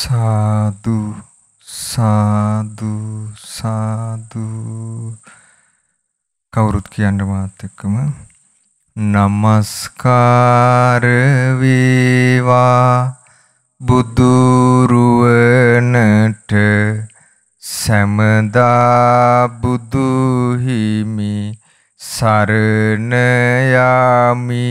සාදු සාදු සාදු කවුරුත් කියන්න මාත් එක්කම නමස්කාර වේවා බුදුරුවනට සැමදා බුදු හිමි සරණ යාමි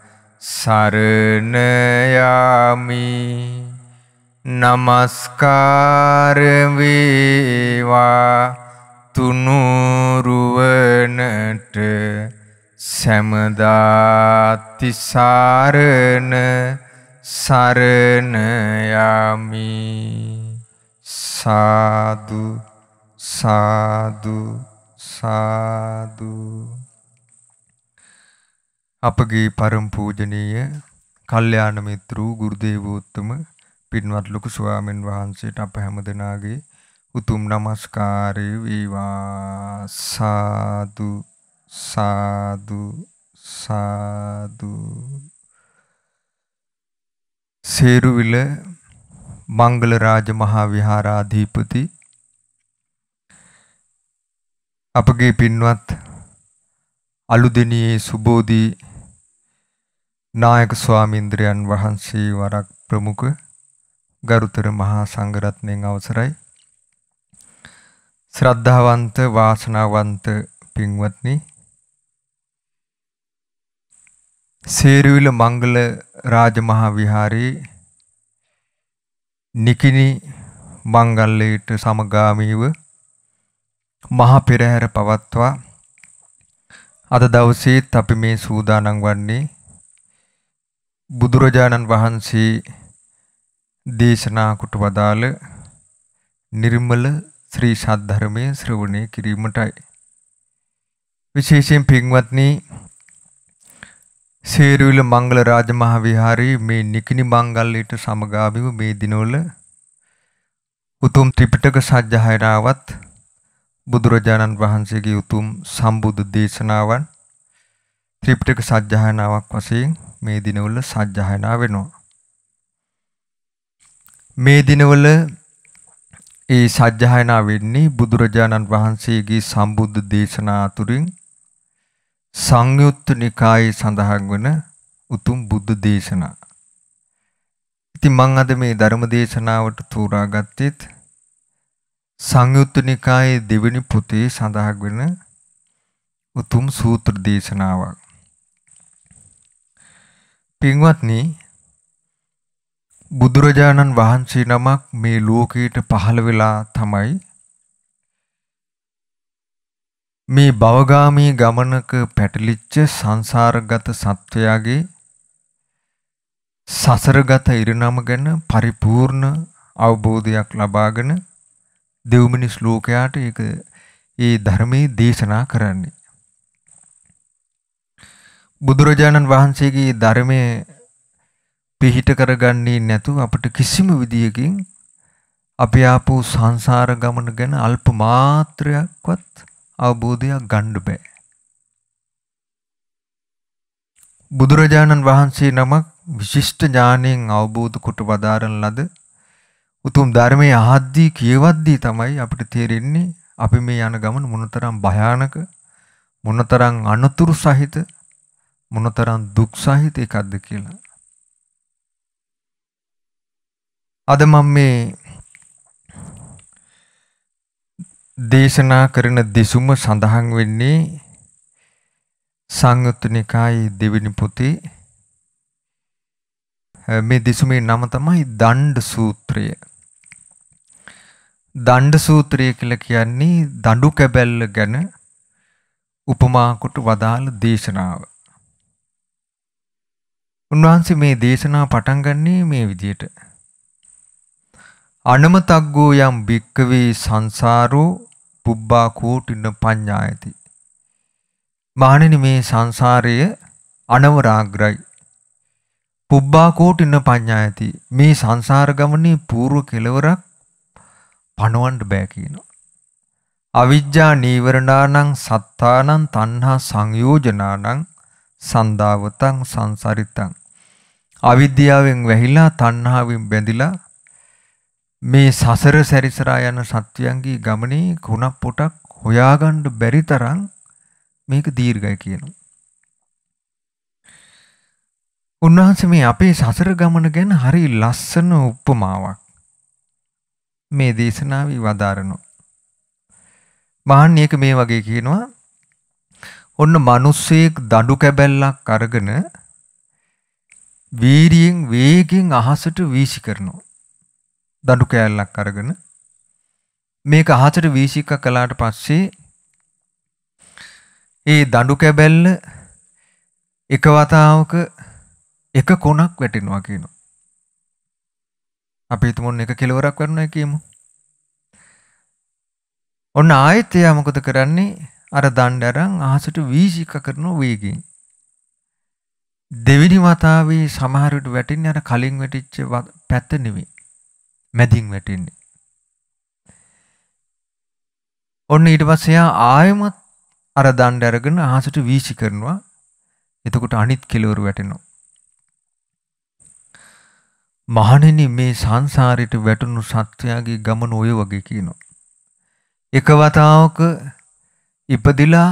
සරණයාමි නමස්කාරවේවා තුනුරුවනට සැමදාතිසාරණ සරණයාමි සාදු සාදු සාදු අපගේ පරම පූජනීය කල්යාණ මිත්‍රු ගුරු දේවෝත්තම පින්වත් ලොකු ස්වාමීන් වහන්සේට අප හැමදෙනාගේ උතුම් নমස්කාරය වේවා සාදු සාදු සාදු සේරුවිල මංගල රාජ මහා විහාරාධිපති අපගේ පින්වත් අලුදෙනියේ සුබෝධී නායක ස්වාමීන්ද්‍රයන් වහන්සේ වරක් ප්‍රමුඛ ගරුතර මහා සංඝරත්නයන් අවසරයි ශ්‍රද්ධාවන්ත වාසනාවන්ත පින්වත්නි සේරුවිල මංගල රාජමහා විහාරයේ නිකිනි මංගල්‍යයට සමගාමීව මහා පෙරහැර පවත්වා අද දවසේත් අපි මේ සූදානම් වන්නේ බුදුරජාණන් වහන්සේ දේශනා කොට වදාළ නිර්මල ශ්‍රී සද්ධර්මය ශ්‍රවණය කිරීමටයි. විශේෂයෙන් පින්වත්නි සේරුවිල මංගල රාජමහා විහාරයේ මේ නිකිනි මංගල්‍යයට සමගාමීව මේ දිනවල උතුම් ත්‍රිපිටක සජ්ජහායනාවත් බුදුරජාණන් වහන්සේගේ උතුම් සම්බුදු දේශනාවන් ත්‍රිපිටක සජ්ජායනාවක් වශයෙන් මේ දිනවල සජ්ජායනා වෙනවා. මේ දිනවල ඒ සජ්ජායනා වෙන්නේ බුදුරජාණන් වහන්සේගේ සම්බුද්ධ දේශනා අතුරින් සංයුත්ත නිකායේ සඳහන් වන උතුම් බුද්ධ දේශනා. ඉතින් මම අද මේ ධර්ම දේශනාවට තෝරා ගත්තෙත් සංයුත්ත නිකායේ දෙවෙනි පොතේ සඳහන් වෙන උතුම් සූත්‍ර දේශනාවක්. පින්වත්නි බුදුරජාණන් වහන්සේ නමක් මේ ලෝකයට පහළ වෙලා තමයි මේ භවගාමී ගමනක පැටලිච්ච සංසාරගත සත්වයාගේ සසරගත ඉරණම ගැන පරිපූර්ණ අවබෝධයක් ලබාගෙන දෙව්මිනිස් ලෝකයාට ඒක ඒ ධර්මයේ දේශනා කරන්නේ බුදුරජාණන් වහන්සේගේ ධර්මයේ පිහිට කරගන්නේ නැතුව අපට කිසිම විදියකින් අපි ආපු සංසාර ගමන ගැන අල්ප මාත්‍රයක්වත් අවබෝධයක් ගන්න බෑ. බුදුරජාණන් වහන්සේ නමක් විශිෂ්ට ඥාණයෙන් අවබෝධ කොට වදාරන ලද උතුම් ධර්මයේ අහද්දී කියවද්දී තමයි අපිට තේරෙන්නේ අපි මේ යන ගමන මොනතරම් භයානක මොනතරම් අනතුරු සහිත මොනතරම් දුක් සහිත එකක්ද කියලා. අද මම මේ දේශනා කරන දෙසුම සඳහන් වෙන්නේ සංයුත්ත නිකායේ දෙවෙනි පොතේ මේ දෙසුමේ නම තමයි දණ්ඩ සූත්‍රය. දණ්ඩ සූත්‍රය කියලා කියන්නේ දඬු කැබැල්ල ගැන උපමා කොට වදාළ දේශනාව. උන්වහන්සේ මේ දේශනාව පටන් ගන්නේ මේ විදියට. අනමතග්ගෝ යම් භික්කවේ සංසාරෝ පුබ්බා කෝටින පඤ්ඤායති. මහණෙනි මේ සංසාරය අනවරාග්‍රයි. පුබ්බා කෝටින පඤ්ඤායති. මේ සංසාර ගමනේ පූර්ව කෙලවරක් පණවන්න බෑ කියනවා. අවිජ්ජා නීවරණානං සත්තානං තණ්හා සංයෝජනානං සන්දාවතං සංසරිතං අවිද්‍යාවෙන් වැහිලා තණ්හාවෙන් බැඳිලා මේ සසර සැරිසරා යන සත්වයන්ගේ ගමනේ කුණක් පොටක් හොයාගන්න බැරි තරම් මේක දීර්ඝයි කියනවා. උන්වහන්සේ මේ අපේ සසර ගමන ගැන හරි ලස්සන උපමාවක් මේ දේශනාවේ වදාරනවා. මහන්නේක මේ වගේ කියනවා ඔන්න මිනිස්සෙක් දඬු කැබැල්ලක් අරගෙන වීරියෙන් වේගෙන් අහසට වීසි කරනවා. දඬු කෑල්ලක් අරගෙන මේක අහසට වීසික කළාට පස්සේ ඒ දඬු කැබැල්ල එක වතාවක එක කොනක් වැටෙනවා කියනවා. අපි හිතමු එක කෙලවරක් වරනවා කියමු. ඔන්න ආයෙත් එයා මොකද කරන්නේ? අර දණ්ඩ අරන් අහසට වීසික කරන වේගයෙන්. දෙවෙනි වතාවේ සමහර විට වැටෙන්නේ අර කලින් වැටිච්ච පැත්ත නෙවෙයි. මැදින් වැටෙන්නේ. ඔන්න ඊට පස්සේ යා ආයෙමත් අර දණ්ඩ අරගෙන අහසට වීසි කරනවා. එතකොට අනිත් කෙලවර වැටෙනවා. මහණෙනි මේ සංසාරයට වැටුණු සත්‍යයගේ ගමන ඔය වගේ කියනවා. එක වතාවක ඉපදිලා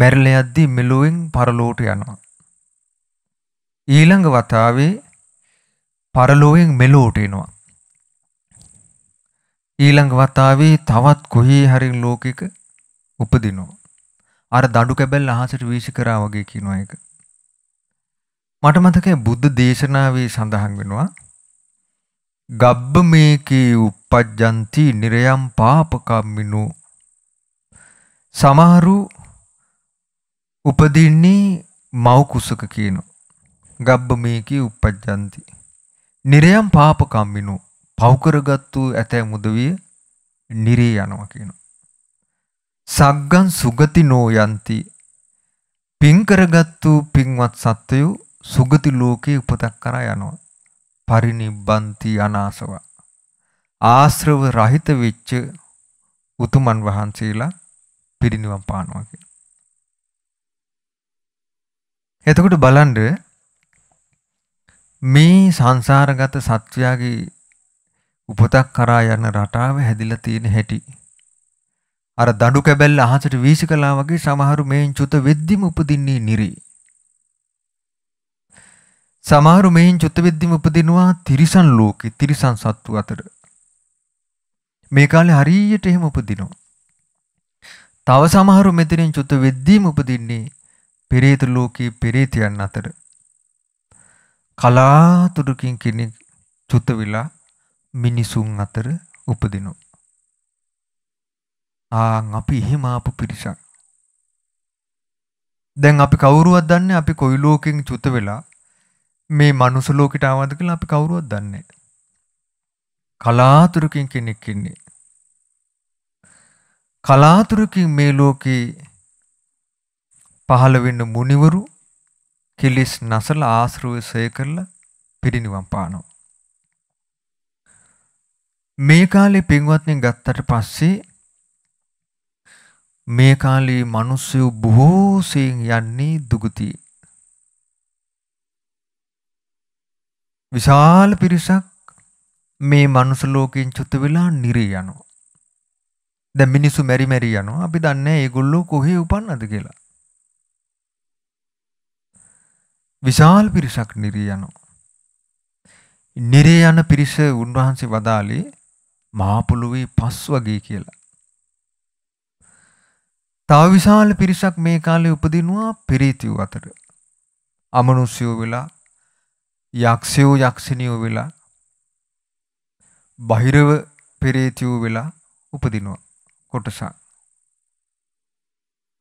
මැරිලා යද්දී මෙලොවෙන් පරලෝට යනවා. ඊළඟ වතාවේ පරලෝයෙන් මෙලොවට එනවා. ඊළඟ වතාවේ තවත් කොහේ හරි ලෝකෙක උපදිනවා. අර දඩු කැබැල් අහසට වීශ කරා වගේ කියනවා ඒක. මට මතකයි බුද්ධ දේශනාවේ සඳහන් වෙනවා ගබ්බ මේකේ uppajjanti nirayam papakamminu සමහරු උපදින්නේ මව් කුසක කියනවා. ගබ්බමේකී උපජ්ජಂತಿ. නිරයම් පාපකම්මිනෝ පව් කරගත්තු ඇතැ මුදවිය නිරේ යනවා කියනවා. සග්ගන් සුගති නෝ යන්ති. පින් කරගත්තු පින්වත් සත්වයෝ සුගති ලෝකේ උපතක් කරා යනවා. පරිනිබ්බන්ති අනාසව. ආශ්‍රව රහිත වෙච්ච උතුමන් වහන්සේලා පිරිනිවන් පානවා කියනවා. එතකොට බලන්න මේ සංසාරගත සත්වයාගේ උපතක් කරා යන රටාව හැදිලා තියෙන හැටි. අර දඬු කැබැල්ල අහසට වීසි කළා වගේ සමහරු මේන් චුත වෙද්දිම උපදින්නේ නිරි. සමහරු මේන් චුත වෙද්දිම උපදිනවා තිරිසන් ලෝකේ තිරිසන් සත්තු අතර. මේ කාලේ හරියට එහෙම උපදිනවා. තව සමහරු මෙතනින් චුත වෙද්දිම උපදින්නේ පෙරේත ලෝකයේ පෙරේතයන් අතර කලාතුරකින් කෙනෙක් චුත වෙලා මිනිසුන් අතර උපදිනවා. ආන් අපි එහෙම ආපු පිරිසක්. දැන් අපි කවුරුවත් දන්නේ අපි කොයි ලෝකෙන් චුත වෙලා මේ මනුස්ස ලෝකෙට ආවද කියලා අපි කවුරුවත් දන්නේ කලාතුරකින් කෙනෙක් ඉන්නේ. කලාතුරකින් මේ ලෝකේ පහළ වෙන්න මුනිවරු කිලිස් නසල ආශ්‍රවසය කරලා පිරිනිවන් පානවා. මේ කාලේ පින්වත්නි ගත්තට පස්සේ මේ කාලේ මිනිස්සු බොහෝ සෙයින් යන්නේ දුගතියේ. විශාල පිරිසක් මේ මනුස්ස ලෝකයෙන් චුත වෙලා නිරී යනවා. දැන් මිනිස්සු මෙරි මෙරි යනවා. අපි දන්නේ ඒගොල්ලෝ කොහේ උපන්නද කියලා. විශාල පිරිසක් නිරේ යනවා. නිරේ යන පිරිස උන්වහන්සේ වදාළේ මහා පොළොවේ පස් වගේ කියලා. තව විශාල පිරිසක් මේ කාලේ උපදිනවා පිරිතිව් අතර. අමනුෂ්‍යයෝ වෙලා යක්ෂයෝ යක්ෂිනියෝ වෙලා බහිරව පෙරේතියෝ වෙලා උපදිනවා කොටසක්.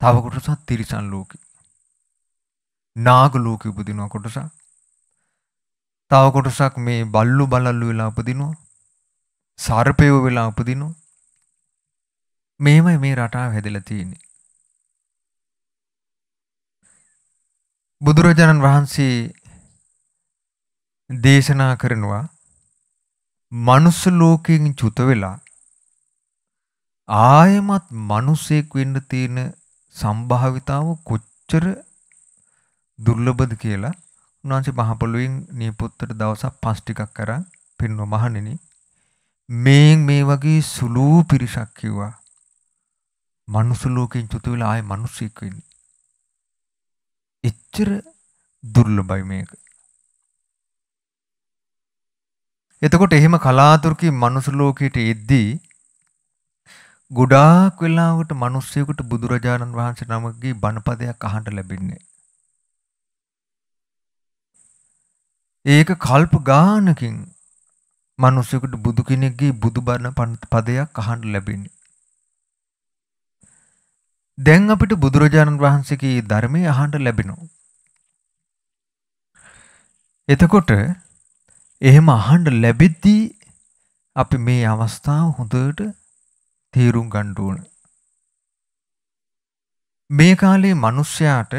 තව කොටසක් තිරිසන් ලෝකේ. නාග ලෝකෙ උපදිනවා කොටසක්. තව කොටසක් මේ බල්ලු බලල්ලු වෙලා උපදිනවා. සර්පයෝ වෙලා උපදිනවා. මේමයි මේ රටාව හැදලා තියෙන්නේ. බුදුරජාණන් වහන්සේ දේශනා කරනවා මනුස්ස ලෝකයෙන් චුත වෙලා ආයමත් මිනිසෙක් වෙන්න තියෙන සම්භාවිතාව කොච්චර දුර්ලභද කියලා උන්වහන්සේ මහපොළුවෙන් නියපොත්තට දවසක් පස් ටිකක් අරන් පින්ව මහණෙනි මේ මේ වගේ සුළු පිරිසක් කිව්වා මනුස්ස ලෝකෙන් චුතු වෙලා ආයේ මිනිස්සෙක් වෙන්නේ. එච්චර දුර්ලභයි මේක. එතකොට එහෙම කලාතුරකින් මනුස්ස ලෝකයට එද්දී ගොඩාක් වෙලාවකට මිනිස්සෙකුට බුදුරජාණන් වහන්සේ නමකගේ බණපදයක් අහන්න ලැබෙන්නේ ඒක කල්ප ගානකින් මිනිසෙකුට බුදු කෙනෙක්ගේ බුදුබණ පදයක් අහන්න ලැබෙන්නේ. දැන් අපිට බුදුරජාණන් වහන්සේගේ ධර්මය අහන්න ලැබෙනවා. එතකොට එහෙම අහන්න ලැබෙද්දී අපි මේ අවස්ථාව හොඳට තේරුම් ගන්න ඕන. මේ කාලේ මිනිස්යාට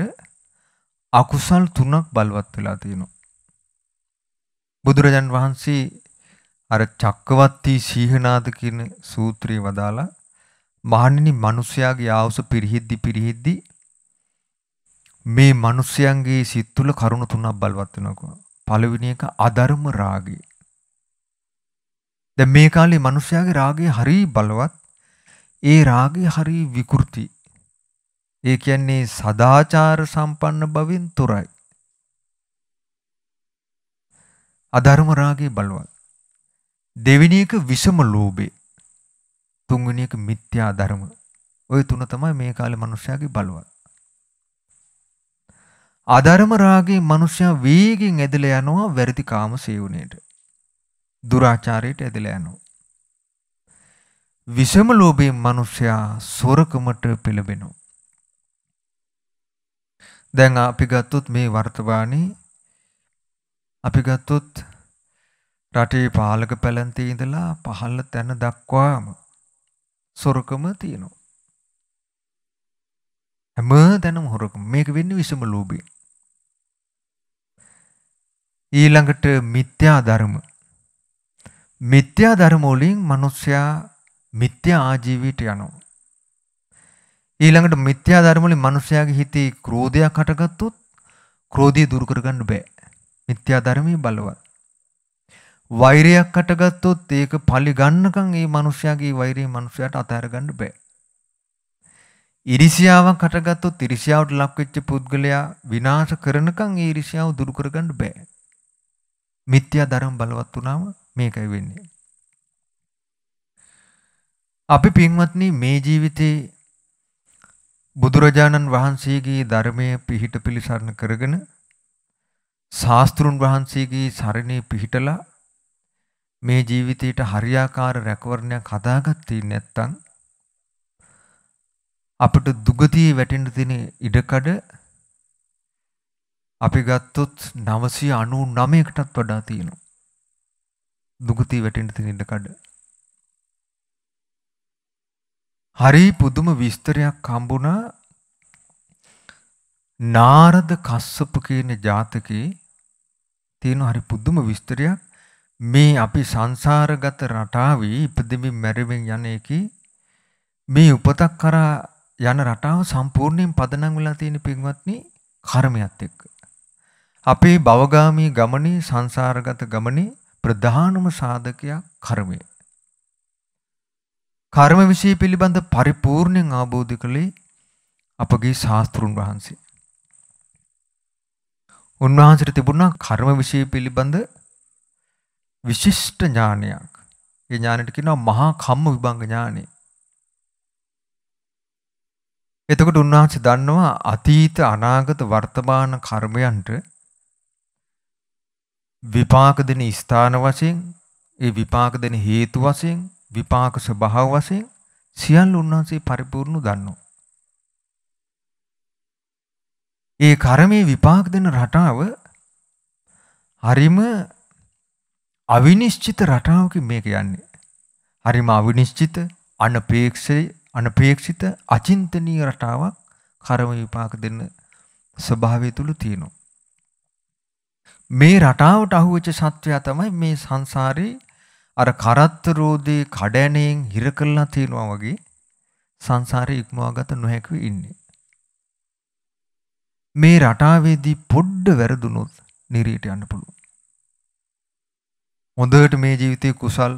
අකුසල් තුනක් බලවත් වෙලා තියෙනවා. බුදුරජාන් වහන්සේ අර චක්කවත්ති සීහනාද කියන සූත්‍රය වදාලා මහණෙනි මිනිසයාගේ ආවුස පිරිහිද්දි පිරිහිද්දි මේ මිනිසයන්ගේ සිත් තුළ කරුණ තුනක් බලවත් වෙනවා. පළවෙනි එක අධර්ම රාගය. දැන් මේ කාලේ මිනිසයාගේ රාගය හරි බලවත්. ඒ රාගය හරි විකෘති. ඒ කියන්නේ සදාචාර සම්පන්න බවින් තොරයි. අධර්ම රාගයේ බලවත්. දෙවෙනි එක විෂම ලෝභය. තුන්වෙනි එක මිත්‍යා ධර්ම. ওই තුන තමයි මේ කාලේ මිනිස්යාගේ බලවත්. අධර්ම රාගයේ මිනිස්යා වේගෙන් ඇදලා යනවා වැරදි කාම සේවනයේට. දුරාචාරයට ඇදලා යනවා. විෂම ලෝභයෙන් මිනිස්යා සොරකමට පෙළඹෙනවා. දැන් අපි ගත්තොත් මේ වර්තමානයේ අපි ගත්තොත් රටේ පාලක පැලැන්තේ ඉඳලා පහළ තැන දක්වාම සොරකම තියෙනවා. හැම තැනම හොරකම. මේක වෙන්නේ විසම ලෝභයෙන්. ඊළඟට මිත්‍යා ධර්ම. මිත්‍යා ධර්ම වලින් මිනිස්සයා මිත්‍යා ආජීවයට යනවා. ඊළඟට මිත්‍යා ධර්ම වලින් මිනිස්සයාගේ හිතේ ක්‍රෝධයක් හටගත්තොත් ක්‍රෝධය දුරු කරගන්න බෑ. මිත්‍යා ධර්මයේ බලවත්. වෛරයක් අටගත්තොත් ඒක පලි ගන්නකම් ඒ මිනිස්යාගේ වෛරය මිනිස්යාට අතහැර ගන්න බෑ. ඉරිසියාවක් අටගත්තොත් ඉරිසියාවට ලක්වෙච්ච පුද්ගලයා විනාශ කරනකම් ඒ ඉරිසියාව දුරු කරගන්න බෑ. මිත්‍යා ධර්ම බලවත් වුණාම මේකයි වෙන්නේ. අපි පින්වත්නි මේ ජීවිතේ බුදුරජාණන් වහන්සේගේ ධර්මය පිහිට පිළිසරණ කරගෙන ශාස්තෘන් වහන්සේගේ සරණේ පිහිටලා මේ ජීවිතයට හරියාකාර රැකවරණයක් හදාගත්තේ නැත්නම් අපිට දුගතියේ වැටෙන්න තියෙන ඉඩකඩ අපි ගත්තොත් 999කටත් වඩා තියෙනවා. දුගතියේ වැටෙන්න තියෙන ඉඩකඩ. හරි පුදුම විස්තරයක් හම්බුණා නාරද කස්සප කියන ජාතකේ තියෙන හරි පුදුම විස්තරයක් මේ අපි සංසාරගත රටාවේ ඉපදෙමින් මැරෙමින් යන එකේ මේ උපතක් කරා යන රටාව සම්පූර්ණයෙන් පදනම් වෙලා තියෙන පින්වත්නි කර්මයක් එක්ක. අපේ භවගාමී ගමනේ සංසාරගත ගමනේ ප්‍රධානම සාධකයක් කර්මය. කර්ම વિશે පිළිබඳ පරිපූර්ණයෙන් ආબોධ කළේ අපගේ ශාස්ත්‍රුන් වහන්සේ. උන්වහන්සේට තිබුණා කර්ම વિશે පිළිබඳ විශිෂ්ට ඥානයක්. ඒ ඥානෙට කියනවා මහා කම්ම විභංග ඥානෙ. එතකොට උන්වහන්සේ දන්නවා අතීත අනාගත වර්තමාන කර්මයන්ට විපාක දෙන ස්ථාන වශයෙන් ඒ විපාක දෙන හේතු වශයෙන් විපාක ස්වභාව වශයෙන් සියල්ල උන්වහන්සේ පරිපූර්ණ දන්නවා. ඒ කර්මයේ විපාක දෙන රටාව හරිම අවිනිශ්චිත රටාවක මේක යන්නේ. හරිම අවිනිශ්චිත, අනපේක්ෂිත, අනපේක්ෂිත අචින්තනීය රටාවක් කර්ම විපාක දෙන ස්වභාවය තුල තියෙනවා. මේ රටාවට අහුවෙච්ච සත්වයා තමයි මේ සංසාරේ අර කරත්ත රෝදේ කඩැණෙන් හිර කළා තියෙනවා වගේ සංසාරේ ඉක්මවා ගත නොහැකිව ඉන්නේ. මේ රටාවේදී පොඩ්ඩ වැරදුනොත් නිරීට යන්න පුළුවන්. හොඳට මේ ජීවිතේ කුසල්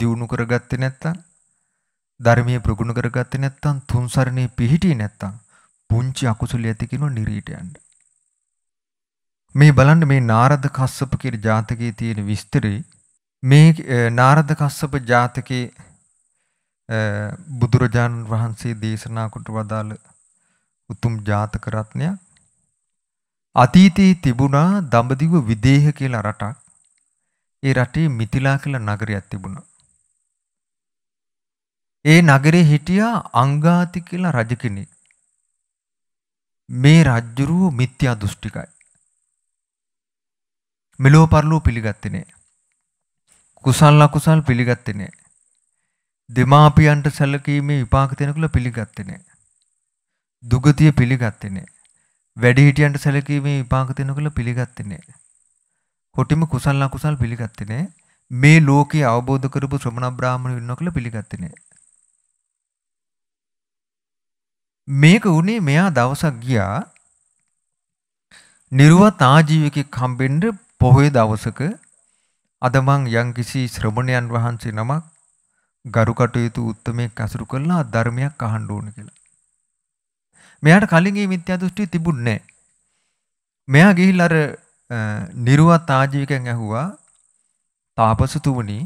දියුණු කරගත්තේ නැත්නම් ධර්මයේ ප්‍රගුණ කරගත්තේ නැත්නම් තුන් සරණේ පිහිටියේ නැත්නම් පුංචි අකුසලිය ඇති කියන නිරීට යන්න. මේ බලන්න මේ නාරද කස්සප කියන ජාතකයේ තියෙන විස්තරේ මේ නාරද කස්සප ජාතකයේ බුදුරජාණන් වහන්සේ දේශනා කොට වදාළ උතුම් ජාතක රත්නයක් අතීතයේ තිබුණා දඹදිව විදේහ කියලා රටක්. ඒ රටේ මිතිලා කියලා නගරයක් තිබුණා. ඒ නගරේ හිටියා අංගාති කියලා රජ කෙනෙක්. මේ රජ්ජුරුව මිත්‍යා දෘෂ්ටිකයි. මෙලෝ පරලෝ පිළිගත්තේ නෑ. කුසල් අකුසල් පිළිගත්තේ නෑ. දෙමාපියන්ට සැලකීමේ විපාක දෙනකුල පිළිගත්තේ නෑ. දුගතිය පිළිගත්තේ නෑ. වැඩිහිටියන්ට සැලකීමේ විපාක දෙනකොට පිළිගත්තේ නෑ. කොටිම කුසල් අකුසල් පිළිගත්තේ නෑ. මේ ලෝකේ අවබෝධ කරපු ශ්‍රමණ බ්‍රාහමණ වෙනකොට පිළිගත්තේ නෑ. මේක උනේ මෙයා දවසක් ගියා නිර්වත් ආජීවකෙක් හම්බෙන්න පොහොය දවසක අද මං යම්කිසි ශ්‍රමණයන් වහන්සේ නමක් ගරු කටයුතු උත්මේ කසුරු කළා ධර්මයක් අහන්න ඕන කියලා. මෙයාට කලින් මේ මිත්‍යා දෘෂ්ටි තිබුණේ නැහැ. මෙයා ගිහිල්ලා අර නිර්වත් ආජීවකෙන් ඇහුවා තාපසතුමනි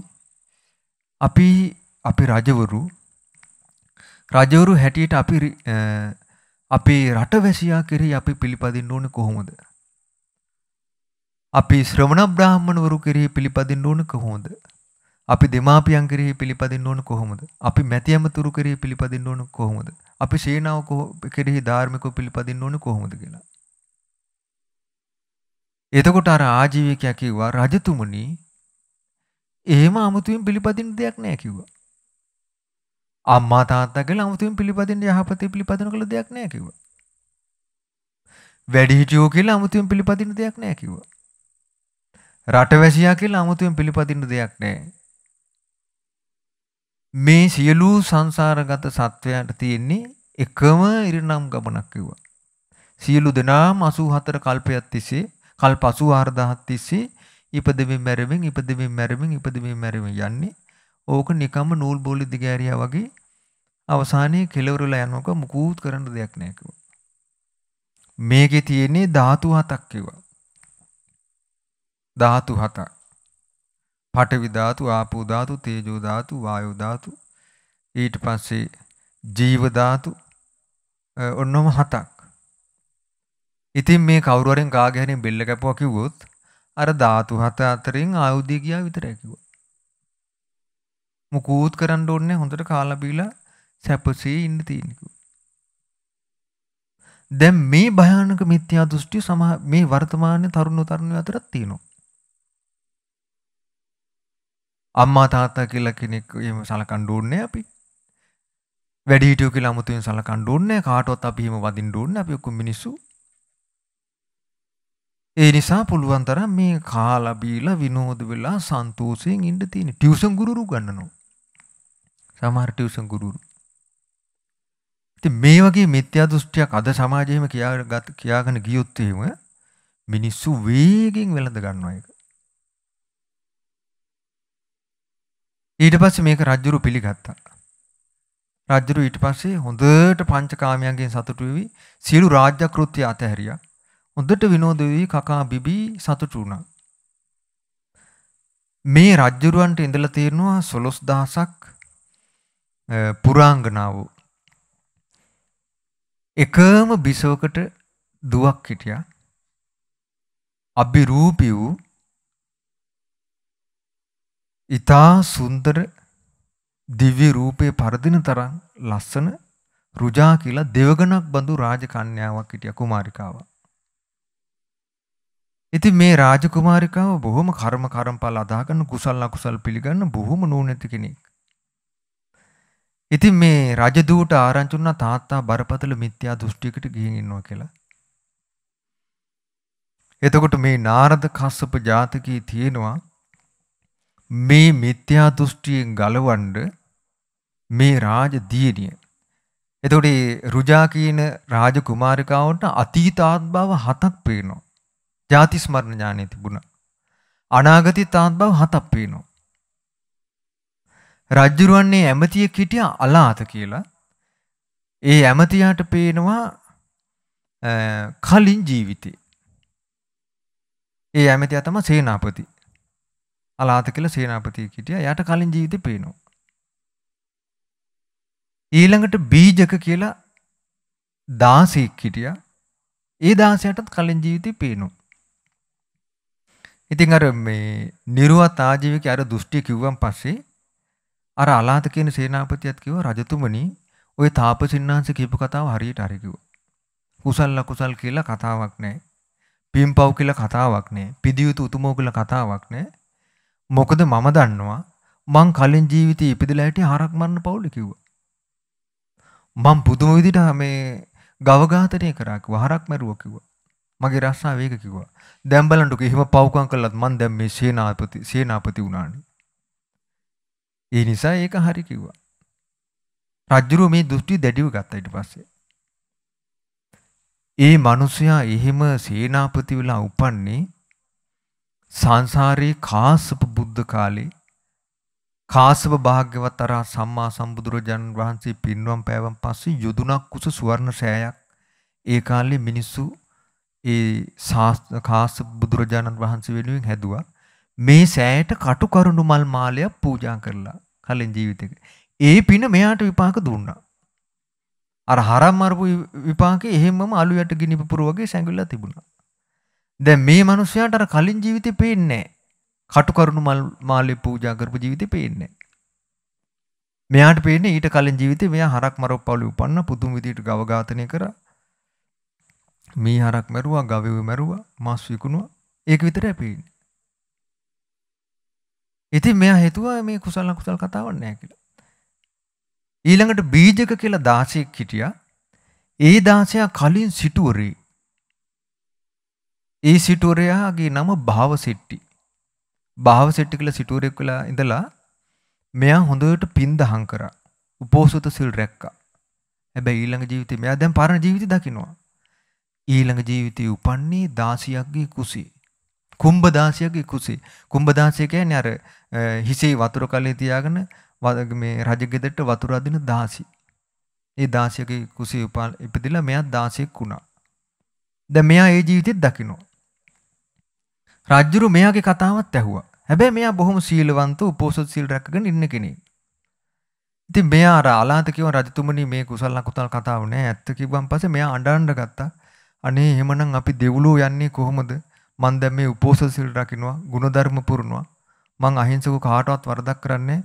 අපි අපි රජවරු රජවරු හැටියට අපි අපි රටවැසියා කෙරෙහි අපි පිළිපදින්න ඕනේ කොහොමද? අපි ශ්‍රමණ බ්‍රාහ්මණවරු කෙරෙහි පිළිපදින්න ඕනේ කොහොමද? අපි දෙමාපියන් කෙරෙහි පිළිපදින්න ඕනේ කොහොමද? අපි මැතිඇමතුරු කෙරෙහි පිළිපදින්න ඕනේ කොහොමද? අපි සීනාව කෙරෙහි ධාර්මිකව පිළිපදින්න ඕනේ කොහොමද කියලා. එතකොට අර ආජීවකයා කිව්වා රජතුමනි එහෙම අමුතුවෙන් පිළිපදින්න දෙයක් නැහැ කිව්වා. අම්මා තාත්තා කියලා අමුතුවෙන් පිළිපදින්න යහපතේ පිළිපදින කළ දෙයක් නැහැ කිව්වා. වැඩිහිටියෝ කියලා අමුතුවෙන් පිළිපදින්න දෙයක් නැහැ කිව්වා. රටවැසියා කියලා අමුතුවෙන් පිළිපදින්න දෙයක් නැහැ. මේ සියලු සංසාරගත සත්වයාට තියෙන්නේ එකම ඉරණම් ගමනක් කිව්වා. සියලු දෙනාම 84 කල්පයක් තිස්සේ, කල්ප 84000ක් තිස්සේ ඉපදෙමින් මැරෙමින් ඉපදෙමින් මැරෙමින් ඉපදෙමින් මැරෙමින් යන්නේ. ඕක නිකම්ම නූල් බෝලි දිගෑරියා වගේ අවසානයේ කෙලවරලා යනකොට මුකුත් කරන්න දෙයක් නැහැ කිව්වා. මේකේ තියෙන්නේ ධාතු හතක් කිව්වා. ධාතු හතක්. පඨවි ධාතු, ආපෝ ධාතු, තේජෝ ධාතු, වායෝ ධාතු. ඊට පස්සේ ජීව ධාතු ඔන්නම හතක්. ඉතින් මේ කවුරු හරි කාගේ හරි බෙල්ල කැපුවා කිව්වොත් අර ධාතු හත අතරින් ආයුධය ගියා විතරයි කිව්වා. මුකුත් කරන්න ඕනේ හොඳට කාලා බීලා සැපසේ ඉන්න තියෙනකෝ. දැන් මේ භයානක මිත්‍යා දෘෂ්ටි සමා මේ වර්තමාන තරුණ තරුණිය අතරත් තියෙනවා. අම්මා තාත්තා කියලා කෙනෙක් එහෙම සලකන්න ඕනේ අපි. වැඩි හිටියෝ කියලා 아무තුන් සලකන්න ඕනේ කාටවත් අපි එහෙම වදින්න ඕනේ අපි ඔක්කොම මිනිස්සු. ඒ නිසා පුළුවන් තරම් මේ කාලා බීලා විනෝද වෙලා සන්තෝෂයෙන් ඉන්න තියෙන ටියුෂන් ගුරුරු ගන්නනවා. සමහර ටියුෂන් ගුරුරු. ඉතින් මේ වගේ මිත්‍යා දෘෂ්ටියක් අද සමාජයේම කියාගෙන ගියොත් එහෙම මිනිස්සු වේගෙන් වෙලඳ ගන්නවා ඒක. ඊට පස්සේ මේක රජුරු පිළිගත්තා. රජුරු ඊට පස්සේ හොඳට පංචකාමයන්ගෙන් සතුටු වෙවි සියලු රාජ්‍ය කෘත්‍ය අතහැරියා. හොඳට විනෝද වෙවි කකා බිබී සතුටු වුණා. මේ රජුරුවන්ට ඉඳලා තියෙනවා 12000ක් පුරාංගනාවෝ. එකම බිසවකට දුවක් හිටියා. අභිරූපී වූ ඊතා සුන්දර දිව්‍ය රූපේ පරදින තරම් ලස්සන රුජා කියලා දෙවගණක් බඳු රාජකන්‍යාවක් හිටිය කුමාරිකාවක්. ඉතින් මේ රාජකුමාරිකාව බොහොම කර්ම කර්මඵල අදාගෙන කුසල් අකුසල් පිළිගන්න බොහොම නුවණැති කෙනෙක්. ඉතින් මේ රජදූට ආරංචි වුණා තාත්තා බරපතල මිත්‍යා දෘෂ්ටියකට ගිහින් ඉන්නවා කියලා. එතකොට මේ නාරද කස්සප ජාතකයේ තියෙනවා මේ මිත්‍යා දෘෂ්ටියෙන් ගලවන්න මේ රාජ දියණිය. එතකොට මේ රුජා කියන රාජකුමාරිකාවන්ට අතීත ආත්මව හතක් පේනවා. ජාති ස්මරණ ඥානෙ තිබුණා. අනාගතිත ආත්මව හතක් පේනවා. රජ්ජුරුවන්නේ ඇමතියෙක් හිටියා අලාත කියලා. ඒ ඇමතියාට පේනවා කලින් ජීවිතේ. ඒ ඇමතියා තමයි සේනාපති. අලාත කියලා සේනාපති හිටියා. යාට කලින් ජීවිතේ පේනවා. ඊළඟට බීජක කියලා 16ක් හිටියා. ඒ 16ටත් කලින් ජීවිතේ පේනවා. ඉතින් අර මේ නිර්වත් ආජීවකේ අර දෘෂ්ටි කිව්වන් පස්සේ අර අලාත කියන සේනාපතියත් කිව්වා රජතුමනි ඔය තාපසින්නාංශ කියපු කතාව හරියට හරි කිව්වා. කුසල් ලකුසල් කියලා කතාවක් නැහැ. පින්පව් කියලා කතාවක් නැහැ. පිදියුතු උතුමෝ කියලා කතාවක් නැහැ. මොකද මම දන්නවා මං කලින් ජීවිතේ ඉපදිලා හිටිය හරක් මරන්න පවුල කිව්වා. මං පුදුම විදිහට මේ ගවඝාතනය කරා කිව්වා හරක් මැරුවා කිව්වා. මගේ රස්සාව ඒක කිව්වා. දැන් බලන්නකෝ එහෙම පව්කම් කළත් මං දැන් මේ සේනාපති සේනාපති වුණානේ. ඒ නිසා ඒක හරි කිව්වා. රජ්ජුරුව මේ දෘෂ්ටි දැඩිව ගත්තා ඊට පස්සේ. ඒ මිනිසයා එහෙම සේනාපති වෙලා උපන්නේ සංසාරයේ කාශ්‍යප බුද්ධ කාලේ කාශ්‍යප භාග්‍යවත් අරහත් සම්මා සම්බුදුරජාණන් වහන්සේ පින්වම් පෑවන් පස්සේ යොදුනක් කුස සුවර්ණ සෑයක් ඒ කාලේ මිනිස්සු ඒ කාශ්‍යප බුදුරජාණන් වහන්සේ වෙනුවෙන් හැදුවා මේ සෑයට කටු කරුණු මල් මාලයක් පූජා කරලා කලින් ජීවිතේක. ඒ පින මෙයාට විපාක දුන්නා. අර හරම් මරපු විපාකේ එහෙමම අලු යට ගිනි පුපුර වගේ සැඟවිලා තිබුණා. දැන් මේ මිනිස්යාට අර කලින් ජීවිතේ පේන්නේ නැහැ. කටුකරුණු මල් මාලේ පූජා කරපු ජීවිතේ පේන්නේ නැහැ. මෙයාට පේන්නේ ඊට කලින් ජීවිතේ මෙයා හරක් මරොක් පවලි උපන්න පුදුම විදියට ගව ඝාතනය කරා. මේ හරක් මැරුවා, ගවයෝ මැරුවා, මාස් විකුණුවා. ඒක විතරයි පේන්නේ. ඉතින් මෙයා හිතුවා මේ කුසල අකුසල කතාවක් නෑ කියලා. ඊළඟට බීජක කියලා 16ක් හිටියා. ඒ 16 කලින් සිටුවරේ ඒ සිටුවරයාගේ නම භාවසෙට්ටි. භාවසෙට්ටි කියලා සිටුවරෙක් වෙලා ඉඳලා මෙයා හොඳට පින් දහම් කරා. උපෝසත සිල් රැක්කා. හැබැයි ඊළඟ ජීවිතේ මෙයා දැන් පරණ ජීවිතය දකින්නවා. ඊළඟ ජීවිතේ උපන්නේ දාසියක්ගේ කුසේ. කුම්භ දාසියගේ කුසේ. කුම්භ දාසිය කියන්නේ අර හිසේ වතුර කලේ තියාගෙන මේ රජගෙදරට වතුර අදින දාසි. ඒ දාසියගේ කුසේ ඉපදිලා මෙයා දාසියෙක් වුණා. දැන් මෙයා ඒ ජීවිතෙත් දකින්නවා. රජ්ජුරු මෙයාගේ කතාවත් ඇහුවා. හැබැයි මෙයා බොහොම සීලවන්ත උපෝසත් සීල් රැකගෙන ඉන්න කෙනෙක්. ඉතින් මෙයා අර අලාත කිව්ව රජතුමනි මේ කුසල ලකුතල් කතාව නෑ ඇත්ත කිව්වන් පස්සේ මෙයා අඬන්න ගත්තා. අනේ එහෙමනම් අපි දෙව්ලෝ යන්නේ කොහොමද? මං දැන් මේ උපෝසත් සීල් රකින්නවා, ගුණධර්ම පුරනවා. මං අහිංසක කාටවත් වරදක් කරන්නේ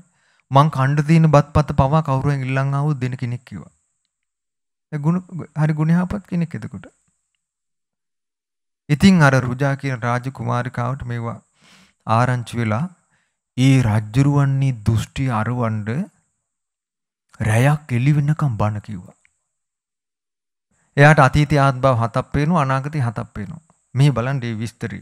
මං කණ්ඩ තියෙන බත්පත් පවා කවුරුන් ඉල්ලන් ආවොත් දෙන කෙනෙක් කිව්වා. ඒ ගුණ හරි ගුණහාපත් කෙනෙක් එතකොට. ඉතින් අර රුජා කියන රාජකුමාරිකාවට මේවා ආරංචි වෙලා ඒ රජ්ජුරුවන්නේ දෘෂ්ටි අරවඬ රැයක් එළි වෙනකම් බණ කිව්වා. එයාට අතීතයේ ආත්මව හතක් පේනවා අනාගතේ හතක් පේනවා. මේ බලන්න මේ විස්තරය.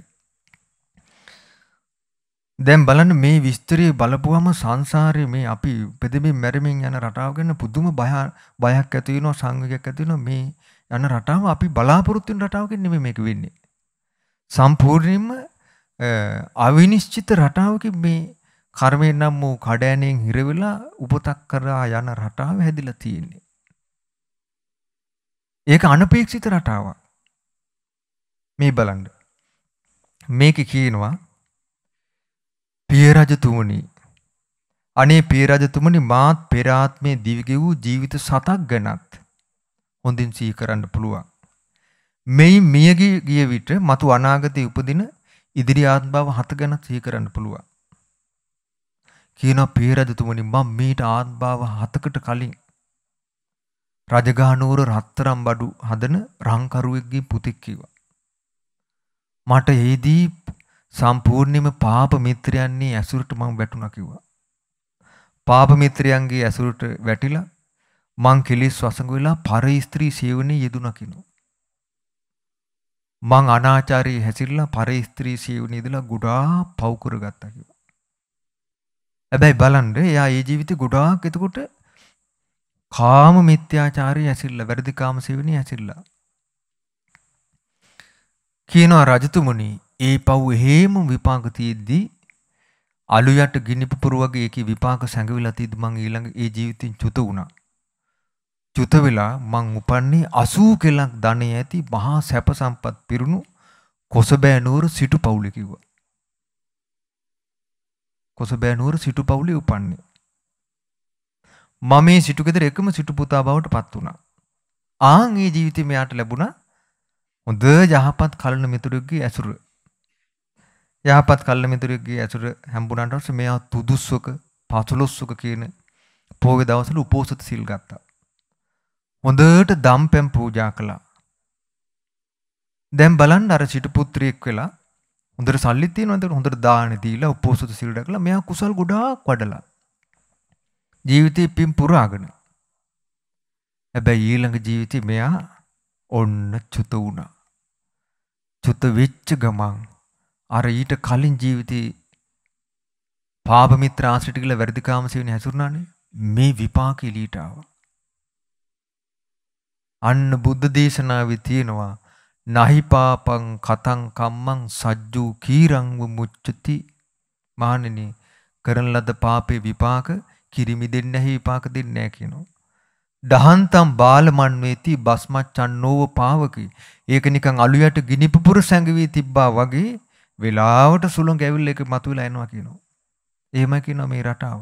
දැන් බලන්න මේ විස්තරය බලපුවම සංසාරේ මේ අපි පෙදෙමින් මැරෙමින් යන රටාව ගැන පුදුම බය බයක් ඇති වෙනවා සංවේගයක් ඇති වෙනවා මේ යන රටාව අපි බලාපොරොත්තු වෙන රටාවකින් නෙමෙයි මේක වෙන්නේ. සම්පූර්ණයෙන්ම අවිනිශ්චිත රටාවක මේ කර්මය නම් වූ කඩෑනෙන් හිරවෙලා උපතක් කරා යන රටාව හැදිලා තියෙන්නේ. ඒක අනපේක්ෂිත රටාවක්. මේ බලන්න. මේක කියනවා පිය රජතුමනි අනේ පිය රජතුමනි මාත් පෙර ආත්මයේ දිවිගෙවූ ජීවිත සතක් ගැනත් හොඳින් සිහි කරන්න පුළුවන්. මෙයින් මියගිය ගිය විට මතු අනාගතයේ උපදින ඉදිරි ආත්මව හත ගැන සිහි කරන්න පුළුවන්. කියන පීරදතුමනි මම මීට ආත්මව හතකට කලින් රජගහ නුවර රත්තරම් බඩු හදන රංකරුවෙක්ගේ පුතෙක් කිව්වා. මට එහිදී සම්පූර්ණයෙන්ම පාප මිත්‍රයන්ගේ ඇසුරට මම වැටුණා කිව්වා. පාප මිත්‍රයන්ගේ ඇසුරට වැටිලා මං කෙලිස් වසඟ වෙලා පරි ස්ත්‍රී සේවනයේ යෙදුණා කිනෝ. මං අනාචාරී හැසිරලා පරේ ස්ත්‍රී සීවුනේ ඉඳලා ගොඩාක් පව් කරගත්තා කිව්වා. හැබැයි බලන්න එයා ඒ ජීවිතේ ගොඩාක් එතකොට කාම මිත්‍යාචාරී ඇසිල්ලා වැරදි කාම සීවුනේ ඇසිල්ලා. කියනවා රජතුමනි ඒ පව් එහෙම විපාක තියෙද්දී අලුයට ගිනි පුපුර වගේ ඒකේ විපාක සැඟවිලා තියද්දි මං ඊළඟ ඒ ජීවිතෙන් චුත වුණා. චුත වෙලා මං උපන්නේ 80 කෙලක් ධනෙ ඇති මහා සැප සම්පත් පිරුණු කොසබෑ නුවර සිටු පවුලේ කිව්වා. කොසබෑ නුවර සිටු පවුලේ උපන්නේ. මම මේ සිටු ගෙදර එකම සිටු පුතා බවට පත් වුණා. ආන් ඒ ජීවිතේ මෙයාට ලැබුණා හොඳ යහපත් කලන මිතුරෙක්ගේ ඇසුර. යහපත් කලන මිතුරෙක්ගේ ඇසුර හම්බුණාට පස්සේ මෙයා තුදුස්සක පසළොස්සක කියන පෝගේ දවස්වල උපෝසත සිල් ගත්තා. හොඳට දම් පැම් පූජා කළා. දැන් බලන්න අර සිටු පුත්‍රයෙක් වෙලා හොඳට සල්ලි තියෙනවා එතකොට හොඳට දාන දීලා උපෝසත සිල් රැකලා මෙයා කුසල් ගොඩාක් වඩලා ජීවිතේ පින් පුරාගෙන හැබැයි ඊළඟ ජීවිතේ මෙයා ඔන්න චුත වුණා චුත වෙච්ච ගමන් අර ඊට කලින් ජීවිතේ පාප මිත්‍ර ආශ්‍රිත කියලා වැඩිකාමසෙවිනේ හැසුරුණානේ මේ විපාකෙ ලීට ආවා අන්න බුද්ධ දේශනාවේ තියෙනවා නහි පාපං කතං කම්මං සජ්ජූ කීරංව මුච්චති මහණෙනි කරන ලද පාපේ විපාක කිරිමි දෙන්නේ නැහැ විපාක දෙන්නේ නැහැ කියනවා. දහන්තම් බාලමන්වේති බස්මච්ඡන්නෝව පාවකි. ඒක නිකන් අලුයට ගිනි පුපුර සැඟවී තිබ්බා වගේ වෙලාවට සුළඟ ඇවිල්ලා ඒක මතුවලා එනවා කියනවා. එහෙම කියනවා මේ රටාව.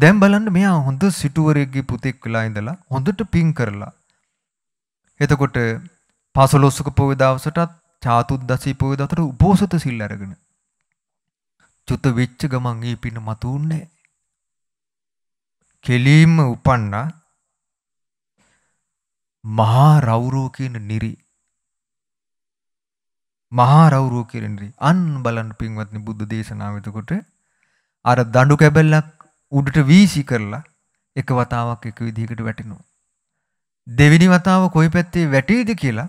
දැන් බලන්න මෙයා හොඳ සිටුවරයෙක්ගේ පුතෙක් වෙලා ඉඳලා හොඳට පින් කරලා එතකොට පසළොස්වක පොය දවසටත් චාතුද්දසී පොය දවසට උපෝසත සිල් අරගෙන චුත වෙච්ච ගමන් ඒ පින මතුන්නේ කෙලීම උපන්න මහා රෞරෝ කියන නිරි මහා රෞරෝ කියන නිරි අන් බලන්න පින්වත්නි බුද්ධ දේශනාව එතකොට අර දඬු කැබල්ලක් උඩට වීසි කරලා එක වතාවක් එක විදිහකට වැටෙනවා දෙවිනි වතාව කොයි පැත්තේ වැටේද කියලා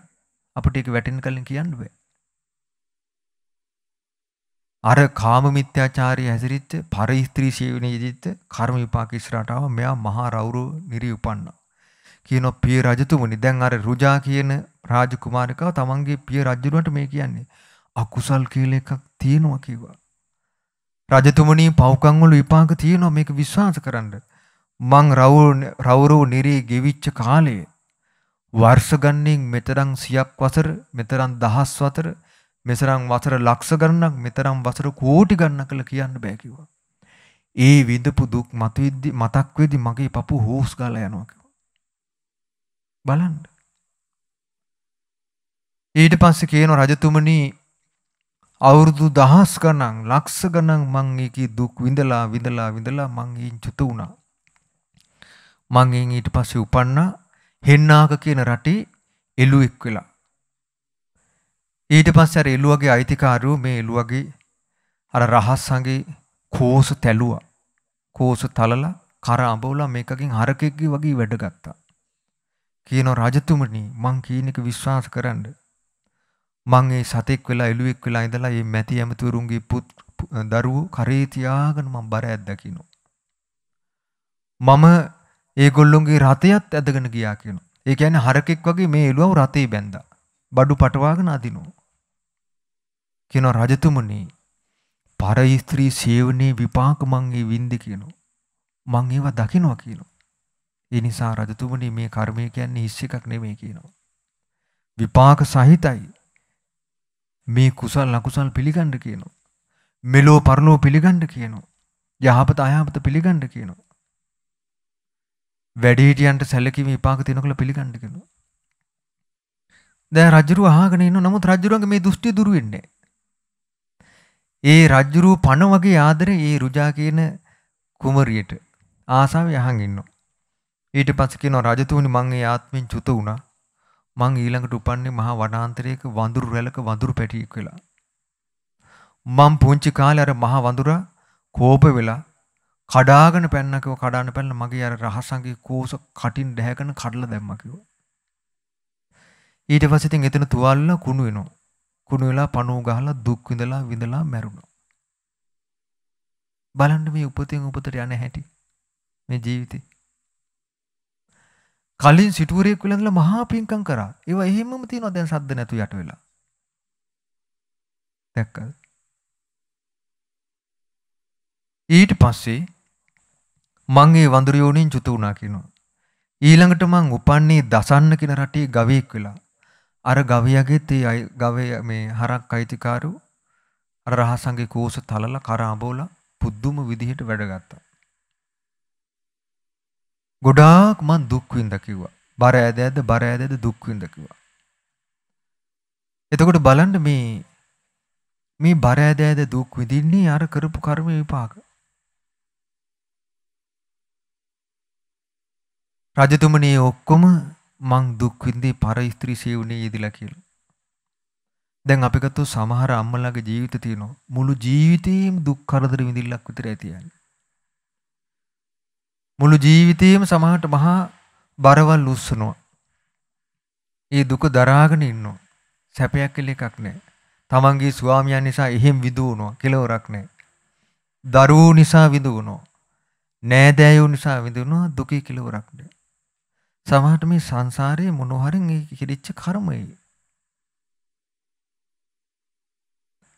අපට ඒක වැටෙන කලින් කියන්න බෑ. අර කාම මිත්‍යාචාරය හැසිරිච්ච පර ස්ත්‍රී සේවනයේදීත් කර්ම විපාක ඉස්සරහට ආව මෙයා මහා රවුරු නිරි උපන්නා. කියනවා පිය රජතුමනි දැන් අර රුජා කියන රාජකුමාරිකාව තමන්ගේ පිය රජුණට මේ කියන්නේ අකුසල් කියලා එකක් තියෙනවා කිව්වා. රජතුමනි පව්කම් වල විපාක තියෙනවා මේක විශ්වාස කරන්න. මං රවුරු නිරී ගෙවිච්ච කාලයේ වර්ෂ ගණනින් මෙතරම් 100ක් වසර මෙතරම් දහස් වසර මෙතරම් වසර ලක්ෂ ගණනක් මෙතරම් වසර කෝටි ගණන කළ කියන්න බෑ කිව්වා. ඒ විඳපු දුක් මතුවෙද්දි මතක් වෙද්දි මගේ පපු හොස් ගාලා යනවා කිව්වා. බලන්න. ඊට පස්සේ කියන රජතුමනි අවුරුදු දහස් ගණන් ලක්ෂ ගණන් මං ඒකේ දුක් විඳලා විඳලා විඳලා මං ඊන් චුත වුණා. මං එන් ඊට පස්සේ උපන්නා හෙන්නාක කියන රටේ එළුවෙක් වෙලා. ඊට පස්සේ අර එළුවගේ අයිතිකාරයෝ මේ එළුවගේ අර රහස් සංගේ කෝස තැලුවා. කෝස තලලා කර අඹවලා මේකකින් හරකෙක්ගේ වගේ වැඩ ගත්තා. කියන රජතුමනි මං කියන එක විශ්වාස කරන්න. මං ඒ සතෙක් වෙලා එළුවෙක් වෙලා ඉඳලා මේ මැති ඇමතිවරුන්ගේ පුත් දරුවෝ කරේ තියාගෙන මං බර ඇද්දා කියනවා. මම ඒගොල්ලොන්ගේ රථයත් ඇදගෙන ගියා කියනවා. ඒ කියන්නේ හරකෙක් වගේ මේ එළුවව රතේ බැඳා. බඩු පටවාගෙන අදිනවා. කියනවා රජතුමනි පරයි ස්ත්‍රී සේවනයේ විපාක මං ඒ වින්දි කියනවා. මං ඒවා දකිනවා කියනවා. ඒ නිසා රජතුමනි මේ කර්මය කියන්නේ හිස් එකක් නෙමෙයි කියනවා. විපාක සහිතයි. මේ කුසල් අකුසල් පිළිගන්න කියනවා. මෙලෝ පරලෝ පිළිගන්න කියනවා. යහපත අයහපත පිළිගන්න කියනවා. වැඩිහිටියන්ට සැලකීම විපාක තියෙන කියලා පිළිගන්න කියනවා. දැන් රජුරුව අහගෙන ඉන්නවා. නමුත් රජුරුවගේ මේ දෘෂ්ටිය දුරු වෙන්නේ ඒ රජුරුව පණ වගේ ආදරේ ඒ රුජා කියන කුමරියට ආසාවෙන් අහන් ඉන්නවා. ඊට පස්සේ කියනවා රජතුමනි මං ඒ ආත්මෙන් චුත වුණා. මං ඊළඟට උපන්නේ මහා වනාන්තරයක වඳුරු රැළක වඳුරු පැටියෙක් වෙලා. මං පුංචි කාලේ අර මහා වඳුරා කෝප වෙලා කඩාගෙන පැන්න කිව්වා කඩාගෙන පැන්න මගේ අර රහසන්ගේ කෝස කටින් දැහැගෙන කඩලා දැම්මා කිව්වා. ඊට පස්සේ ඉතින් එතන තුවාලල කුණු වෙනවා. කුණු වෙලා පණුව ගහලා දුක් විඳලා විඳලා මැරුණා. බලන්න මේ උපතෙන් උපතට යන හැටි මේ ජීවිතේ. කලින් සිටුවරයෙක් විලඳලා මහා පිංකම් කරා. ඒවා එහෙමම තියෙනවා දැන් සද්ද නැතු යට වෙලා. දැක්කද? ඊට පස්සේ මං ඒ වඳුර යෝනින් චුත වුණා කියනවා. ඊළඟට මං උපන්නේ දසන්න කියන රටේ ගවයෙක් වෙලා. අර ගවයාගේ තේ ගවය මේ හරක් අයිතිකාරු අර රහසන්ගේ කෝස තලලා කර අඹෝලා පුදුම විදිහට වැඩගත්තා. ගොඩාක් මං දුක් විඳ කිව්වා. බර ඇද ඇද බර ඇද ඇද දුක් විඳ කිව්වා. එතකොට බලන්න මේ මේ බර ඇද ඇද දුක් විඳින්නේ අර කරපු කර්ම විපාක. රජතුමනි ඔක්කොම මං දුක් විඳි පර ස්ත්‍රී සේවනයේ යෙදিলা කියලා. දැන් අපි ගත්තොත් සමහර අම්මලාගේ ජීවිත තියෙනවා මුළු ජීවිතේම දුක් කරදර විඳිල්ලක් විතරයි තියන්නේ. මුළු ජීවිතේම සමහරට මහා බරවල් උස්සනවා. ඒ දුක දරාගෙන ඉන්නවා. සැපයක් කියලා එකක් නැහැ. තමන්ගේ ස්වාමියා නිසා එහෙම් විදුවනවා කෙලවරක් නැහැ. දරුවෝ නිසා විඳුණා. නෑදෑයෝ නිසා විඳුණා දුකේ කෙලවරක් නෑ. සමහරට මේ සංසාරයේ මොනවහරින් ඒ කිරිච්ච කර්මයි.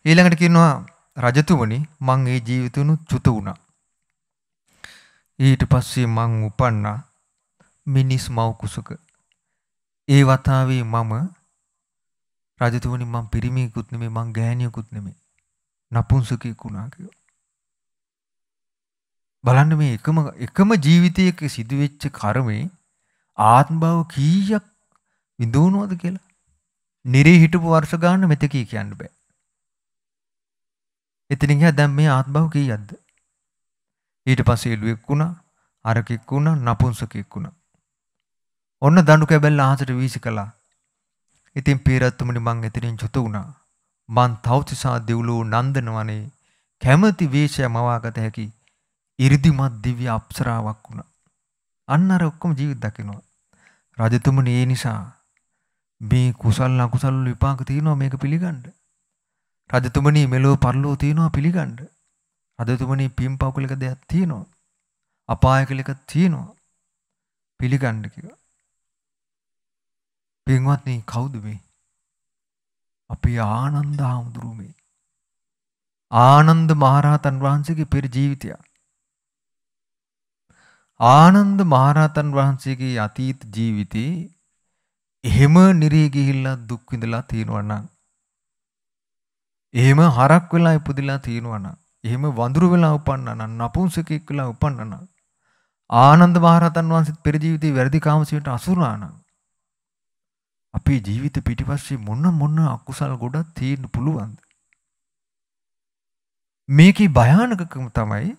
ඊළඟට කියනවා රජතුමනි මං ඒ ජීවිතුණු චුත වුණා. ඊට පස්සේ මං උපන්නා මිනිස් මව් කුසක. ඒ වතාවේ මම රජතුමනි මං පිරිමියෙකුත් නෙමෙයි මං ගෑණියෙකුත් නෙමෙයි. නපුංසකයෙක් වුණා කියලා. බලන්න මේ එකම එකම ජීවිතයක සිදුවෙච්ච කර්මේ ආත්මභාව කීයක් විඳුණුවද කියලා. නිරේ හිටපු වර්ෂ ගන්න මෙතකී කියන්න බෑ. එතනින් ගියා දැන් මේ ආත්මභාව කීයක්ද? ඊට පස්සේ එළුවෙක් වුණා, අරකෙක් වුණා, නපුංසකෙක් වුණා. ඔන්න දඬු කැබැල්ල අහසට වීසි කළා. ඉතින් පීරත්තුමනි මං එතනින් චුත වුණා. මං තෞතිසා දෙව්ලෝ නන්දනවනේ කැමති වේශය මවාගත හැකි 이르දිමත් දිව්‍ය අප්සරාවක් වුණා. අන්න අර ඔක්කොම ජීවිත දකිනවා. රජතුමනි ඒ නිසා මේ කුසල් අකුසල් විපාක තියෙනවා මේක පිළිගන්න. රජතුමනි මෙලෝ පරලෝ තියෙනවා පිළිගන්න. රජතුමනි පින්පව් කලක දෙයක් තියෙනවා. අපාය කලක තියෙනවා. පිළිගන්න කිව්වා. පින්වත්නි කවුද මේ? අපේ ආනන්ද හාමුදුරුවෝ මේ. ආනන්ද මහරහතන් වහන්සේගේ පෙර ජීවිතයක්. ආනන්ද මහරහතන් වහන්සේගේ අතීත ජීවිතේ එහෙම නිරේ ගිහිල්ලා දුක් විඳලා තියෙනවා නම් එහෙම හරක් වෙලා ඉපදිලා තියෙනවා නම් එහෙම වඳුරු වෙලා උපන්නා නම් නපුංසකෙක් වෙලා උපන්නා නම් ආනන්ද මහරහතන් වහන්සේත් පෙර ජීවිතේ වැරදි කාමසයට අසුරුනා නම් අපේ ජීවිත පිටිපස්සේ මොන මොන අකුසල් ගොඩක් තියෙන්න පුළුවන්ද මේකේ භයානකකම තමයි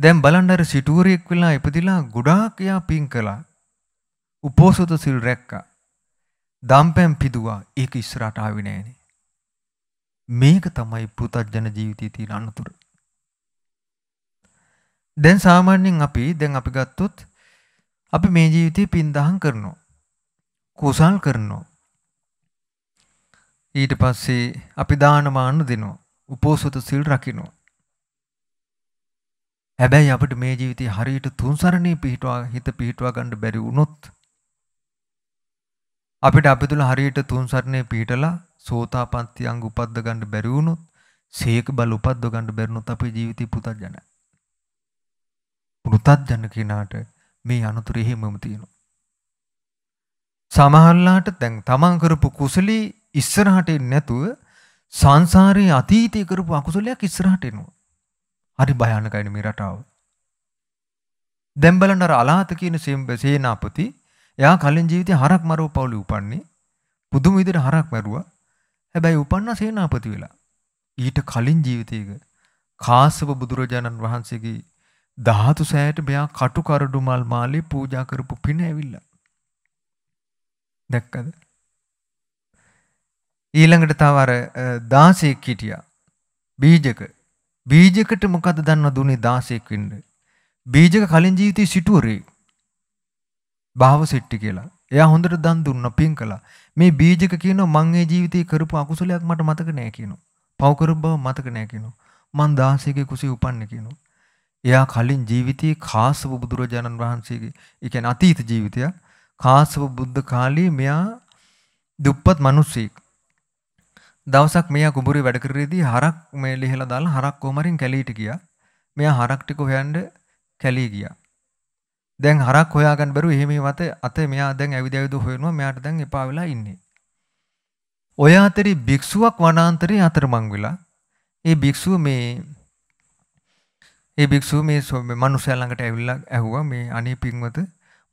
දැන් බලන්න අර සිටුවරයෙක් වෙලා ඉපදිලා ගොඩාක් එයා පින් කළා. උපෝසත සිල් රැක්කා. දම්පැම් පිදුවා. ඒක ඉස්සරහට ආවේ නෑනේ. මේක තමයි පෘථජන ජීවිතයේ තියෙන අනතුර. දැන් සාමාන්‍යයෙන් අපි දැන් අපි ගත්තොත් අපි මේ ජීවිතේ පින්දහම් කරනවා. කුසල් කරනවා. ඊට පස්සේ අපි දානමාන දෙනවා. උපෝසත සිල් රකින්නවා. හැබැයි අපිට මේ ජීවිතේ හරියට තුන්සරණේ පිහිටවා හිත පිහිටවා ගන්න බැරි වුණොත් අපිට අපි තුල හරියට තුන්සරණේ පිහිටලා සෝතාපන්ති අංග උපද්ද ගන්න බැරි වුණොත් සීක බල උපද්ද ගන්න බැරිනොත් අපේ ජීවිතේ පුතත්ජන. පුතත්ජන කෙනාට මේ අනුතර එහෙමම තියෙනවා. සමහරලාට දැන් තමන් කරපු කුසලී ඉස්සරහට එන්නේ නැතුව සංසාරයේ අතීතයේ කරපු අකුසලයක් ඉස්සරහට එනවා. හරි භයානකයින මේ රටාව. දැන් බලන්න අර අලාත කියන සේනාපති එයා කලින් ජීවිතේ හරක් මරව පවුලේ උපන්නේ. පුදුම විදිහට හරක් මරුවා. හැබැයි උපන්න සේනාපති වෙලා. ඊට කලින් ජීවිතයක කාශ්‍යප බුදුරජාණන් වහන්සේගේ ධාතු සෑයට මෙයා කටු කරඩු මල් මාලේ පූජා කරපු පින ඇවිල්ලා. දැක්කද? ඊළඟට තව අර 16 හිටියා. බීජක බීජකට මොකද දන්න දුන්නේ 16ක් වෙන්න. බීජක කලින් ජීවිතේ සිටුවරේ භාව සෙට්ටි කියලා. එයා හොඳට දන් දුන්නා පින් කළා. මේ බීජක කියනවා මං ඒ ජීවිතේ කරපු අකුසලයක් මට මතක නෑ කියනවා. පව කරපු බව මතක නෑ කියනවා. මං 16කේ කුසී උපන්නේ කියනවා. එයා කලින් ජීවිතේ කාශ්‍යප බුදුරජාණන් වහන්සේගේ, ඒ කියන්නේ අතීත ජීවිතය කාශ්‍යප බුද්ධ කාලේ මෙයා දුප්පත් මිනිසෙක්. දවසක් මෙයා කුඹුරේ වැඩ කරේදී හරක් මේ ලිහලා දාලා හරක් කොමරින් කැලීට ගියා. මෙයා හරක් ටික හොයන්න කැලී ගියා. දැන් හරක් හොයාගන්න බැරුව එහෙම වත අත මෙයා දැන් ඇවිද ඇවිද හොයනවා මෙයාට දැන් එපා වෙලා ඉන්නේ. ඔය අතරේ භික්ෂුවක් වනාන්තරයේ අතරමං වෙලා ඒ භික්ෂුව මේ ඒ භික්ෂුව මේ මනුස්සයා ළඟට ඇවිල්ලා ඇහුවා මේ අනේ පින්වත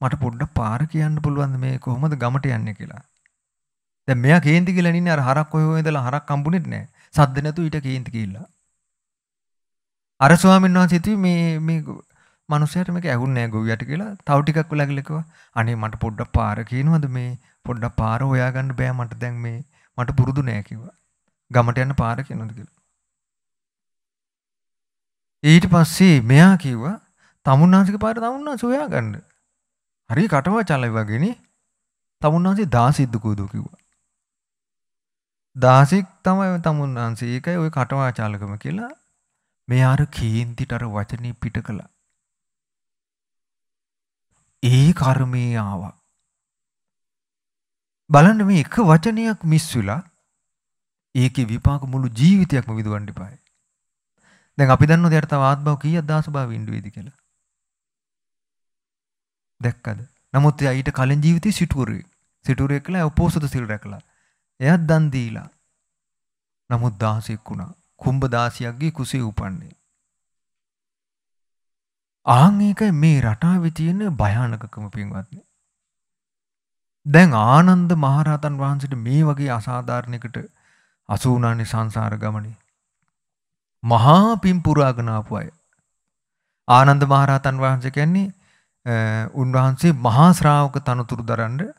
මට පොඩ්ඩක් පාර කියන්න පුළුවන්ද මේ කොහොමද ගමට යන්නේ කියලා. දැන් මෙයා කේන්ති කියලා නින්නේ අර හරක් හොයෝ ඉඳලා හරක් හම්බුනේත් නෑ. සද්ද නැතු ඊට කේන්ති කියලා. අර ස්වාමීන් වහන්සේ හිතුවේ මේ මේ මිනිහයාට මේක ඇහුන්නේ නෑ ගොවියට කියලා. තව ටිකක් වෙලා ගිල කිව්වා. අනේ මට පොඩ්ඩක් පාර කියනවද මේ පොඩ්ඩක් පාර හොයාගන්න බෑ මට දැන් මේ මට පුරුදු නෑ කිව්වා. ගමට යන්න පාර කියනවද කියලා. ඊට පස්සේ මෙයා කිව්වා තමුන්නාසික පාර තමුන්නාස හොයාගන්න. හරි කටවචලයි වගේනේ තමුන්නාසේ 16 දුකෝ දුකිව්වා. දාසික් තමයි තමුන් වහන්සේ. ඒකයි ওই කටවාචාලකම කියලා මේ අර කේන්තිට අර වචනේ පිට කළා. ඒ කර්මයේ ආවා. බලන්න මේ එක වචනයක් මිස් වෙලා ඒකේ විපාක මුළු ජීවිතයක්ම විඳවන්න ඉපායි. දැන් අපි දන්නවද යට තව ආත්මව කීයක් දහස් භාව ඉඳුවේද කියලා? දැක්කද? නමුත් එයා ඊට කලින් ජීවිතේ සිටුවරේ. සිටුවරේ කියලා උපෝසත සිල් රැකලා. එයත් දන් දීලා. නමුත් දාසෙක් වුණා. කුම්භ දාසියක්ගේ කුසේ උපන්නේ. ආන් ඒකයි මේ රටාවේ තියෙන භයානකකම පින්වත්නි. දැන් ආනන්ද මහරහතන් වහන්සේට මේ වගේ අසාධාරණයකට අසු වුණානේ සංසාර ගමනේ. මහා පින් පුරාගෙන ආපු අය. ආනන්ද මහරහතන් වහන්සේ කියන්නේ උන්වහන්සේ මහා ශ්‍රාවක තනතුරු දරන්න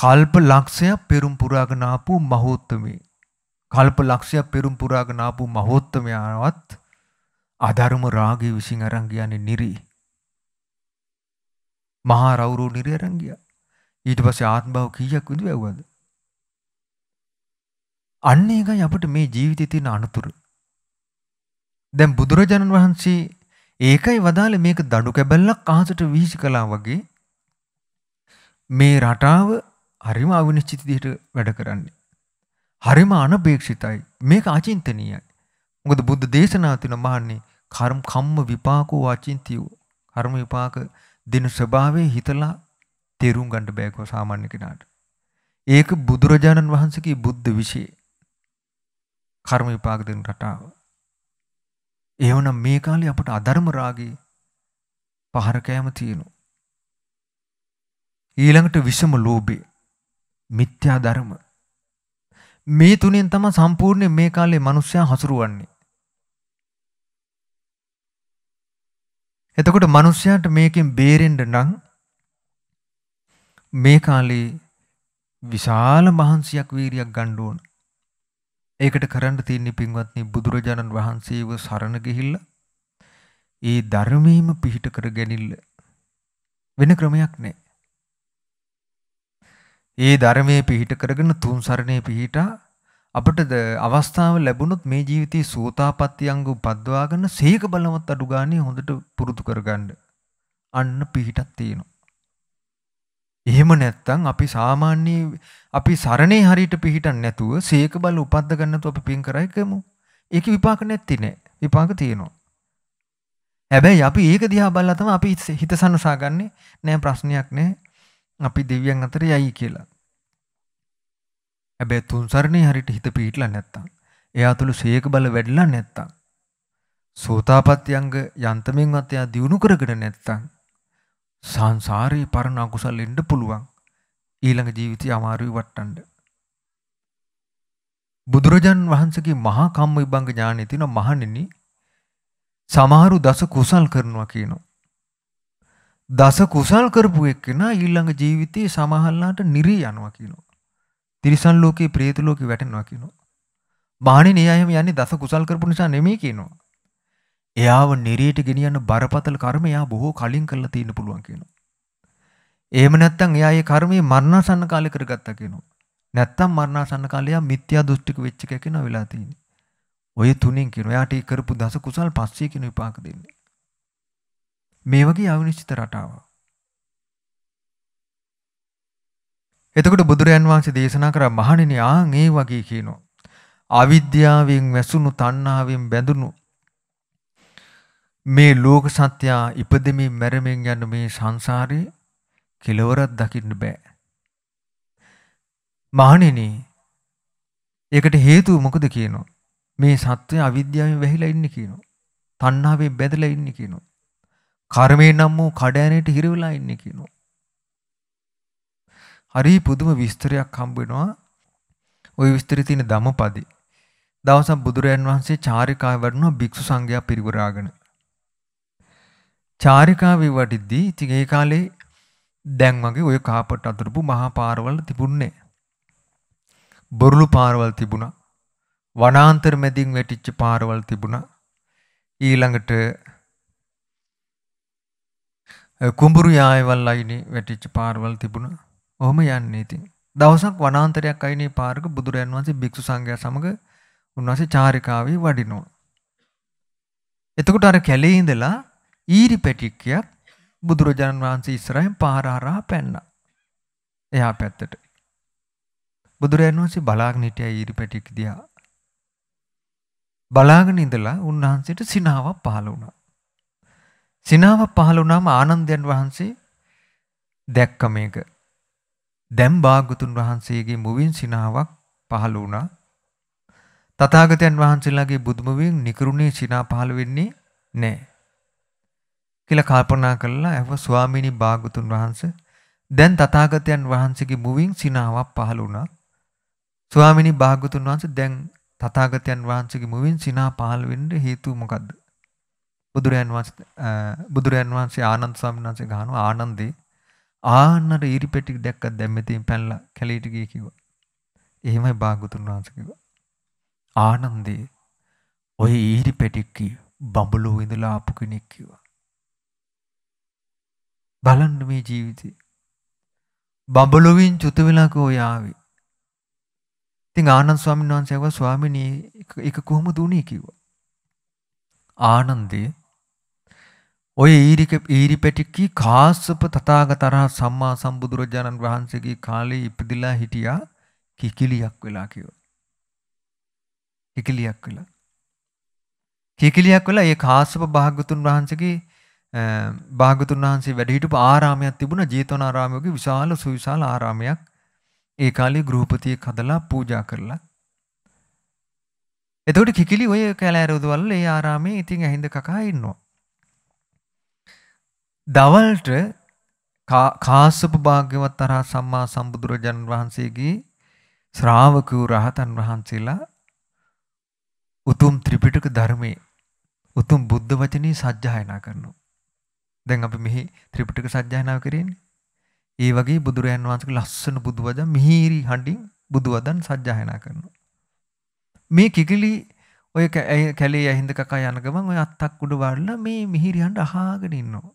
කල්ප ලක්ෂයක් පෙරම් පුරාගෙන ආපු මහෝත්තමේ කල්ප ලක්ෂයක් පෙරම් පුරාගෙන ආපු මහෝත්තමයාවත් අධර්ම රාගය විසින් අරන් ගියන්නේ නිරි මහා රවුරු නිරි අරන් ගියා ඊට පස්සේ ආත්මභාව කීයක් විදි වැව්වද අන්න ඒකයි අපිට මේ ජීවිතේ තියෙන අනතුරු දැන් බුදුරජාණන් වහන්සේ ඒකයි වදාළේ මේක දඩු කැබල්ලක් අහසට වීසි කළා වගේ මේ රටාව හරිම අවිනිශ්චිත විදිහට වැඩ කරන්නේ. හරිම අනපේක්ෂිතයි. මේක අචින්තනීයයි. මොකද බුද්ධ දේශනාව තුන මහන්නේ කර්ම කම්ම විපාකෝ අචින්තියෝ. කර්ම විපාක දෙන ස්වභාවයේ හිතලා තේරුම් ගන්න බෑ සාමාන්‍ය කෙනාට. ඒක බුදුරජාණන් වහන්සේගේ බුද්ධ විෂය. කර්ම විපාක දෙන රටාව. එහෙනම් මේ කාලේ අපට අධර්ම රාගේ පහර කෑම තියෙනවා. ඊළඟට විෂම ලෝභය මිත්‍යා ධර්ම. මේ තුනෙන් තම සම්පූර්ණය මේ කාලේ මනුස්්‍යයා හසුරුවන්නේ. එතකොට මනුස්්‍යයාට මේකින් බේරෙන්ඩ නං මේ කාලේ විශාල මහන්සියක් වීරයක් ගණ්ඩුවන්. ඒකට කරන්න තියන්නේ පින්වත්නි බුදුරජාණන් වහන්සේව සරණ ගිහිල්ල ඒ ධර්මීම පිහිට කර ගැනිල්ල වෙන ක්‍රමයක් නෑ ඒ ධර්මයේ පිහිට කරගෙන තුන් සරණේ පිහිටා අපට අවස්ථාව ලැබුණොත් මේ ජීවිතයේ සෝතාපට්ටි අංග උපද්දවාගෙන සීක බලවත් අඩු ගානේ හොඳට පුරුදු කරගන්න. අන්න පිහිටක් තියෙනවා. එහෙම නැත්නම් අපි සාමාන්‍ය අපි සරණේ හරියට පිහිටන්නේ නැතුව සීක බල උපද්ද ගන්න නැතුව අපි පින් කරයිකමු. ඒක විපාක නැති නෑ. විපාක තියෙනවා. හැබැයි අපි ඒක දිහා බලලා තමයි අපි හිත සනසා ගන්නේ. නෑ ප්‍රශ්නයක් නෑ. අපි දෙවියන් අතර යයි කියලා. හැබැයි තුන්සරණේ හරියට හිත පිහිටලා නැත්තම් එයා තුළු සීයක බල වැඩිලා නැත්තම් සෝතාපට්ටි යන්තමින්වත් එයා දියුණු කරගෙන නැත්තම් සංසාරේ පරණ අකුසල් එන්න පුළුවන්. ඊළඟ ජීවිතය අමාරුයි වටන්න. බුදුරජාන් වහන්සේගේ මහා කම්ම විභංග ඥානය තියෙන මහණෙනි සමහරු දස කුසල් කරනවා කියනවා. දස කුසල් කරපු එක්කෙනා ඊළඟ ජීවිතයේ සමහල්ලාට නිරී යනවා කියනවා. තිරිසන් ලෝකේ ප්‍රේත ලෝකේ වැටෙනවා කියනවා. මහණෙනි එයා එහෙම යන්නේ දස කුසල් කරපු නිසා නෙමෙයි කියනවා. එයාව නිරයට ගෙනියන්න බරපතල කර්ම එයා බොහෝ කලින් කරලා තියෙන්න පුළුවන් කියනවා. එහෙම නැත්නම් එයා ඒ කර්මය මරණාසන්න කාලේ කරගත්තා කියනවා. නැත්තම් මරණාසන්න කාලේ එයා මිත්‍යා දෘෂ්ටික වෙච්ච එකක් වෙලා තියෙන්නේ. ඔය තුنين කියනවා. එයාට ඒ කරපු දස කුසල් පස්සේ කියන විපාක දෙන්නේ. මේ වගේ අවිනිශ්චිත රටාවක්. එතකොට බුදුරයන් වහන්සේ දේශනා කර මහණෙනි ආන් ඒ වගේ කියනවා. අවිද්‍යාවෙන් වැසුණු තණ්හාවෙන් බැඳුණු මේ ලෝක සත්‍යය ඉපදෙමින් මැරෙමින් යන මේ සංසාරේ කෙලවරක් දකින්න බෑ. මහණෙනි ඒකට හේතුව මොකද කියනවා? මේ සත්‍ය අවිද්‍යාවෙන් වැහිලා ඉන්නේ කියනවා. තණ්හාවෙන් බැඳලා ඉන්නේ කියනවා. කර්මය නම් වූ කඩෑනයට හිරවෙලා ඉන්නේ කියනවා. හරි පුදුම විස්තරයක් හම්බ වෙනවා. ওই විස්තරේ තියෙන ධම්මපදේ. දවසක් බුදුරයන් වහන්සේ චාරිකාව වඩනවා භික්ෂු සංඝයා පිරිවරාගෙන. චාරිකාවේ වඩිද්දී ඉතින් ඒ කාලේ දැන් වගේ ওই කාපට අතුරුපු මහා පාරවල් තිබුණේ. බොරළු පාරවල් තිබුණා. වනාන්තර මැදින් වැටිච්ච පාරවල් තිබුණා. ඊළඟට කුඹුරු යායවල් අයිනේ වැටිච්ච පාරවල් තිබුණා. ඔහොම යන්නේ ඉතින්. දවසක් වනාන්තරයක් අයිනේ පාරක බුදුරයන් වහන්සේ භික්ෂු සංඝයා සමග උන්වහන්සේ චාරිකාවේ වඩිනවා. එතකොට අර කැලේ ඉඳලා ඊරි පැටික්කයක් බුදුරජාණන් වහන්සේ ඉස්සරහින් පාර හරහා පැන්නා. එහා පැත්තට. බුදුරජාණන් වහන්සේ බලාගෙන හිටියා ඊරි පැටික්ක දිහා. බලාගෙන ඉඳලා උන්වහන්සේට සිනාවක් පහළ වුණා. සිනාව පහළ වුණාම ආනන්දයන් වහන්සේ දැක්ක මේක. දැන් භාගතුන් වහන්සේගේ මුවින් සිනාවක් පහළ වුණා. තථාගතයන් වහන්සේලාගේ බුදුමුවින් නිකරුණේ සිනා පහළ වෙන්නේ නැහැ. කියලා කල්පනා කළා ඇව ස්වාමීනි භාගතුන් වහන්සේ දැන් තථාගතයන් වහන්සේගේ මුවින් සිනාවක් පහළ වුණා. ස්වාමීනි භාගතුන් වහන්සේ දැන් තථාගතයන් වහන්සේගේ මුවින් සිනා පහළ වෙන්න හේතුව මොකද්ද? බුදුරයන් වහන්සේ බුදුරයන් වහන්සේ ආනන්ද ස්වාමීන් වහන්සේ ගහනවා ආනන්දේ ආන්නර ඊරිපෙටි දැක්ක දැන් මෙතෙන් පැනලා කැලීට ගියේ කිව්වා. එහෙමයි භාගතුන් වහන්සේ කිව්වා. ආනන්දේ ඔය ඊරිපෙටික්ක බඹලෝ ඉඳලා ආපු කෙනෙක් කිව්වා. බලන්න මේ ජීවිතේ. බඹලොවින් චුත වෙලා කෝ යාවේ. ඉතින් ආනන්ද ස්වාමීන් වහන්සේ ආවා ස්වාමිනී එක කොහොමද උනේ කිව්වා. ආනන්දේ ඔය ඊරිපැටික්කි කාස්සප තතාගතරහ සම්මා සම්බුදුරජාණන් වහන්සේගේ කාලේ ඉපදිලා හිටියා කිකිලියක් වෙලා කියව. කිකිලියක් වෙලා. කිකිලියක් වෙලා ඒ කාස්සප භාගතුන් වහන්සේගේ භාගතුන් වහන්සේ වැඩ හිටපු ආරාමයක් තිබුණා ජේතවනාරාමයේ විශාල සුවිශාල ආරාමයක්. ඒ කාලේ ගෘහපතියෙක් හදලා පූජා කරලා එතකොට කිකිලි ඔය කැලෑරවදවල ඒ ආරාමේ ඉතින් ඇහිඳ කකා ඉන්නවා. දවල්ට කාශ්‍යප භාග්‍යවත් අරහ සම්මා සම්බුදුරජාණන් වහන්සේගේ ශ්‍රාවකයෝ රහතන් වහන්සේලා උතුම් ත්‍රිපිටක ධර්මයේ උතුම් බුද්ධ වචනේ සජ්ජායනා කරනවා. දැන් අපි මෙහි ත්‍රිපිටක සජ්ජායනා කරන්නේ. ඒ වගේ බුදුරයන් වහන්සේගේ ලස්සන බුදුවදන් මිහිරි හඬින් බුදුවදන් සජ්ජායනා කරනවා. මේ කිකිලි ඔය කැලේ ඇහිඳ කකා යන ගමන් ඔය අත්තක් උඩ වඩලා මේ මිහිරි හඬ අහගෙන ඉන්නවා.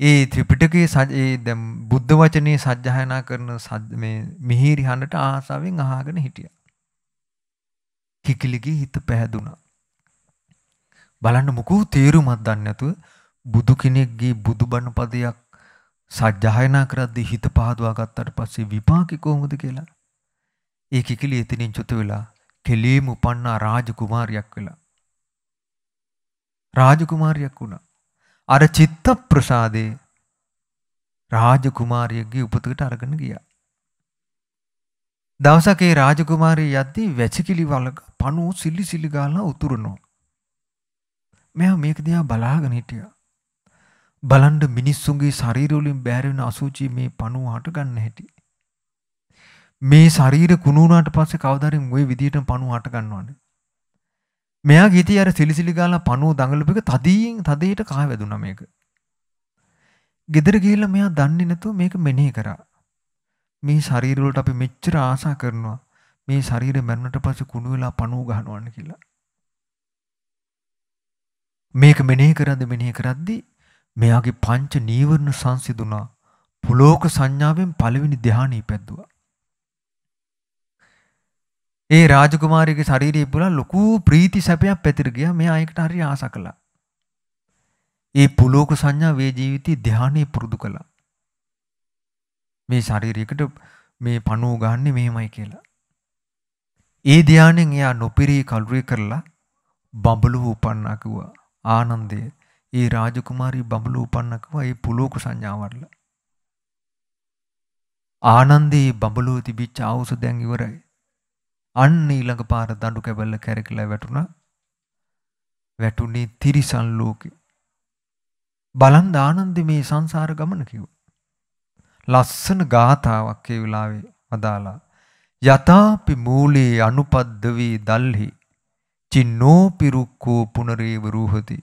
ඒ ත්‍රිපිටකයේ දැම් බුද්ධ වචනය සජ්්‍යයනා කරන සද මිහිරි හඬට ආසාාවෙන් අහාගෙන හිටිය. කිකිලිගේ හිත පැහැදුනා. බලන්න මොකූ තේරුමත් දන්නඇතුව බුදු කෙනෙක්ගේ බුදු බණ පදයක් සජ්්‍යයනා කරද්දි හිත පහදවාගත්තට පස්සේ විපාකි කෝහොමද කියලා. ඒ කිකිලි එතිනින් චුත වෙලා කෙලීම උපන්නා රාජකුමාරයක් වෙලා. රාජකුමාරයක් වුණා. අර චිත්ත ප්‍රසාදේ රාජකුමාරියගේ උපතකට අරගෙන ගියා. දවසක ඒ රාජකුමාරිය යද්දී වැසිකිලි වලක පණුව සිලි සිලි ගාලා උතුරනවා. මෙයා මේක දිහා බලාගෙන හිටියා. බලන්න මිනිස්සුන්ගේ ශරීර වලින් බැහැර වෙන අසුචි මේ පණුව හට ගන්න හැටි. මේ ශරීර කුණු වුණාට පස්සේ කවදාරින් ওই විදියටම පණුව හට ගන්නවනේ. මෙයා ගීතය අර සිලිසිලි ගාලා පණුව දඟලපු එක තදියෙන් තදේට කහ වැදුනා මේක. ගෙදර ගිහිල්ලා මෙයා දන්නේ නැතුව මේක මෙනෙහි කරා. මේ ශරීර වලට අපි මෙච්චර ආසා කරනවා. මේ ශරීරය මැරුණට පස්සේ කුණු වෙලා පණුව ගහනවන්න කියලා. මේක මෙනෙහි කරද්දි මෙනෙහි කරද්දි මෙයාගේ පංච නීවරණ සංසිඳුණා. පුලෝක සංඥාවෙන් පළවෙනි ධානය ඉපැද්දුවා. ඒ රාජකුමාරයගේ ශරීරයේ පුරා ලොකු ප්‍රීති සැපයක් පැතිර ගියා. මෙයා ඒකට හරි ආස කළා. ඒ පුලෝක සංඥා වේ ජීවිතේ ධානයේ පුරුදු කළා. මේ ශරීරයකට මේ පණුව ගන්නෙ මෙහෙමයි කියලා. ඒ ධානයෙන් එයා නොපිරී කලුරේ කරලා බඹලුව උපන්නා කිව්වා. ආනන්දය. ඒ රාජකුමාරී බඹලුව උපන්නා කිව්වා ඒ පුලෝක සංඥාවවල. ආනන්දේ බඹලුව තිබිච්ච ආවුස දැන් ඉවරයි. අන්න ඊළඟ පාර දඬු කැබල්ල කැරකිලා වැටුණා. වැටුනේ තිරිසන් ලෝකේ. බලන් ආනන්ද මේ සංසාර ගමන කිව්වා. ලස්සන ගාතාවක් ඒ වෙලාවේ අදාලා. යතාපි මූලේ අනුපද්දවී දල්හි චින්නෝ පිරුක්කෝ පුනරේව රූහති.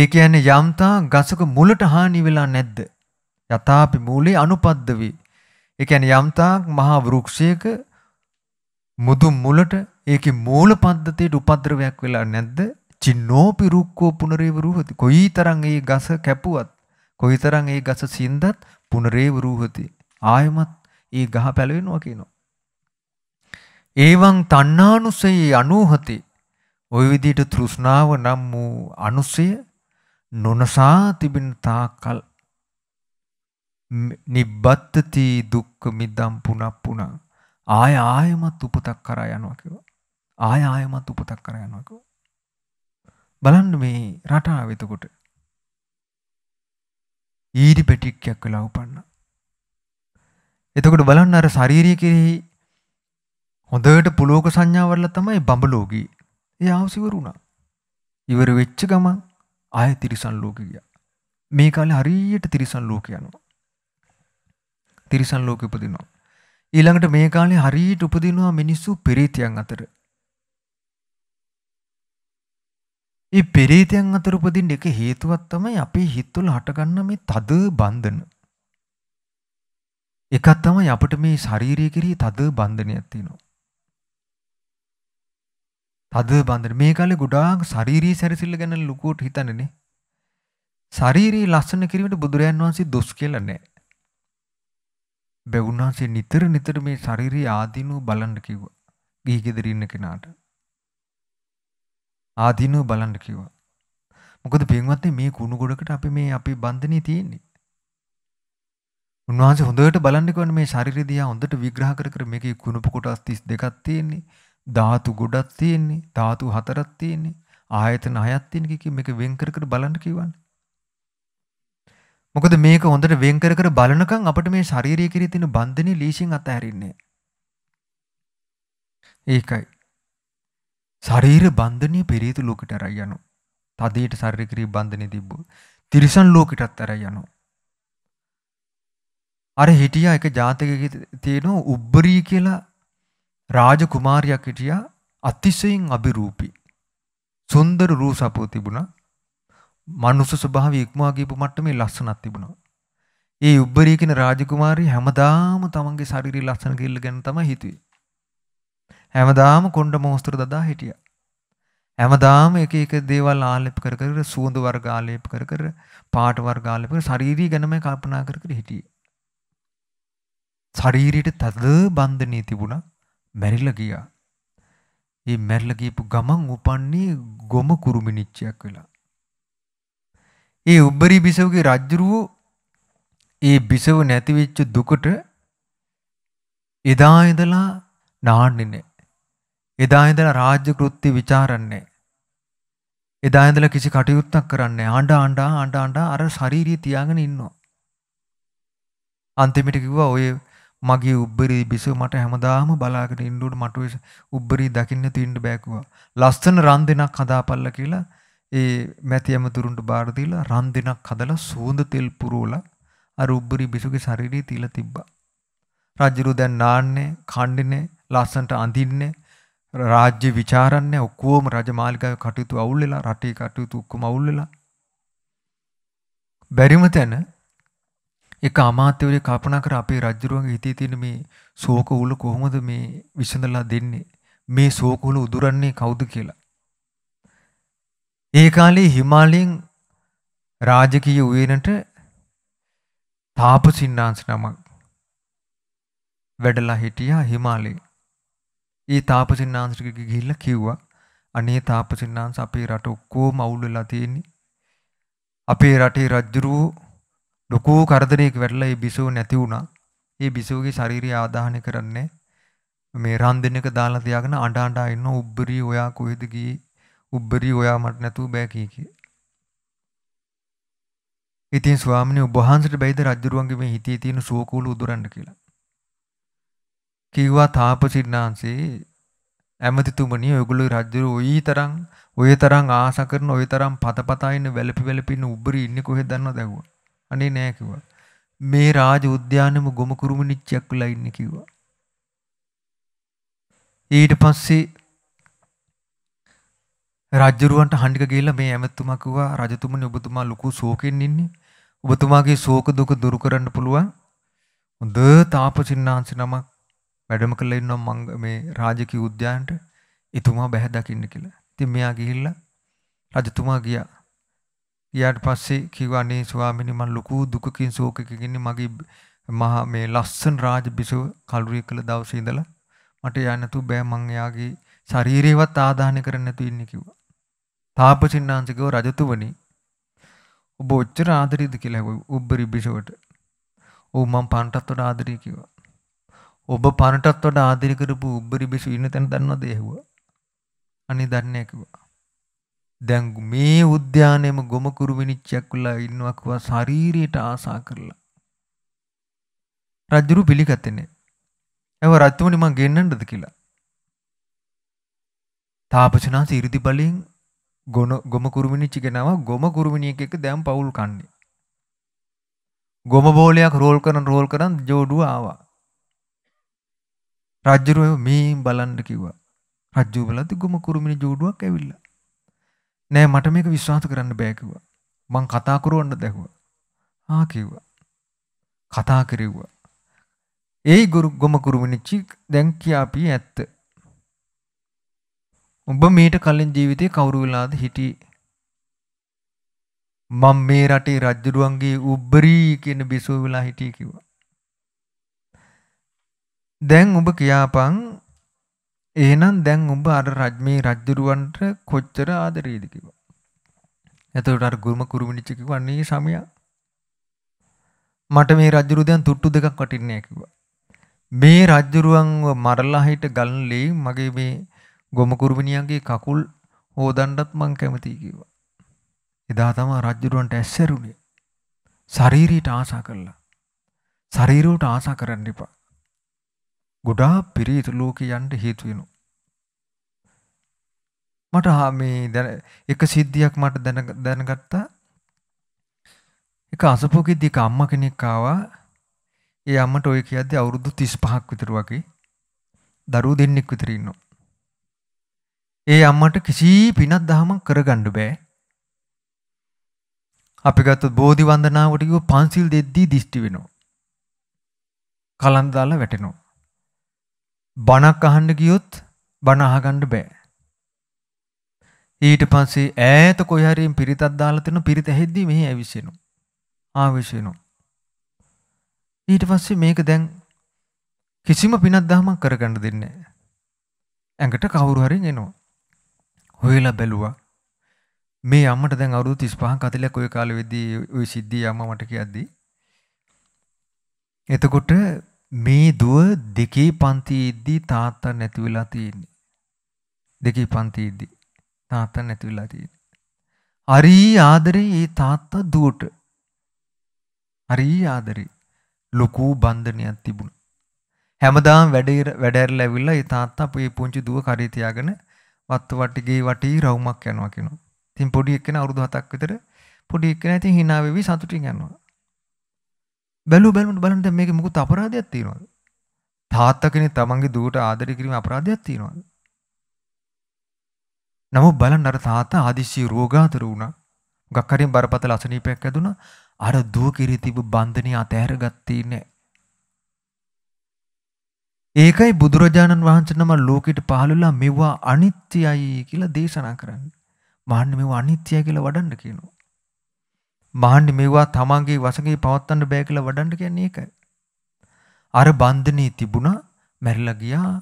ඒ කියන්නේ යම්තා ගසක මුලට හානි වෙලා නැද්ද? යතාපි මූලේ අනුපද්දවී. ඒ කියන්නේ යම්තා මහා වෘක්ෂයක මුදු මුලට ඒකේ මූල පද්ධතියට උපද්‍රවයක් වෙලා නැද්ද? චින්නෝපි රුක්කෝ පුනරේව රූහති. කොයිතරම් ඒ ගස කැපුවත්, කොයිතරම් ඒ ගස සින්දත් පුනරේව රූහති. ආයමත් ඒ ගහ පැලවෙනවා කියනවා. ඒවං තණ්හානුසයේ අනුහති. ওই විදිහට තෘෂ්ණාව නම් වූ අනුසය නොනසා තිබෙන තාකල් නිබ්බත්තති දුක්ඛ මිදම් පුනප්පුනා ආය ආයමත් උපතක් කරා යනවා කිව්වා. ආය ආයමත් උපතක් කරා යනවා කිව්වා. බලන්න මේ රටාව එතකොට ඊඩි පෙටික්කයක් වෙලා උපන්න. එතකොට බලන්න අර ශාරීරිය කෙරෙහි හොඳට පුලෝක සංඥාවල තමයි බඹලෝකී. ඒ ආවසිවරුණා. ඉවර වෙච්ච ගමන් ආය තිරිසන් ලෝකෙ ගියා. මේ කාලේ හරියට තිරිසන් ලෝකේ යනවා. තිරිසන් ලෝකෙ උපදිනවා. ඊළඟට මේ කාලේ හරියට උපදිනවා මිනිස්සු පෙරිතයන් අතර. මේ පෙරිතයන් අතර උපදින්න එක හේතුවක් තමයි අපේ හිත තුළ හටගන්න මේ තද බන්ධන. එකක් තමයි අපිට මේ ශාරීරික කිරී තද බන්ධනයක් තියෙනවා. තද බන්ධන මේ කාලේ ගොඩාක් ශාරීරික සැරසිල්ල ගැන ලුකුවට හිතන්නේ ශාරීරික ලස්සන කිරීමට බුදුරයන් වහන්සේ දොස් කියලා නැහැ. බැ උන්වහන්සේ නිතර නිතර මේ ශාරීරිය ආදීනෝ බලන්න කිව්වා. ගිහි ගෙදර ඉන්න කෙනාට. ආදීනෝ බලන්න කිව්වා. මොකද පින්වත්නි මේ කුණු ගොඩකට අපි මේ අපි බන්ධනේ තියෙන්නේ. උන්වහන්සේ හොඳට බලන්න කිව්වනේ මේ ශාරීරිය දිහා හොඳට විග්‍රහ කර කර මේකේ කුණුප කොටස් 32ක් තියෙන්නේ. ධාතු ගොඩක් තියෙන්නේ. ධාතු හතරක් තියෙන්නේ. ආයතන හයක් තියෙන කි මේක වෙන් කර කර බලන්න කිව්වනේ. මොකද මේක හොඳට වෙන් කර කර බලනකම් අපිට මේ ශාරීරික කිරී තියෙන බන්ධනේ ලීසින් අතහැරින්නේ. ඒකයි. ශරීර බන්ධනේ පෙරේත ලෝකෙට අරයි යනවා. තදේට ශාරීරික කිරී බන්ධනේ තිබ්බු. තිරිසන් ලෝකෙටත් අරයි යනවා. අර හිටියා එක ජාතකයේ තියෙන උබ්බරී කියලා රාජ කුමාරියක් හිටියා අතිශයින් අභිරූපී. සුන්දර රූප සපෝ තිබුණා. මනුස්ස ස්වභාවය ඉක්මවා ගියපු මට්ටමේ ලස්සනක් තිබුණා. ඒ උබ්බරිය කියන රාජකුමාරිය හැමදාම තමන්ගේ ශාරීරික ලස්සන කිල්ල ගැන තමයි හිතුවේ. හැමදාම කොණ්ඩ මොහොස්තර දදා හිටියා. හැමදාම එක එක දේවල් ආලේප කර කර සුවඳ වර්ග ආලේප කර කර පාට වර්ග ආලේප කර ශාරීරිය ගැනම කල්පනා කර කර හිටියේ. ශරීරයට තද බන්ධනී තිබුණා. මැරිලා ගියා. ඒ මැරිලා ගියපු ගමන් උපන්නේ ගොම කුරුමිනිච්චයක් වෙලා. ඒ උබ්බරි බිසවගේ රජ්ජුරුවෝ ඒ බිසව නැතිවෙච්ච දුකට එදා ඉඳලා නාන්නේ නැහැ. එදා ඉඳලා රාජ්‍ය කෘත්‍ය ਵਿਚාරන්නේ එදා ඉඳලා කිසි කටයුත්තක් කරන්නේ ආඬ ආඬ ආඬ ආඬ අර ශාරීරිය තියාගෙන ඉන්නවා. අන්තිමට කිව්වා ඔය මගේ උබ්බරි බිසව මට හැමදාම බලාගෙන ඉන්න උඩ මට උබ්බරි දකින්න තින්න බෑ කිව්වා. ලස්සන රන් දෙනක් හදාපල්ලා කියලා ඒ මැති ඇමතුරුන්ට බාර දීලා රන් දෙනක් හදලා සුවඳ තෙල් පුරවලා අර උබ්බරි බිසුගේ ශරීරය තියලා තිබ්බා. රජුරු දැන් නාන්නේ, කණ්ඩිනේ, ලස්සන්ට අඳින්නේ, රාජ්‍ය ਵਿਚාරන්නේ ඔක්කොම රජමාලිගාවේ කටයුතු අවුල් වෙලා, රටේ කටයුතු ඔක්කොම අවුල් වෙලා. බැරිම තැන එක අමාත්‍යවරයෙක් කල්පනා කර අපේ රජුරුවන්ගේ හිතේ තියෙන මේ ශෝක උල කොහොමද මේ විසඳලා දෙන්නේ? මේ ශෝක උල උදුරන්නේ කවුද කියලා. ඒ කාලේ හිමාලයෙන් රාජකීය උයනට තාපසින්නාංශ නමක් වැඩලා හිටියා හිමාලයේ. ඒ තාපසින්නාංශට ගිහිල්ලා කිව්වා අනේ තාපසින්නාංශ අපේ රට ඔක්කොම අවුල් වෙලා තියෙන්නේ. අපේ රටේ රජුරෝ ලොකු කරදරයක වැටලා ඒ බිසෝ නැති වුණා. ඒ බිසෝගේ ශාරීරික ආදාහනය කරන්නේ මේ රන් දෙන්නක දාලා තියාගෙන අඬ අඬ ඉන්න උබ්බරි ඔයා කොහෙද ගියේ උබ්බරි ඔයා මට නැතුව බෑ කී කී. ඉතින් ස්වාමිනේ ඔබ වහන්සේට බැයිද රජුරුවන්ගේ මේ හිතේ තියෙන සුවකූල උදුරන්න කියලා. කිව්වා තාපසින්නාංශේ ඇමතිතුමනි ඔයගොල්ලෝ රජුරු ওই තරම් ඔය තරම් ආස කරන ඔය තරම් පතපතා ඉන්න වැළපි වැළපි ඉන්න උබ්බරි ඉන්නේ කොහෙද දන්නවද ඇහුවා. අනේ නෑ කිව්වා. මේ රාජ උද්‍යානෙම ගොම කුරුමිනිච්චයක් වෙලා ඉන්නේ කිව්වා. ඊට පස්සේ රජ්ජුරුවන්ට හඬික ගිහිල්ලා මේ ඇමතුමා කිව්වා රජතුමනි ඔබතුමා ලොකු ශෝකෙන් ඉන්නේ. ඔබතුමාගේ ශෝක දුක දුරු කරන්න පුළුවන් හොඳ තාපසින්නාංශ නමක් වැඩම කරලා ඉන්නවා මං මේ රාජකීය උද්‍යානට. එතුමා බැහැ දකින්න කියලා. ඉතින් මෙයා ගිහිල්ලා රජතුමා ගියා. ගියාට පස්සේ කිව්වා අනේ ස්වාමීනි මම ලොකු දුකකින් ශෝකකින් ඉන්නේ මගේ මහා මේ ලස්සන රාජ බිසව කලුරිය කළ දවසේ ඉඳලා මට යන්න තු බෑ මං එයාගේ ශරීරේවත් ආදාහනය කරන්න නැතු ඉන්නේ කිව්වා. තාපසින්නාන්සේගේ රජතුමනි ඔබ ඔච්චර ආදරෙයිද කියලා ඇහුවා උබ්බරි බිෂොවට. "ඔව් මම පණටත් වඩා ආදරෙයි" කිව්වා. ඔබ පණටත් වඩා ආදරෙ කරපු උබ්බරි බිෂො ඉන්න තැන දන්නවද ඇහුවා. අනේ දන්නේ කිව්වා. දැන් මේ උද්‍යානයේම ගොම කුරු විනිච්චයක් උලා ඉන්නවා කිව්වා ශාරීරියට ආසා කරලා. රජුරු පිළිගත්තේ නැහැ. "එව රජතුමනි මං ගෙන්නන්නද" කියලා. තාපසනාස 이르දි බලෙන් ගොන ගොම කුරුමිනිච්චි කෙනාව ගොම කුරුමිනියෙක් එක්ක දැන් පවුල් කන්නේ. ගොම බෝලයක් රෝල් කරන රෝල් කරන් ජෝඩුව ආවා. රජ්ජුරුව මේ බලන්න කිව්වා. රජ්ජුව බලද්දි ගොම කුරුමිනි ජෝඩුවක් ඇවිල්ලා. නෑ මට මේක විශ්වාස කරන්න බෑ කිව්වා. මං කතා කරවන්න දැහුවා. ආ කිව්වා. කතා කෙරෙව්වා. ඒ ගොම කුරුමිනිච්චි දැන් කියාපි ඇත්ත. ඔබ මීට කලින් ජීවිතේ කවුරු වෙලාද හිටියේ? මම මේ රටේ රජුරුවන්ගේ උබ්බරී කියන බිසෝ වෙලා හිටියේ කිව්වා. දැන් ඔබ කියාපන් එහෙනම් දැන් ඔබ අර රජ්මේ රජුරුවන්ට කොච්චර ආදරේද කිව්වා. එතකොට අර ගුරුම කුරුමිනිච්ච කිව්වා "නේ සමියා මට මේ රජුරු දැන් තුට්ටු දෙකක් වටින්නේ" කිව්වා. මේ රජුරුවන්ව මරලා හිට ගල්ලේ මගේ මේ ගොම කුරුමිනියන්ගේ කකුල් හෝදණ්ඩත් මං කැමතියි කිව්වා. එදා තමයි රජුරවන්ට ඇස්සරුනේ. ශරීරයට ආසා කළා. ශරීරයට ආසා කරන්න එපා. ගොඩාක් පිරිත ලෝකේ යන්න හේතු වෙනවා. මට මේ දැන එක සිද්ධියක් මට දැන දැනගත්තා. එක අසපොකෙද්දී එක අම්මා කෙනෙක් ආවා. ඒ අම්මට ඔය කියද්දී අවුරුදු 35ක් විතර වගේ දරුවෝ දෙන්නෙක් විතර ඉන්නවා. ඒ අම්මට කිසි පිනක් දහමක් කරගන්න බෑ. අපි ගත්තොත් බෝධි වන්දනාවට ගිහුව පන්සිල් දෙද්දී දිෂ්ටි වෙනවා. කලන් දාලා වැටෙනවා. බණක් අහන්න ගියොත් බණ අහගන්න බෑ. ඊට පස්සේ ඈත කොයි හරියෙන් පිරිතක් දාලා තියෙන පිරිත ඇහෙද්දී මෙහි ඇවිස්සෙනවා. ආවිශ වෙනවා. ඊට පස්සේ මේක දැන් කිසිම පිනක් දහමක් කරගන්න දෙන්නේ නැහැ. ඇඟට කවුරු හරි එනවා. හොයලා බැලුවා මේ අම්මට දැන් අවුරුදු 35ක් 40ක් ওই කාලෙ වෙද්දී ওই සිද්ධිය අම්මා මට කියද්දී එතකොට මේ දුව දෙකේ පන්තියේදී තාත්තා නැති වෙලා තියෙන්නේ දෙකේ පන්තියේදී තාත්තා නැති වෙලා තියෙන්නේ හරි ආදරේ ඒ තාත්තා දුවට හරි ආදරේ ලොකු බන්ධනයක් තිබුණා හැමදාම වැඩ වැඩ ඇරලා ඇවිල්ලා ඒ තාත්තා අපේ පුංචි දුව කරේ තියාගෙන වත්තු වටගේ වටී රවුමක් යනවා කෙනවා. ඉතින් පොඩි එක්කෙනා අවුරුදු 7ක් විතර පොඩි එක්කෙනා ඉතින් hina වෙවි සතුටින් යනවා. බැලු බැලමුට බලන්න දැන් මේකේ මොකුත් අපරාධයක් තියෙනවද? තාත්තා කෙනෙක් තමන්ගේ දුවට ආදරය කිරීම අපරාධයක් තියෙනවද? නමුත් බලන්න අර තාත්තා ආදිශී රෝගාතුර වුණා. මොකක් හරි බරපතල අසනීපයක් ඇදුණා. අර දුව කිරී තිබු බන්ධනය අතහැරගත්තේ නැහැ. ඒකයි බුදුරජාණන් වහන්සේ නම ලෝකෙට පහළලා මෙවුවා අනිත්‍යයි කියලා දේශනා කරන්නේ. මහන්න මෙවුවා අනිත්‍යයි කියලා වඩන්න කියනවා. මහන්න මෙවුවා තමන්ගේ වශයෙන් පවත්වන්න බෑ කියලා වඩන්න කියන්නේ ඒකයි. අර බන්ධනේ තිබුණා, මැරිලා ගියා,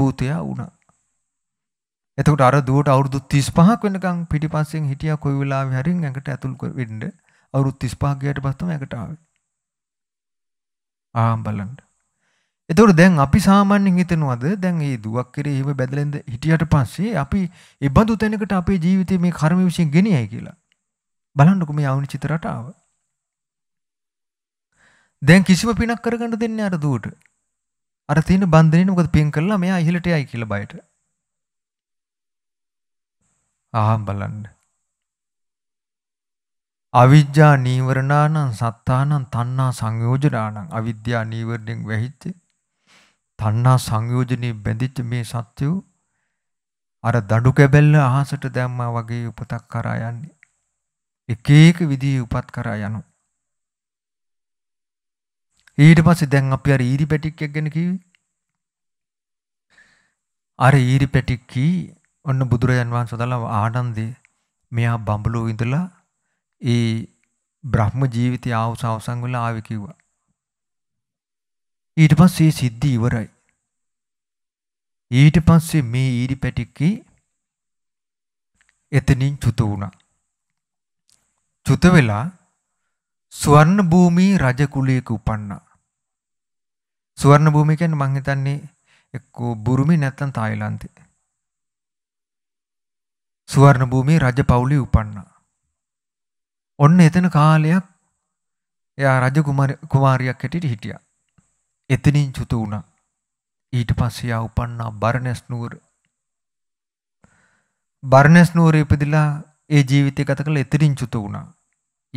භූතයා වුණා. එතකොට අර දුවට අවුරුදු 35ක් වෙනකන් පිටිපස්සෙන් හිටියා කොයි වෙලාවෙ හරි ඇඟට ඇතුල් වෙන්න අවුරුදු 35 ගියට පස්සම ඇඟට ආවේ. ආම් බලන්න. එතකොට දැන් අපි සාමාන්‍යයෙන් හිතනවාද දැන් මේ දුවක් කෙරේ හිම බැඳලෙන්ද හිටියට පස්සේ අපි ඒබඳු තැනකට අපේ ජීවිතේ මේ කර්ම විශ්යෙන් ගෙනියයි කියලා. බලන්නකො මේ අවුනිචිත රටාව. දැන් කිසිම පිනක් කරගන්න දෙන්නේ අර දුවට. අර තියෙන බන්ධනේ මොකද පින් කළා මෙයා ඉහළට යයි කියලා බයට. ආහම් බලන්න. අවිද්‍යා නීවරණානං සත්තානං තණ්හා සංයෝජනානං අවිද්‍යා නීවරණයෙන් වැහිච්චේ තණ්හා සංයෝජනේ බැඳිච්ච මේ සත්‍යෝ අර දඬු කැබැල්ල අහසට දැම්මා වගේ උපතක් කරා යන්නේ. එක එක විදිහේ උපත් කරා යනවා. ඊට පස්සේ දැන් අපි අර ඊරි පැටික්කයක් ගැන කිව්වේ. අර ඊරි පැටික්කි ඔන්න බුදුරජාන් වහන්සේ දාලා ආනන්දේ මෙයා බඹලෝ ඉඳලා ඒ බ්‍රහ්ම ජීවිතය ආවස අවසන් වෙලා ආවේ කිව්වා. ඊට පස්සේ සිද්ධි ඉවරයි. ඊට පස්සේ මේ ඊරි පැටික්කි එතනින් චුත වුණා. චුත වෙලා ස්වර්ණ භූමී රජ කුලයක උපන්නා. ස්වර්ණ භූමිය කියන්නේ මං හිතන්නේ එක්කෝ බුරුමේ නැත්නම් තායිලන්තේ. ස්වර්ණ භූමියේ රජ පවුලේ උපන්නා. ඔන්න එතන කාලයක් එයා රජ කුමාරියක් හැටියට හිටියා. එතනින් චුත වුණා. ඊට පස්සේ ආ උපන්නා බර්ණස් නුවර. බර්ණස් නුවරේ ඉපදිලා ඒ ජීවිතය ගත කළ එතනින් චුත වුණා.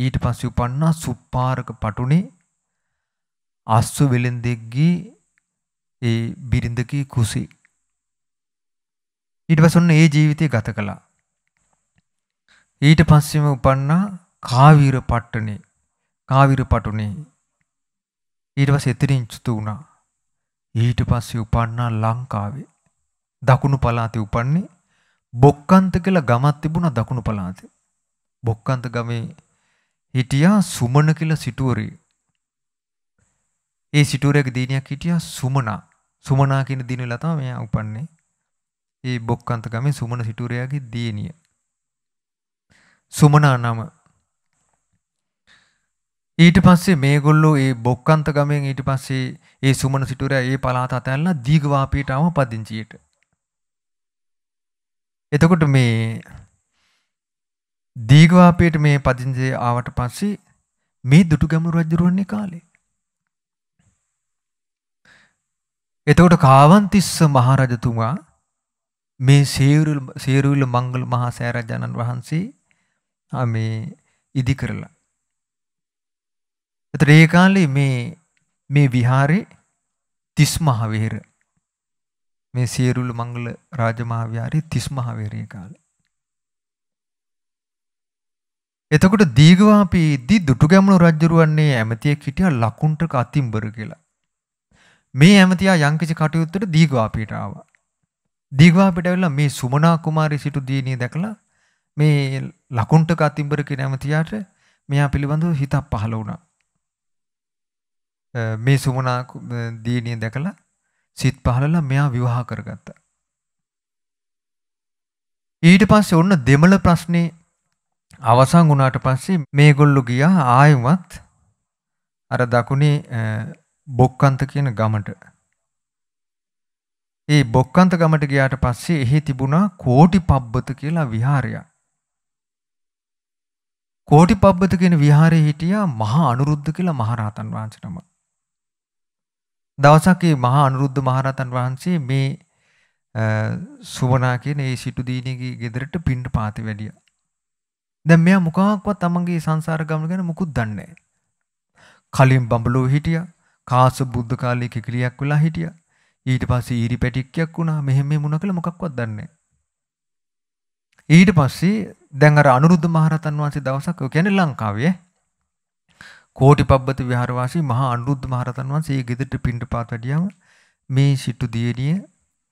ඊට පස්සේ උපන්නා සුප්පාරක පටුනේ අස්සු වෙලෙන්දෙක්ගේ ඒ බිරිඳකී කුසී ඊට පස්සොන්න ඒ ජීවිතය ගත කළා. ඊට පස්සෙම උපන්නා කාවිර පට්ටනේ කාවිර පටුනේ ඊට පස්සේ එතනින් චුතු වුණා. ඊට පස්සේ උපන්නා ලංකාවේ. දකුණු පළාතේ උපන්නේ බොක්කන්ත කියලා ගමක් තිබුණා දකුණු පළාතේ. බොක්කන්ත ගමේ හිටියා සුමන කියලා සිටුවරේ. ඒ සිටුවරයක දිනියක් හිටියා සුමනා. සුමනා කියන දිනෙලා තමයි මෙයා උපන්නේ. ඒ බොක්කන්ත ගමේ සුමන සිටුවරයාගේ දිනිය. සුමනා නම ඊට පස්සේ මේගොල්ලෝ ඒ බොක්කන්ත ගමෙන් ඊට පස්සේ ඒ සුමන සිටුරා ඒ පළාත අතහැරලා දීඝවාපීට ආව පදිංචියට. එතකොට මේ දීඝවාපීට මේ පදිංචිය ආවට පස්සේ මේ දුටුගැමුණු රජුරවන්නේ කාලේ. එතකොට කාවන්තිස්ස මහරජතුමා මේ සේරුල් සේරුවිල මංගල මහා සෑරජාණන් වහන්සේ මේ ඉදි කරලා එතකොට ඒ කාලේ මේ මේ විහාරේ තිස්මහ විහෙර මේ සියරුළු මංගල රාජමහා විහාරේ තිස්මහ විහෙරේ කාලේ. එතකොට දීඝවාපීදී දුටුගැමුණු රජුරවන්නේ ඇමතියෙක් හිටියා ලකුණ්ඨක අතිම්බර කියලා. මේ ඇමතියා යංකිසි කටයුත්තට දීඝවාපීට ආවා. දීඝවාපීට ඇවිල්ලා මේ සුමනා කුමාරී සිටු දිනිය දැකලා මේ ලකුණ්ඨක අතිම්බර කියන ඇමතියාට මෙයා පිළිබඳව හිතක් පහළ වුණා. මේ සුමනා දීනිය දැකලා සිත් පහළලා මෙයා විවාහ කරගත්තා. ඊට පස්සේ ඔන්න දෙමළ ප්‍රශ්නේ අවසන් වුණාට පස්සේ මේගොල්ලෝ ගියා ආයෙමත් අර දකුණේ බොක්කන්ත කියන ගමට. ඒ බොක්කන්ත ගමට ගියාට පස්සේ එහි තිබුණා කෝටි පබ්බත කියලා විහාරයක්. කෝටි පබ්බත කියන විහාරයේ හිටියා මහා අනුරුද්ධ කියලා මහරහතන් වහන්සේ නමක්. දවසක් මහා අනුරුද්ධ මහරතන් වහන්සේ මේ සුවනා කියන ඒ සිටු දීනගේ ගෙදරට පින්ඩ පාති වැඩිය. දැන් මෙයා මොකක්වත් තමන්ගේ සංසාර ගමන ගැන මුකුත් දන්නේ කලින් බඹලෝ හිටියා, කාස බුද්ධ කාලයේ කිකිලියක් වෙලා හිටියා. ඊට පස්සේ ඊරි පැටික්කයක් වුණා. මෙහෙම මේ මොන කළ මොකක්වත් දන්නේ ඊට පස්සේ දැන් අර අනුරුද්ධ මහරතන් වහන්සේ දවසක් ඔය කියන්නේ ලංකාවේ කෝටිපබ්බත විහාරවාසී මහා අනුරුද්ධ මහරතන් වහන්සේ ඒ ගෙදරට පිණ්ඩපාත වැඩියම මේ සිටු දියණිය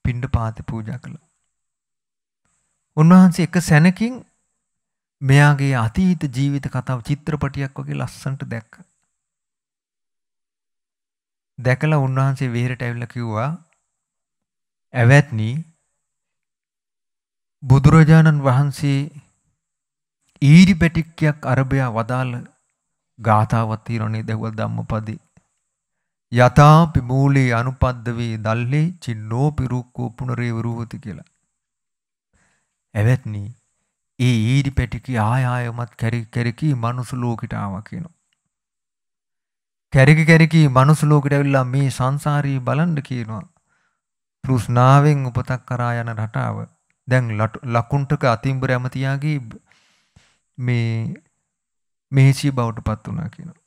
පිණ්ඩපාත පූජා කළා. උන්වහන්සේ එක සැනකින් මෙයාගේ අතීත ජීවිත කතාව චිත්‍රපටියක් වගේ ලස්සනට දැක්කා. දැකලා උන්වහන්සේ විහෙරට ඇවිල්ලා කිව්වා ඇවැත්නි බුදුරජාණන් වහන්සේ ඊරිපැටික්කයක් අරබයා වදාළ ගාථාවක් තියෙනනේ දැහුවල් ධම්මපදේ. යථාපි මූලේ අනුපද්දවේ දල්ලේ චින්නෝ පිරුක්කෝ පුනරේවරූහති කියලා. එවත්නි ඒ ඊඩි පැටිකි ආය ආයමත් කැරි කැරකි මනුස්ස ලෝකෙට ආවා කියනවා. කැරකි කැරකි මනුස්ස ලෝකෙට ඇවිල්ලා මේ සංසාරී බලන්න කියනවා. තෘෂ්ණාවෙන් උපතක් කරා යන රටාව. දැන් ලකුණ්ඩක අතිම්බර ඇමතියාගේ මේ මේචී බවට පත් වනා කියනවා.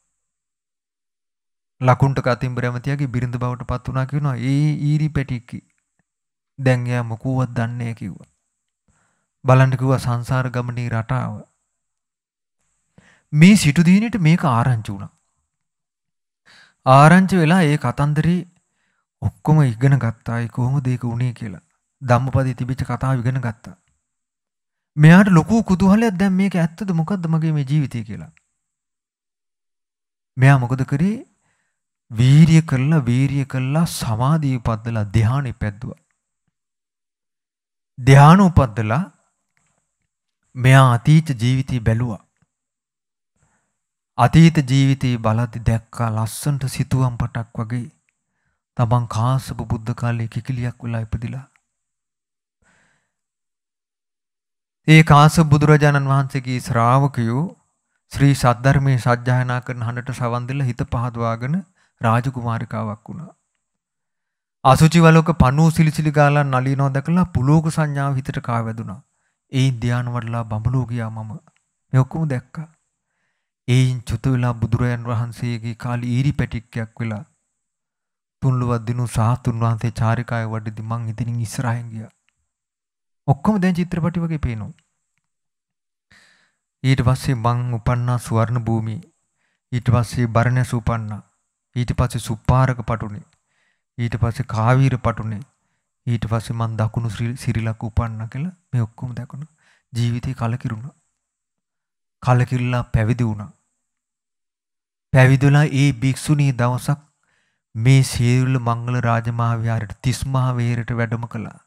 ලකුන්ට කතින් බ්‍රැමතියගේ බිරිඳ බවට පත් වනා කියනවා ඒ ඊරි පැටික්කි දැන්යා මොකුවත් දන්නේ කිව්ව. බලන්ටකිව සංසාර ගමනී රටාව. මේ සිටුදීනට මේක ආරංචි වුණා. ආරංචි වෙලා ඒ කතන්දරී ඔක්කොම ඉගෙන ගත්තායි කොහොම දේක උනේ කියලා ධම්මපදී තිබිච්ච කතාව ඉගෙන ගත්තා. මෙයාට ලොකු කුතුහලයක් දැන් මේක ඇත්තද මොකද්ද මගේ මේ ජීවිතය කියලා. මෙයා මොකද කරේ? වීරිය කළා වීරිය කළා සමාධිය උපද්දලා ධානය පැද්දුවා. ධානය උපද්දලා මෙයා අතීත ජීවිතය බැලුවා. අතීත ජීවිතේ බලද්දි දැක්කා ලස්සනට සිතුවම් පටක් වගේ තමන් කාසප බුද්ධ කාලයේ කිකිලියක් වෙලා ඉපදිලා ඒ කාශ්‍යප බුදුරජාණන් වහන්සේගේ ශ්‍රාවකයෝ ශ්‍රී සද්ධර්මයේ සජ්ජායනා කරන හඬට සවන් දෙලා හිත පහදවාගෙන රාජකුමාරිකාවක් වුණා. අසුචි වලක පණු සිලිසිලි ගාලා නලිනව දැකලා පුලෝක සංඥාව හිතට කාවැදුනා. ඒ ධ්‍යාන වඩලා බඹලෝ ගියා මම. මේ ඔක්කොම දැක්කා. ඒයින් චුත වෙලා බුදුරයන් වහන්සේගේ කාලේ ඊරි පැටික්කයක් වෙලා තුන්ලුවක් දිනු සාතුන් වහන්සේ චාරිකාවේ වඩිදි මං ඉතින් ඉස්සරහින් ගියා. ඔක්කොම දැන් චිත්‍රපටි වගේ පේනවා. ඊට පස්සේ මං උපන්නා ස්වර්ණ භූමියේ. ඊට පස්සේ බරණැස උපන්නා. ඊට පස්සේ සුප්පාරක පටුනේ. ඊට පස්සේ කාවීර පටුනේ. ඊට පස්සේ මං දකුණු සිරිලක් උපන්නා කියලා මේ ඔක්කොම දකුණ ජීවිතේ කලකිරුණා. කලකිරලා පැවිදි වුණා. පැවිදිලා ඒ භික්ෂුණී දවසක් මේ සියලු මංගල රාජමහා විහාරයට 30 මහ වේරට වැඩම කළා.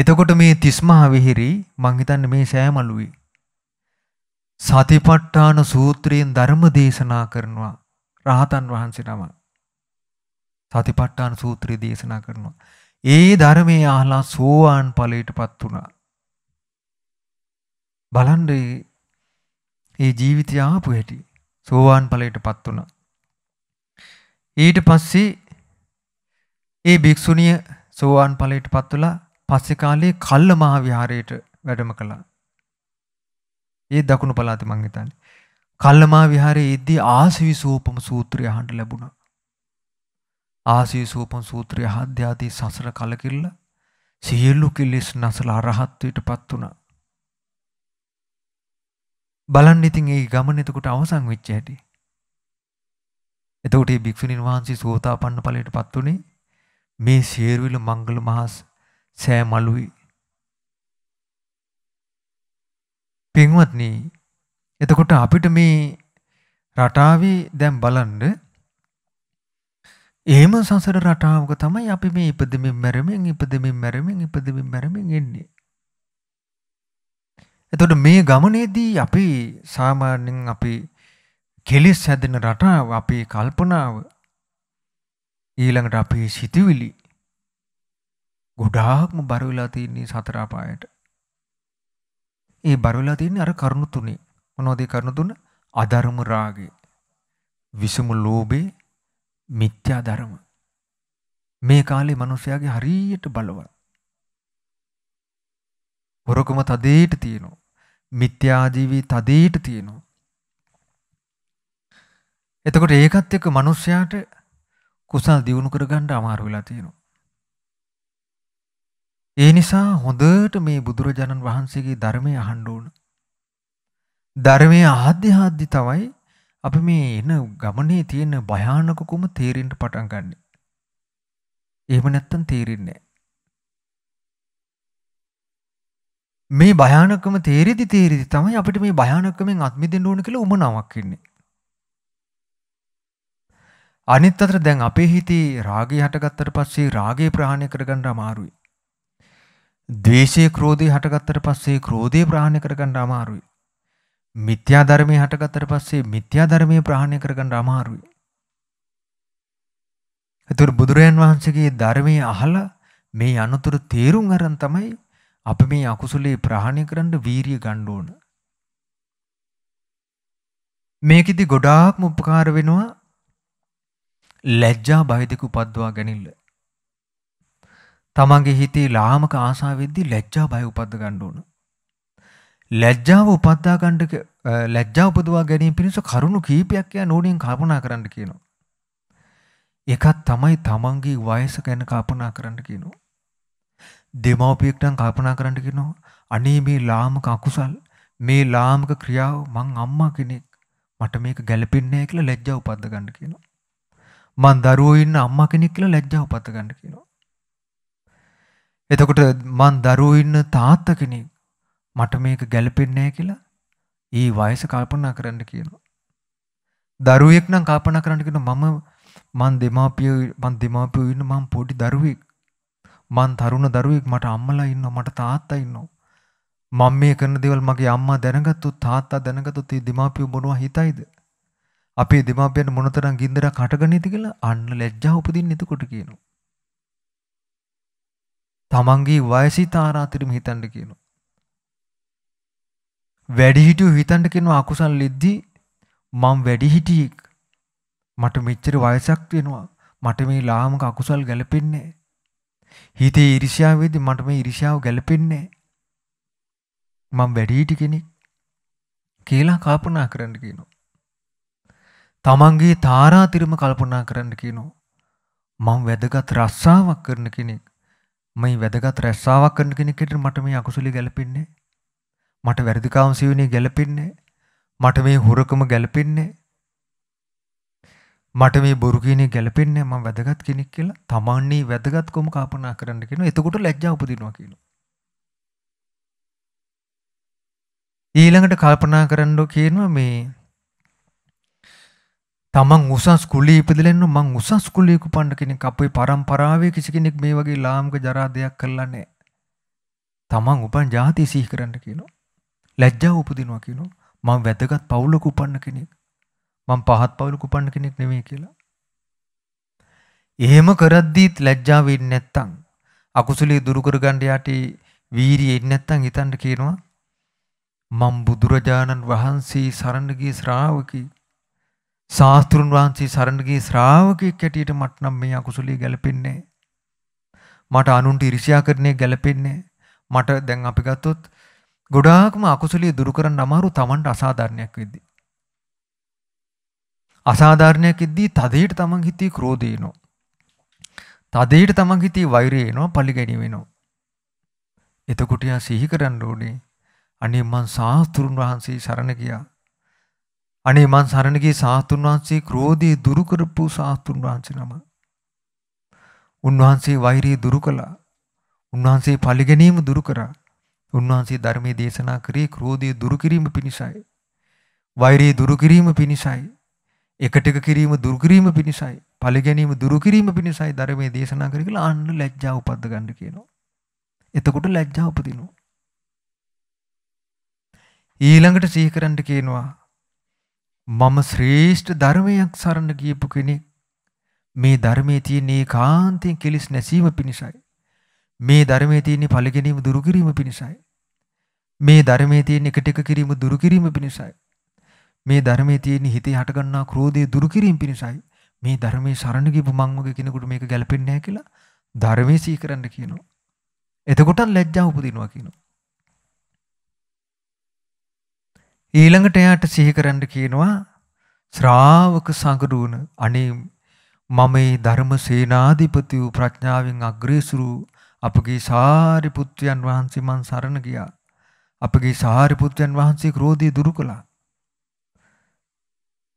එතකොට මේ තිස්මහා විහිරි මං හිතන්නේ මේ සෑමලුවේ සතිපට්ඨාන සූත්‍රයෙන් ධර්ම දේශනා කරනවා රහතන් වහන්සේ නම. සතිපට්ඨාන සූත්‍රය දේශනා කරනවා. ඒ ධර්මයේ අහලා සෝවාන් ඵලයටපත් වුණා. බලන්න ඒ ජීවිතය ආපු හැටි සෝවාන් ඵලයටපත් වුණා. ඊට පස්සේ ඒ භික්ෂුණිය සෝවාන් ඵලයටපත් වෙලා පස්සේ කාලේ කල්ල මහ විහාරයට වැඩම කළා. ඒ දකුණු පළාතේ මං හිතන්නේ. කල්ල මහ විහාරයේ ඉද්දී ආසවිසෝපම සූත්‍රය අහන්න ලැබුණා. ආසවිසෝපම සූත්‍රය අධ්‍යාදී සසර කලකිරලා සියලු කෙලෙස් නසලා අරහත්ත්වයටපත් වුණා. බලන්න ඉතින් ඒ ගමන එතකොට අවසන් වෙච්ච හැටි. එතකොට මේ භික්ෂුණීන් වහන්සේ සෝතාපන්න ඵලයටපත් උනේ මේ සියලුවිල මංගල මහස් සෑ මලුයි. පින්වත්නි එතකොට අපිට මේ රටාවේ දැන් බලන්න එහෙම සංසාර රටාවක තමයි අපි මේ ඉපදෙමින් මැරෙමින් ඉපදෙමින් මැරෙමින් ඉපදෙමින් මැරෙමින් එන්නේ. එතකොට මේ ගමනේදී අපි සාමාන්‍යයෙන් අපි කෙලිස් හැදෙන රටාව අපේ කල්පනාව ඊළඟට අපේ සිතුවිලි ගොඩාක්ම බර වෙලා තින්නේ සතර අපායට. ඒ බර වෙලා තින්නේ අර කරුණු තුනේ. මොනවද ඒ කරුණු තුන? අධර්ම රාගය, විසම ලෝභය, මිත්‍යා ධර්ම. මේ කාලේ මිනිස්යාගේ හරියට බලවත්. හොරකම තදේට තියෙනවා. මිත්‍යා ජීවි තදේට තියෙනවා. එතකොට ඒකත් එක්ක මිනිස්යාට කුසල් දියුණු කරගන්න අමාරු වෙලා තියෙනවා. ඒ නිසා හොඳට මේ බුදුරජාණන් වහන්සේගේ ධර්මය අහන්න ඕන. ධර්මයේ ආද්‍ය ආද්‍ය තමයි අපි මේ එන ගමනේ තියෙන භයානකකම තේරෙන්න පටන් ගන්නෙ. එහෙම නැත්තම් තේරෙන්නේ මේ භයානකම තේරෙදි තේරෙදි තමයි අපිට මේ භයානකමෙන් අත් මිදෙන්න ඕන කියලා උමනාවක් ඉන්නේ. අනිත් අතට දැන් අපේ හිතේ රාගය හටගත්තට පස්සේ රාගේ ප්‍රහාණය කරගන්න අමාරුයි. ද්වේෂයේ ක්‍රෝධය හටගත්තට පස්සේ ක්‍රෝධය ප්‍රහාණය කරගන්න අමාරුයි. මිත්‍යා ධර්මයේ හටගත්තට පස්සේ මිත්‍යා ධර්මයේ ප්‍රහාණය කරගන්න අමාරුයි. ඒතර බුදුරයන් වහන්සේගේ ධර්මයේ අහලා මේ අනුතර තේරුම් අරන් තමයි අපි මේ අකුසලේ ප්‍රහාණය කරන්න වීරිය ගන්න ඕන. මේකෙදි ගොඩාක්ම උපකාර වෙනවා ලැජ්ජා බය දෙක උපද්දවා ගැනීම. තමන්ගේ හිතේ ලාමක ආසාවෙද්දි ලැජ්ජා බය උපද්ද ගන්න ඕන. ලැජ්ජාව උපද්දා ගන්නට ලැජ්ජා උපදවා ගැනීම පිණිස කරුණු කීපයක් කියන නෝණින් කල්පනා කරන්න කියනවා. එකක් තමයි තමන්ගේ වයස ගැන කල්පනා කරන්න කියනවා. දෙමව්පියෙක්ට කල්පනා කරන්න කියනවා. අනේ මේ ලාමක අකුසල් මේ ලාමක ක්‍රියාව මං අම්මා කෙනෙක් මට මේක ගැළපෙන්නේ නැහැ කියලා ලැජ්ජා උපද්ද ගන්න කියනවා. මං දරුවෝ ඉන්න අම්මා කෙනෙක් කියලා ලැජ්ජා උපද්ද ගන්න කියනවා. එතකොට මං දරුවෝ ඉන්න තාත්තා කෙනෙක් මට මේක ගැළපෙන්නේ නැහැ කියලා ඒ වයස කල්පනා කරන්න කියනවා. දරුවෙක් නම් කල්පනා කරන්න කියනවා මම මං දෙමාපිය මං දෙමාපියෝ ඉන්න මං පොඩි දරුවෙක්. මං තරුණ දරුවෙක් මට අම්මලා ඉන්නවා මට තාත්තා ඉන්නවා. මම මේ කරන දේවල් මගේ අම්මා දැනගත්තොත් තාත්තා දැනගත්තොත් ඒ දෙමාපියෝ මොනවා හිතයිද? අපේ දෙමාපියන් මොනතරම් ගින්දරක් හටගන්නේද කියලා අන්න ලැජ්ජා උපදින්න එතකොට කියනවා. තමන්ගේ වයසිත ආරාතිරම හිතන්ඩ කියනවා. වැඩිහිටිය හිතන්ට කෙනවා අකුසල් ලෙද්දී මං වැඩිහිටියෙක් මට මෙච්චර වයසක් වෙනවා මට මේ ලාමක අකුසල් ගැලපෙන්නේ හිතේ ඉරිෂාවේදී මට මේ ඉරිෂාව ගැලපෙන්නේ මං වැඩිහිටි කෙනෙක් කියලා කල්පනා කරන්න කියනවා. තමන්ගේ තාරාතිරම කල්පනා කරන්න කියනවා. මං වැදගත් රස්සාවක් කරන කෙනෙක් මේ වැදගත් රැස්සාවක් කරන කෙනෙක්ට මට මේ අකුසලි ගැලපෙන්නේ මට වැරදිකාම් සිවුනේ ගැලපෙන්නේ මට මේ හොරකම ගැලපෙන්නේ මට මේ බොරු කියනේ ගැලපෙන්නේ මම වැදගත් කෙනෙක් කියලා තමන්නේ වැදගත්කම කල්පනා කරන්න කියනවා එතකොට ලැජ්ජා උපදිනවා කියනවා ඊළඟට කල්පනා කරන්න කියනවා මේ තමන් උසස් කුලේ ඉපදලෙන්න මං උසස් කුලේ උපන්න කෙනෙක් අපේ පරම්පරාවේ කිසි කෙනෙක් මේ වගේ ලාමක ජරා දෙයක් කරලා නැහැ. තමන් උපන් ජාතිය සිහි කරන්න කියනවා. ලැජ්ජාව උපදිනවා කියනවා. මං වැදගත් පවුලක උපන්න කෙනෙක්. මං පහත් පවුලක උපන්න කෙනෙක් නෙමෙයි කියලා. එහෙම කරද්දීත් ලැජ්ජාව වෙන්නේ නැත්තම් අකුසලයේ දුරු කරගන්න යටි වීරිය ඉන්නේ නැත්තම් හිතන්න කියනවා මම් බුදුරජාණන් වහන්සේ සරණ ගිය ශ්‍රාවකී ශාස්තෘන් වහන්සේ සරණගේ ශ්‍රාවකෙක් කැටියට මට නම් මේ අකුසලී ගැලපෙන්නේ මට අනුන්ට ඉරිසියා කරන්නේ ගැලපෙන්නේ මට දැන් අපි ගත්තොත් ගොඩාක්ම අකුසලී දුරු කරන්න අමාරු Tamanට අසාධාරණයක් වෙද්දි අසාධාරණයක් වෙද්දි තදේට Taman හිතේ ක්‍රෝධය එනවා තදේට Taman හිතේ වෛරය එනවා පරිගැණීම එනවා එතකොට යා සිහි කරන්න ඕනේ අනේ මං සාස්තුරුන් වහන්සේ සරණ ගියා අනේ මං සරණ ගිය සාතුන් වහන්සේ ක්‍රෝධය දුරු කරපු සාතුන් වහන්සේ නම. උන්වහන්සේ වෛරය දුරු කළා. උන්වහන්සේ පරිගැනීම දුරු කරා. උන්වහන්සේ ධර්මයේ දේශනා කරේ ක්‍රෝධය දුරු කිරීම පිණිසයි. වෛරය දුරු කිරීම පිණිසයි. එකට එක කිරීම දුරු කිරීම පිණිසයි. පරිගැනීම දුරු කිරීම පිණිසයි ධර්මයේ දේශනා කරේ කියලා අන්න ලැජ්ජා උපද්ද ගන්න කියනවා. එතකොට ලැජ්ජා උපදිනවා. ඊළඟට සිහි කරන්න කියනවා මම ශ්‍රේෂ්ඨ ධර්මයක් සරණ ගියපු කෙනෙක්. මේ ධර්මයේ තියෙන ඒකාන්තයෙන් කෙලිස් නැසීම පිණිසයි. මේ ධර්මයේ තියෙන ඵල ගැනීම දුරු කිරීම පිණිසයි. මේ ධර්මයේ තියෙන එකට එක කිරීම දුරු කිරීම පිණිසයි. මේ ධර්මයේ තියෙන හිතේ හටගන්නා ක්‍රෝධය දුරු කිරීම පිණිසයි. මේ ධර්මයේ සරණ ගියපු මං වගේ කෙනෙකුට මේක ගැලපෙන්නේ නැහැ කියලා ධර්මයේ සීකරන්න කියනවා. එතකොටත් ලැජ්ජාව උපදිනවා කියනවා. ඊළඟට එයාට සිහි කරන්න කියනවා ශ්‍රාවක සංගරුණ අනේ මම මේ ධර්ම සේනාධිපති වූ ප්‍රඥාවෙන් අග්‍රේසුරු අපගේ සාරිපුත්‍රයන් වහන්සේ මං සරණ ගියා. අපගේ සාරිපුත්‍රයන් වහන්සේ ක්‍රෝධය දුරු කළා.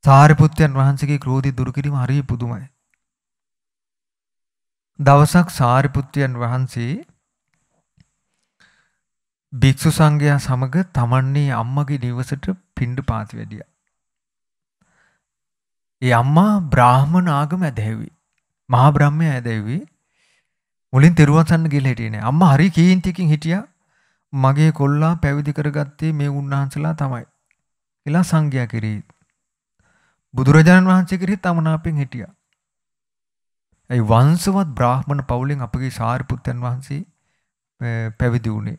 සාරිපුත්‍රයන් වහන්සේගේ ක්‍රෝධය දුරු කිරීම හරිය පුදුමයි. දවසක් සාරිපුත්‍රයන් වහන්සේ භික්ෂු සංඝයා සමග තමන්ගේ අම්මගේ නිවසට පිණ්ඩ පාති වැඩිය. ඒ අම්මා බ්‍රාහ්මණ ආගම ඇදැවී. මහා බ්‍රහ්මය ඇදැවී මුලින් තෙරුවන්සන්න ගිල හිටියනේ අම්ම හරි කීන්තිකින් හිටිය මගේ කොල්ලා පැවිදි කරගත්තේ මේ උන්වහන්සලා තමයි. කියලා සංඝයා කිරී. බුදුරජාණන් වහන්සේ කිරී තමනාපෙන් හිටිය. ඇයි වංශවත් බ්‍රාහ්මණ පවුලෙන් අපගේ සාරිපුත්තන් වහන්සේ පැවිදි වුණේ.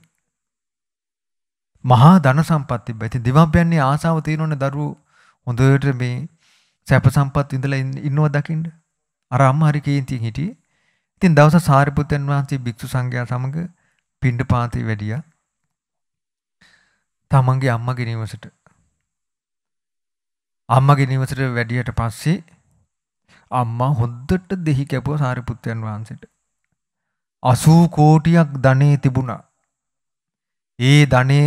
මහා ධන සම්පත් තිබ්බා. ඉතින් දිවම්පියන්නේ ආසාව තියෙනවනේ දරුවෝ හොඳට මේ සැප සම්පත් ඉඳලා ඉන්නවා දකින්න. අර අම්මා හරි කේන්තියෙන් හිටියේ. ඉතින් දවසක් සාරිපුත්යන් වහන්සේ භික්ෂු සංඝයා සමග පිණ්ඩපාතේ වැඩියා. තමන්ගේ අම්මගේ නිවසට. අම්මගේ නිවසට වැඩියට පස්සේ අම්මා හොද්දට දෙහි කැපුවා සාරිපුත්යන් වහන්සේට. 80 කෝටියක් ධනෙ තිබුණා. ඒ ධනේ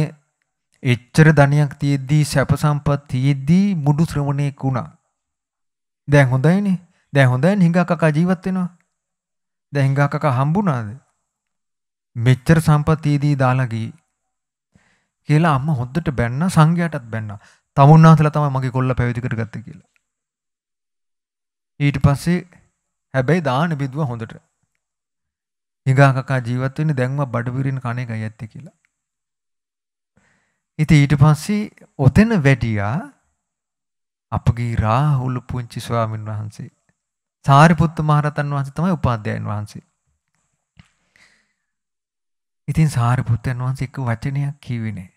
එච්චර ධනයක් තියෙද්දී සැප සම්පත් තියෙද්දී මුඩු ශ්‍රමණෙක් වුණා. දැන් හොඳයිනේ. දැන් හොඳයි හිඟා කකා ජීවත් වෙනවා. දැන් හිඟා කකා හම්බුණාද? මෙච්චර සම්පත් තියෙද්දී දාලා ගියේ. කියලා අම්මා හොද්දට බැන්නා සංඝයාටත් බැන්නා. තමුන්නාසලා තමයි මගේ කොල්ල පැවිදි කරගත්තේ කියලා. ඊට පස්සේ හැබැයි දාන බිදුව හොඳට. හිඟා කකා ජීවත් වෙන්නේ දැන්ම බඩ පිරින කණ එකයි ඇත්තේ කියලා. ඉතින් ඊට පස්සේ ඔතන වැඩියා අපගේ රාහුල පුංචි ස්වාමීන් වහන්සේ සාරිපුත්ත මහරතන් වහන්සේ තමයි උපාධ්‍යයන් වහන්සේ. ඉතින් සාරිපුත්තයන් වහන්සේ එක වචනයක් කිව්වේ නෑ.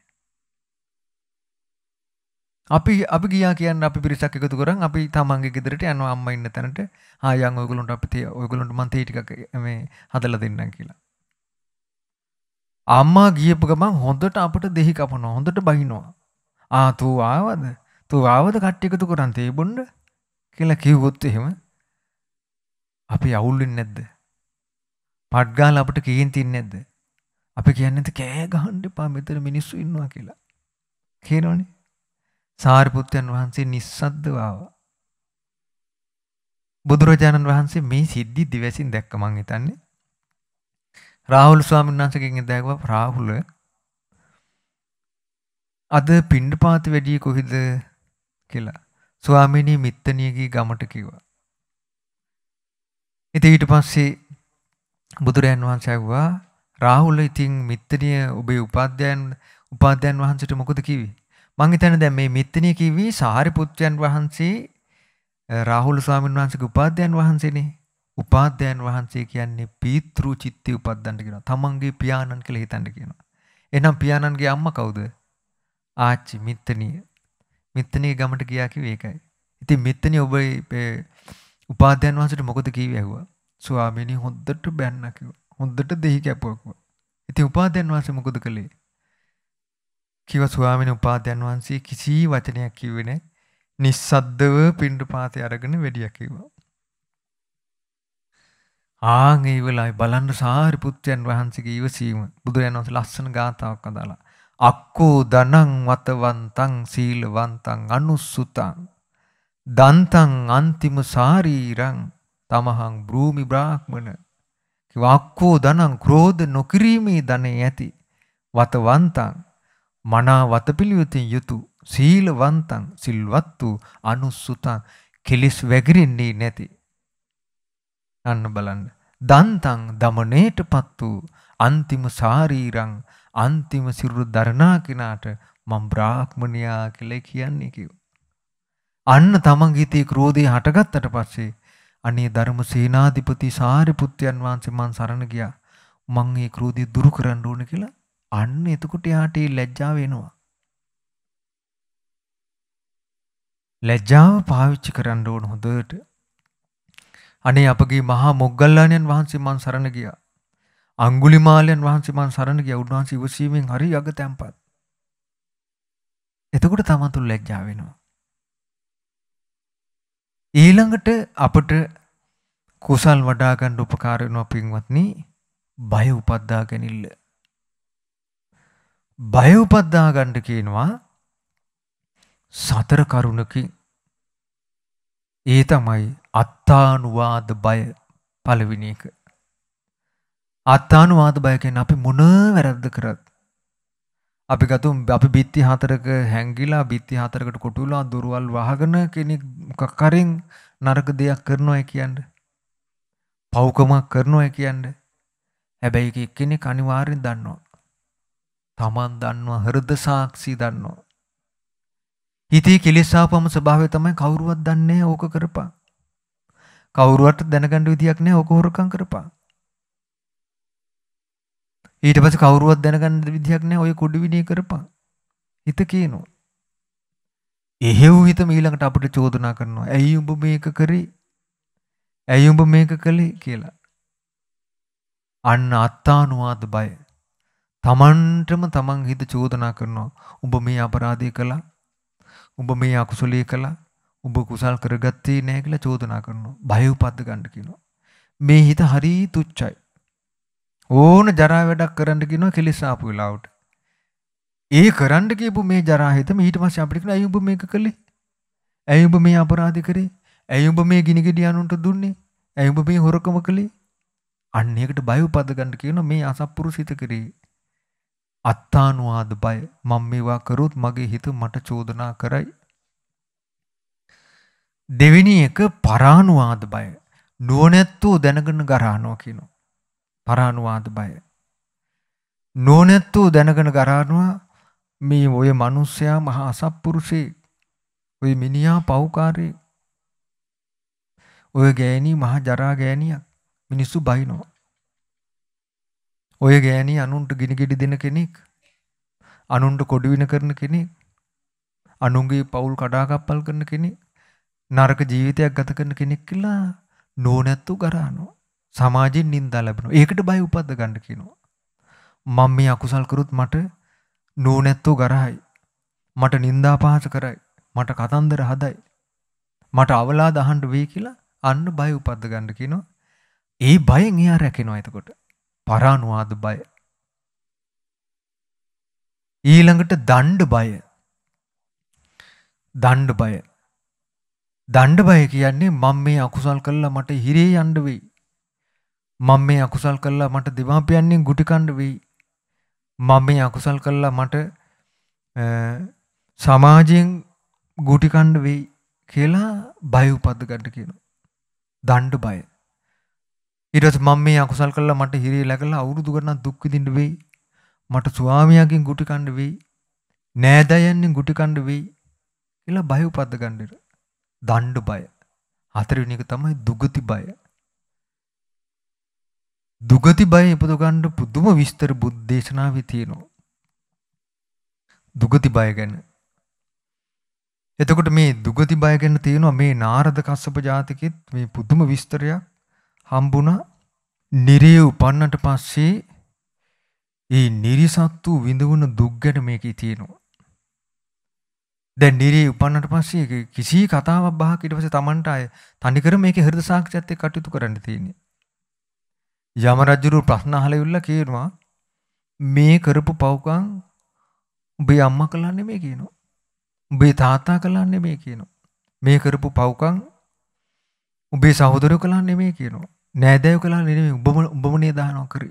අපි අපි ගියා කියන්නේ අපි පිරිසක් එකතු කරන් අපි තමන්ගේ ගෙදරට යනවා අම්මා ඉන්න තැනට ආයන් ඔයගලන්ට අපි ඔයගලන්ට මන් තේ ටිකක් මේ හදලා දෙන්නම් කියලා. අම්මා ගියපු ගමන් හොඳට අපට දෙහි කපනවා හොඳට බහිනවා. ආතූ ආවද තු ආවද කට්ටිකතු කරන් තේබොන්ඩ කියලා කිව්වොත් එහෙම අපි අවුල්ලෙන් නැද්ද. පඩ්ගාල අපට කියෙන් තින් නැද්ද. අපි කියන්න ඇති කෑ ගහන්ඩ පා මෙතර මිනිස්සු ඉන්නවා කියලා. කියනෝනේ සාරිපුත්තයන් වහන්සේ නිස්සද්දවාව. බුදුරජාණන් වහන්සේ මේ සිද්ධි දිවැසින් දැක්ක මං හිතන්නේ රාහුල් ස්වාමීන් වහන්සේගෙන් දැක්වා රාහුල අද පිණ්ඩපාත වැඩි කොහිද කියලා ස්වාමිනී මිත්තණියගේ ගමට කිව්වා. ඉතින් ඊට පස්සේ බුදුරයන් වහන්සේ ආවා රාහුල ඉතින් මිත්තණිය ඔබේ උපාධ්‍යයන් උපාධ්‍යයන් වහන්සේට මොකද කිව්වේ? මං හිතන්නේ දැන් මේ මිත්තණිය කිව්වේ සාරිපුත්‍රයන් වහන්සේ රාහුල ස්වාමීන් වහන්සේගේ උපාධ්‍යයන් වහන්සේනේ. උපාධ්‍යයන් වහන්සේ කියන්නේ පීතෘ චිත්තය උපද්දන්ට කියනවා. තමන්ගේ පියාණන් කියලා හිතන්න කියනවා. එහෙනම් පියාණන්ගේ අම්මා කවුද? ආච්චි මිත්තණිය. මිත්තණිය ගමට ගියා කිව්වේ ඒකයි. ඉතින් මිත්තණිය ඔබ උපාධ්‍යයන් වහන්සේට මොකද කිව්වේ ඇහුවා. ස්වාමීනි හොද්දට බැන්න කිව්වා. හොද්දට දෙහි කැපුවා කිව්වා. ඉතින් උපාධ්‍යයන් වහන්සේ මොකද කළේ? කිව්වා ස්වාමීනි උපාධ්‍යයන් වහන්සේ කිසි වචනයක් කිව්වේ නැහැ. නිස්සද්දව පින්ඩ පාතේ අරගෙන වෙඩියක් කිව්වා. ආන් ඒ වෙලාවේ බලන්න සාරිපුත්යන් වහන්සේගේ ඉවසීම බුදුරජාණන් වහන්සේ ලස්සන ගාතාවක් අදාලා. අක්කෝ දනං වතවන්තං සීලවන්තං අනුස්සුතං දන්තං අන්තිම සාරීරං තමහං බ්‍රූමි බ්‍රාහ්මණ කිවා අක්කෝ දනං ක්‍රෝධ නොකිරීමේ ධනෙ ඇති වතවන්තං මනා වතපිළිවෙතින් යුතු සීලවන්තං සිල්වත් වූ අනුස්සුතං කෙලිස් වැගිරෙන්නේ නැති අන්න බලන්න. දන්තං දමනේට පත් වූ අන්තිම ශාරීරං අන්තිම සිරුරු දරනා කෙනාට මම බ්‍රාහ්මණයා කියලා කියන්නේ කිව්. අන්න තමන්ගේ හිතේ ක්‍රෝධය හටගත්තට පස්සේ අනේ ධර්ම සේනාධිපති සාරිපුත්යන් වහන්සේ මං සරණ ගියා. මං මේ ක්‍රෝධය දුරු කරන්න ඕන කියලා අන්න එතකොට යාට ලැජ්ජාව එනවා. ලැජ්ජාව පාවිච්චි කරන්න ඕන හොඳට අනේ අපගේ මහා මොග්ගල්ලාණන් වහන්සේ මං සරණ ගියා. අඟුලිමාලයන් වහන්සේ මං සරණ ගියා. උන්වහන්සේ ඉවසීමෙන් හරි යග තැම්පත්. එතකොට තමන් තුල ලැජ්ජා වෙනවා. ඊළඟට අපට කුසල් වඩා ගන්න උපකාර වෙනවා පින්වත්නි බය උපද්දා ගැනීම. බය උපද්දා ගන්න කියනවා සතර කරුණකින් ඒ තමයි අත්තානුවාද බය පළවෙනි එක. අත්තානුවාද බය කියන්නේ අපි මොන වැරද්ද කරත් අපි ගතුම් අපි බිත්ති හතරක හැංගිලා බිත්ති හතරකට කොටුලා දුරවල් වහගෙන කෙනෙක් මොකක් හරින් නරක දෙයක් කරනවා කියන්නේ. පව්කමක් කරනවා කියන්නේ. හැබැයි ඒක එක්කෙනෙක් අනිවාර්යෙන් දන්නවා. තමන් දන්නවා හෘද සාක්ෂි දන්නවා. හිතේ කෙලෙස් ආපම ස්වභාවය තමයි කවුරුවත් දන්නේ ඕක කරපා. කවුරුවත් දැනගන්න විදියක් නැහැ ඕක හොරකම් කරපා. ඊට පස්සේ කවුරුවත් දැනගන්න විදියක් නැහැ ඔය කුඩු විනය කරපා. හිත කියනවා. එහෙව් හිත ඊළඟට අපිට චෝදනා කරනවා. ඇයි උඹ මේක කරේ? ඇයි උඹ මේක කළේ කියලා. අන්න අත්තානුවාද බය. තමන්ටම තමන් හිත චෝදනා කරනවා. උඹ මේ අපරාධය කළා. උඹ මේ අකුසලයේ කළා උඹ කුසල් කරගත්තේ නෑ කියලා චෝදනා කරනවා. බය උපද්ද ගන්න කියනවා. මේ හිත හරි තුච්චයි. ඕන ජරා වැඩක් කරන්න කියනවා කෙලිස් ආපු වෙලාවට. ඒ කරන්න කියපු මේ ජරා හිතම ඊට පස්සේ අපිට කියනවා ඇයි උඹ මේක කළේ? ඇයි උඹ මේ අපරාධ කරේ? ඇයි උඹ මේ ගිනි ගෙඩි අනුන්ට දුන්නේ? ඇයි උඹ මේ හොරකම කළේ? අන්න ඒකට බය උපද්ද ගන්න කියනවා මේ අසත්පුරුෂිත කරේ. අත්තානුවාද බය මම මේවා කරොත් මගේ හිත මට චෝදනා කරයි. දෙවෙනි එක පරානුවාද බය නුවණැත්තෝ දැනගෙන ගරහනවා කියනවා. පරානුවාද බය. නුවණැත්තෝ දැනගෙන ගරහනවා මේ ඔය මිනිස්සයා මහා අසත්පුරුෂේ ඔය මිනිහා පව්කාරේ ඔය ගෑණී මහා ජරා ගෑණියක් මිනිස්සු බයිනවා. ඔය ගෑණි අනුන්ට ගිනිගෙඩි දෙන කෙනෙක් අනුන්ට කොඩි වින කරන කෙනෙක් අනුන්ගේ පවුල් කඩාකප්පල් කරන කෙනෙක් නරක ජීවිතයක් ගත කරන කෙනෙක් කියලා නෝනැත්තු ගරහනවා සමාජයෙන් නින්දා ලැබෙනවා ඒකට බය උපද්ද ගන්න කියනවා මම මේ අකුසල් කරුත් මට නෝනැත්තු ගරහයි මට නින්දා පහස කරයි මට කතන්දර හදයි මට අවලා දහන්ඩ වේ කියලා අන්න බය උපද්ද ගන්න කියනවා ඒ බයෙන් එයා රැකෙනවා එතකොට පරානුවාද බය. ඊළඟට දණ්ඩ බය. දණ්ඩ බය. දණ්ඩ බය කියන්නේ මම මේ අකුසල් කළා මට හිරේ යන්න වෙයි. මම මේ අකුසල් කළා මට දෙමාපියන්ගෙන් ගුටි කන්න වෙයි. මම මේ අකුසල් කළා මට සමාජයෙන් ගුටි කන්න වෙයි කියලා බය උපද්ද ගන්න කියනවා. දණ්ඩ බය. ඊට පස්සේ මම මේ අකුසල් කළා මට හිරියලා කළා අවුරුදු ගණන් දුක් විඳින්න වෙයි. මට ස්වාමියාගෙන් ගුටි කන්න වෙයි. නෑදෑයන්ගෙන් ගුටි කන්න වෙයි කියලා බය උපද්ද ගන්න ඉර. දණ්ඩ බය. හතරවෙනි එක තමයි දුගති බය. දුගති බය ඉපද ගන්න පුදුම විස්තර බුද්ධ දේශනාවේ තියෙනවා. දුගති බය ගැන. එතකොට මේ දුගති බය ගැන තියෙනවා මේ නාරද කස්සප ජාතකෙත් මේ පුදුම විස්තරයක් හම්බුණා. නිරේ උපන්නට පස්සේ ඒ නිරිසත්තු විඳවන දුක් ගැන මේකේ තියෙනවා. දැන් නිරේ උපන්නට පස්සේ කිසි කතාවක් බහක් ඊට පස්සේ Tamanට අය තනිකර මේකේ හෘද සාක්ෂියත් එක්ක කටයුතු කරන්න තියෙන්නේ. යම රජුරු ප්‍රශ්න අහලා ඉවුල්ලා කියනවා මේ කරපු පව්කම් උඹේ අම්මා කළා නෙමෙයි කියනවා. උඹේ තාත්තා කළා නෙමෙයි කියනවා. මේ කරපු පව්කම් උඹේ සහෝදරයෝ කළා නෙමෙයි කියනවා. නෑදෑයෝ කළා නෙමෙයි උඹම උඹමනේ දානවා කරේ.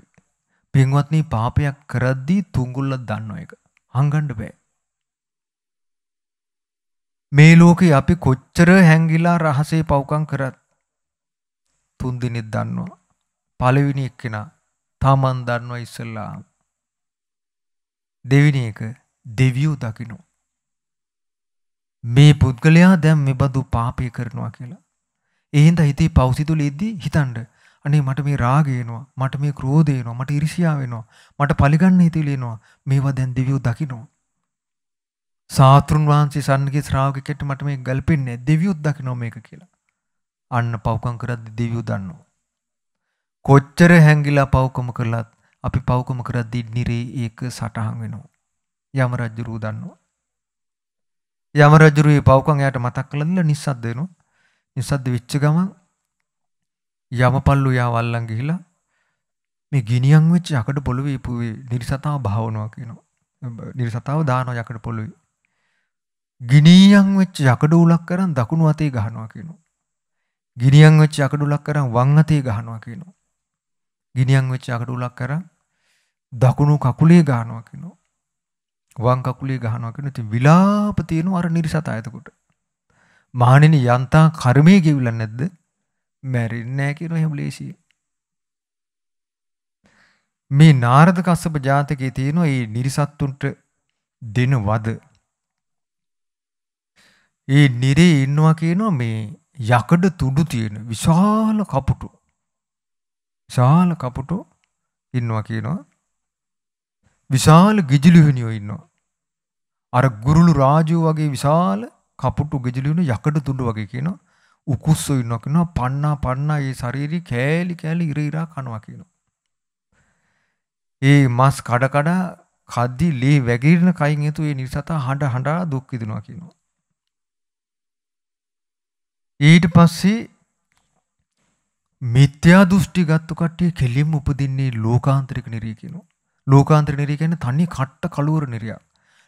පින්වත්නි පාපයක් කරද්දී තුඟුල්ලක් දන්නෝ එක. හංගන්න බෑ. මේ ලෝකේ අපි කොච්චර හැංගිලා රහසේ පව්කම් කරත් තුන් දිනෙත් දන්නවා. පළවෙනි එක්කෙනා තමන් දන්නවා ඉස්සෙල්ලා. දෙවෙනි එක දෙවියෝ දකිනවා. මේ පුද්ගලයා දැන් මෙබඳු පාපය කරනවා කියලා. ඒ හින්දා හිතේ පෞසිතුලෙද්දී හිතන්න අනේ මට මේ රාගය එනවා, මට මේ ක්‍රෝධය එනවා, මට iriසියාව එනවා, මට පරිගන්න හිතිලි එනවා. මේවා දැන් දෙවියෝ දකිනවා. සාතුන් වහන්සේ සන්නගේ ශ්‍රාවකෙට මට මේ ගල්පෙන්නේ දෙවියොත් දකිනවා මේක කියලා. අන්න පව්කම් කරද්දී දෙවියෝ දන්නවා. කොච්චර හැංගිලා පව්කම කළත් අපි පව්කම කරද්දී නිරේ ඒක සටහන් වෙනවා. යම රජුරෝ දන්නවා. යම රජුරෝ මේ පව්කම් එයාට මතක් කළා නිසද්ද වෙනවා. මේ සද්ද වෙච්ච ගමන් යමපල්ලු යාවල්ලන් ගිහිලා මේ ගිනියම් වෙච්ච යකඩ පොළවේ ඉපුවේ නිර්සතාව භාවනවා කියනවා. නිර්සතාව දානවා යකඩ පොළවේ. ගිනියම් වෙච්ච යකඩ උලක් කරන් දකුණු අතේ ගහනවා කියනවා. ගිනියම් වෙච්ච යකඩ උලක් කරන් වම් අතේ ගහනවා කියනවා. ගිනියම් වෙච්ච යකඩ උලක් කරන් දකුණු කකුලේ ගහනවා කියනවා. වම් කකුලේ ගහනවා කියනවා. ඉතින් විලාප තියෙනවා අර නිර්සතාව එතකොට. මහණෙනි යන්තා කර්මය ගෙවිලා නැද්ද? මැරෙන්නේ නැහැ කියන එහෙම ලේසියි. මේ නාරද කස්සප ජාතකයේ තියෙනවා මේ නිර්සත්තුන්ට දෙන වද. ඒ නිරේ ඉන්නවා කියනවා මේ යකඩ තුඩු තියෙන විශාල කපුටු. විශාල කපුටු ඉන්නවා කියනවා. විශාල ගිජිලිහිනියෝ ඉන්නවා. අර ගුරුළු රාජු වගේ විශාල කපුටු ගෙජලිනු යකඩ තුඩු වගේ කියනවා. උකුස්සෝ ඉන්නවා කියනවා. පන්නා පන්නා ඒ ශාරීරි කෑලි කෑලි ඉර ඉරා කනවා කියනවා. ඒ මස් කඩ කඩ කද්දි ලේ වැගිරෙන කයින් එතු ඒ නිසතා හඬ හඬ දුක් විඳිනවා කියනවා. ඊට පස්සේ මිත්‍යා දෘෂ්ටි ගත්තු කට්ටිය කෙලින්ම උපදින්නේ ලෝකාන්තරික නිරී කියනවා. ලෝකාන්තර නිරී කියන්නේ තනි කට්ට කලවර නිරියක්.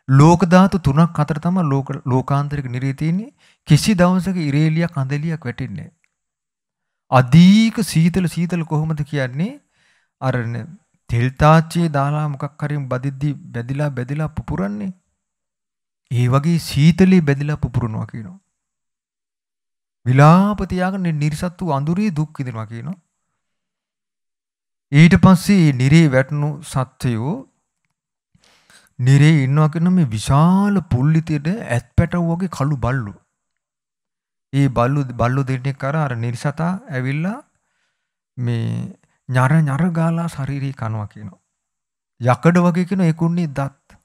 ලෝක ධාතු තුනක් අතර තමයි ලෝක ලෝකාන්තරික නිරී තියෙන්නේ. කිසි දවසක ඉරේලියක් අඳෙලියක් වැටෙන්නේ අධීක සීතල සීතල කොහොමද කියන්නේ? අර තෙල් තාච්චියේ දාලා මොකක් හරි බදිද්දි බැදිලා බැදිලා පුපුරන්නේ. ඒ වගේ සීතලේ බැදිලා පුපුරනවා කියනවා. විලාප තියාගෙන නිර්සත්තු අඳුරේ දුක් විඳිනවා කියනවා. ඊට පස්සේ නිරේ වැටුණු සත්වයෝ නිරේ ඉන්නවා කියන මේ විශාල පුල්ලිතියට ඇත් පැටව වගේ කළු බල්ලු. ඒ බල්ලු බල්ලු දෙන්නෙක් අර අර නිර්සතා ඇවිල්ලා මේ ñara ñara ගාලා ශාරීරික කනවා කියනවා. යකඩ වගේ කියන ඒ කුන්නේ දත්.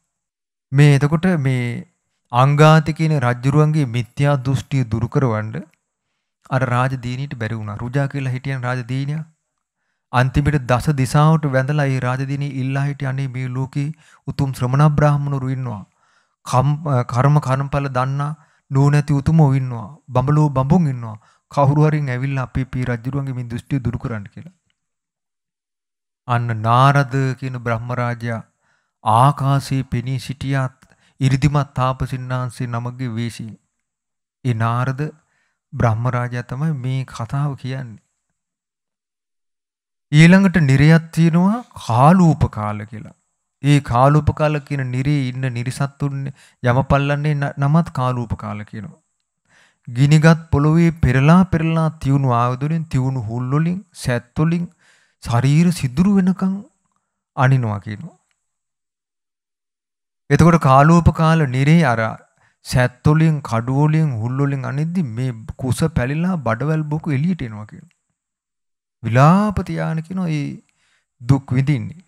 මේ එතකොට මේ අංගාති කියන රජුරුවන්ගේ මිත්‍යා දෘෂ්ටිය දුරු කරවන්න අර රාජදීනීට බැරි වුණා. රුජා කියලා හිටියන් රාජදීනියා අන්තිමට දස දිසාවට වැඳලා ඒ රාජදිනී ඉල්ලා හිටිය අනේ මේ ලෝකේ උතුම් ශ්‍රමණ බ්‍රාහ්මණවරු ඉන්නවා. කර්ම කර්මඵල දන්නා නුවණැති උතුමෝ ඉන්නවා. බඹලෝ බඹුන් ඉන්නවා. කවුරු හරි ඇවිල්ලා අපේ පී රජුරුවන්ගේ මේ දෘෂ්ටි දුරු කරන්න කියලා. අන්න නාරද කියන බ්‍රහ්මරාජයා ආකාශයේ පෙනී සිටියත් ඉරිදිමත් තාපසින්නාන්සේ නමගේ වේශී. ඒ නාරද බ්‍රහ්මරාජයා තමයි මේ කතාව කියන්නේ. ඊළඟට නිරයක් තියෙනවා කාලූප කාල කියලා. ඒ කාලූප කාල කියන නිරේ ඉන්න නිරිසත්තුන් යමපල්ලන්නේ නමත් කාලූප කාල කියනවා. ගිනිගත් පොළොවේ පෙරලා පෙරලා තියුණු ආයුධවලින් තියුණු හුල් වලින් සැත් වලින් ශරීර සිදුරු වෙනකන් අනිනවා කියනවා. එතකොට කාලූප කාල නිරේ අර සැත් වලින් කඩු වලින් හුල් වලින් අනිද්දි මේ කුස පැලිලා බඩවැල් බොක එළියට එනවා කියනවා. විලාප තියාන කියන ඒ දුක් විඳින්නේ.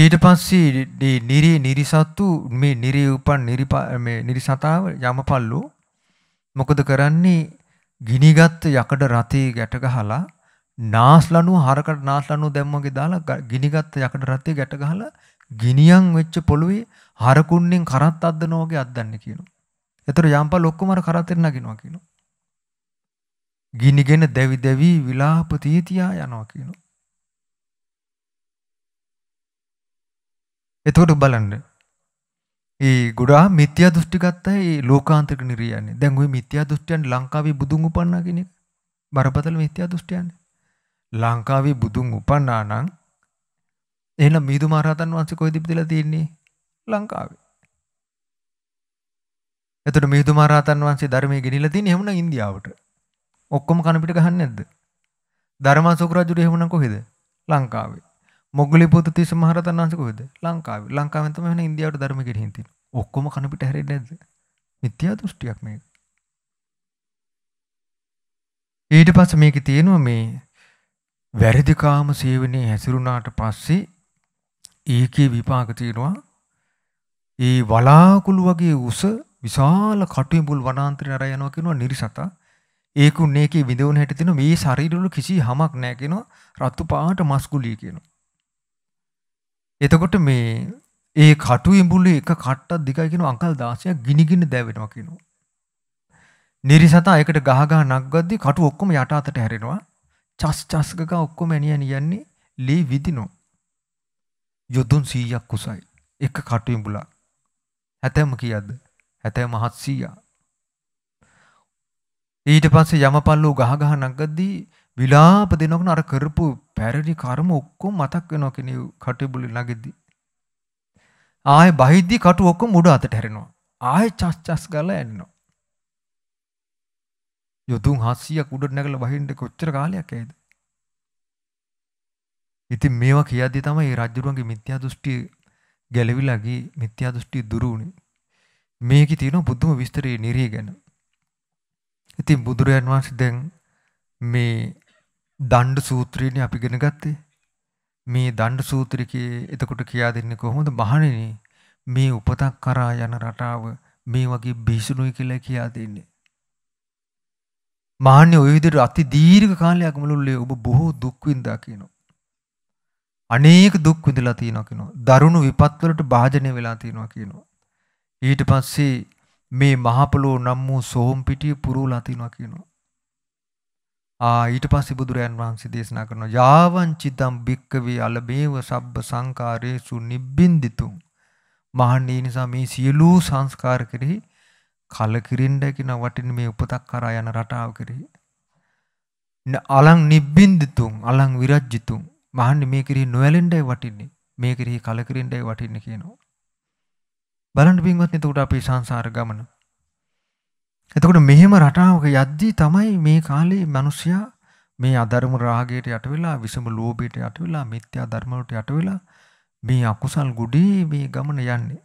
ඊට පස්සේ මේ නිරි නිරිසත්තු මේ නිරි උපන් මේ නිරිසතාව යමපල්ලු මොකද කරන්නේ ගිනිගත් යකඩ රතේ ගැට ගහලා නාස්ලණු හරකට නාස්ලණු දැම්මගේ දාලා ගිනිගත් යකඩ රතේ ගැට ගහලා ගිනියම් වෙච්ච පොළවේ හරකුන්නෙන් කරත් අද්දනෝගේ අද්දන්න කියනවා. ඒතර යම්පල් ඔක්කොම අර කරත් එන්න කියනවා කියනවා. ගිනිගෙන දැවි දැවි විලාප තියතියා යනවා කියනවා. එතකොට බලන්න. ඒ ගොඩා මිත්‍යා දෘෂ්ටි ගත්තා ඒ ලෝකාන්තරික නිරියන්නේ. දැන් ওই මිත්‍යා දෘෂ්ටියන් ලංකාවේ බුදුන් උපන්නා කියන එක. බරපතල මිත්‍යා දෘෂ්ටියන්නේ. ලංකාවේ බුදුන් උපන්නා නම් එහෙනම් මීදු මහරහතන් වහන්සේ කොහෙද ඉපදලා තියෙන්නේ? ලංකාවේ. එතකොට මීදු මහරහතන් වහන්සේ ධර්මයේ ගෙනිලා තියෙන්නේ එහෙමනම් ඉන්දියාවට. ඔක්කොම කණපිට ගහන්නේ නැද්ද? ධර්මාශෝක රජුට එහෙම නම් කොහෙද? ලංකාවේ. මොග්ගලිපුත්තු තිස්ස මහරහතන් වහන්සේ කොහෙද? ලංකාවේ. ලංකාවෙන් තමයි වෙන ඉන්දියාවට ධර්ම ගෙරහින් තියෙන්නේ. ඔක්කොම කණපිට හැරෙන්නේ නැද්ද? මිත්‍යා දෘෂ්ටියක් මේක. ඊට පස්සේ මේකේ තියෙනවා මේ වැරදි කාම සේවනයේ හැසිරුණාට පස්සේ ඒකේ විපාක තියෙනවා ඒ වලාකුළු වගේ උස විශාල කටුඹුල් වනාන්තරය අර යනවා කියනවා නිරිසතා ඒක උන්නේ එකේ විඳවන හැටි තියෙනවා මේ ශරීරවල කිසි හමක් නැහැ කියනවා රතු පාට මස්කුලී කියනවා. එතකොට මේ ඒ කටු ඉඹුලේ එක කට්ටක් දිගයි කියනවා අංකල් 16ක් ගිනි ගිනි දැවෙනවා කියනවා. නිරිසතා ඒකට ගහ ගහ නග්ගද්දි කටු ඔක්කොම යට අතට හැරෙනවා. චස් චස් ගගා ඔක්කොම එනියන යන්නේ ලී විදිනවා. යොදුන් 100ක් කුසයි. එක කටු ඉඹුලක්. හැතැම්ම කීයක්ද? හැතැම්ම 700ක්. ඊට පස්සේ යමපල්ලෝ ගහ ගහ නැගද්දී විලාප දෙනකොට අර කරපු පැරණි කර්ම ඔක්කොම මතක් වෙනවා කෙනෙක් කටුබුලි නැගෙද්දී. ආයේ බහිද්දී කටු ඔක්කොම උඩ අතට හැරෙනවා. ආයේ චස් චස් ගාලා යනවා. යොදුන් 700ක් උඩට නැගලා බහින්න කොච්චර කාලයක් ඇයිද? ඉතින් මේවා කියද්දී තමයි රජුරුවන්ගේ මිත්‍යා දෘෂ්ටි ගැලවිලාගේ මිත්‍යා දෘෂ්ටි දුරු වුණේ. මේකේ තියෙන පුදුම විස්තරේ නිරේ ගැන. ඉතින් බුදුරයන් වහන්සේ දැන් මේ දණ්ඩ සූත්‍රයනේ අපි ඉගෙන ගත්තේ. මේ දණ්ඩ සූත්‍රිකේ එතකොට කියා දෙන්නේ කොහොමද මහණෙනි මේ උපතක් කරා යන රටාව මේ වගේ බිහිසුණුයි කියලා කියා දෙන්නේ. මහන්නේ ওই විදිහට අති දීර්ඝ කාලයක් මුළුල්ලේ ඔබ බොහෝ දුක් විඳා කියනවා. අනේක දුක් විඳලා තියෙනවා කියනවා. දරුණු විපත් වලට භාජනය වෙලා තියෙනවා කියනවා. ඊට පස්සේ මේ මහපොළොව නම් වූ සෝම් පිටිය පුරවලා තිනවා කියනවා. ආ ඊට පස්සේ බුදුරයන් වහන්සේ දේශනා කරනවා යාවං චිතම් භික්කවේ අලබේව සබ්බ සංකාරේසු නිබ්බින්දිතුම් මහන්නේ නිසා මේ සියලු සංස්කාර කෙරෙහි කලකිරින්ද කියන වටින් මේ උපතක් කරා යන රටාව කෙරෙහි අලං නිබ්බින්දිතුම් අලං විරජ්ජිතුම් මහන්නේ මේ කෙරෙහි නොඇලෙන්නයි වටින්නේ මේ කෙරෙහි කලකිරින්දයි වටින්නේ කියනවා බලන්න පින්වත්නි එතකොට අපේ සංසාර ගමන. එතකොට මෙහෙම රටාවක යද්දී තමයි මේ කාලේ මිනිස්සයා මේ අධර්ම රාගයට යට වෙලා විසම ලෝභයට යට වෙලා මිත්‍යා ධර්ම වලට යට වෙලා මේ අකුසල් ගුඩේ මේ ගමන යන්නේ.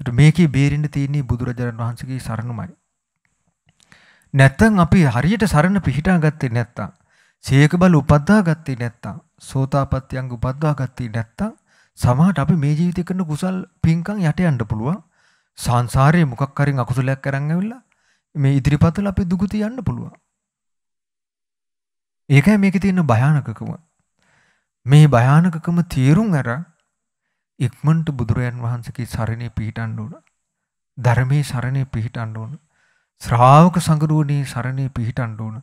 එතකොට මේකේ බේරෙන්න තියෙන්නේ බුදුරජාණන් වහන්සේගේ සරණමයි. නැත්තම් අපි හරියට සරණ පිහිටා ගත්තේ නැත්තම් සීක බල උපද්දා ගත්තේ නැත්තම් සෝතාපට්ටි අංග උපද්දා ගත්තේ නැත්තම් සමහරට අපි මේ ජීවිතේ කරන කුසල් පින්කම් යට යන්න පුළුවන්. සංසාරේ මොකක් හරි අකුසලයක් කරන් ඇවිල්ලා මේ ඉදිරිපත් වල අපි දුගති යන්න පුළුවන්. ඒකයි මේකේ තියෙන භයානකකම. මේ භයානකකම තේරුම් අර ඉක්මනට බුදුරයන් වහන්සේගේ සරණේ පිහිටන්න ඕන. ධර්මයේ සරණේ පිහිටන්න ඕන. ශ්‍රාවක සංගරුවනේ සරණේ පිහිටන්න ඕන.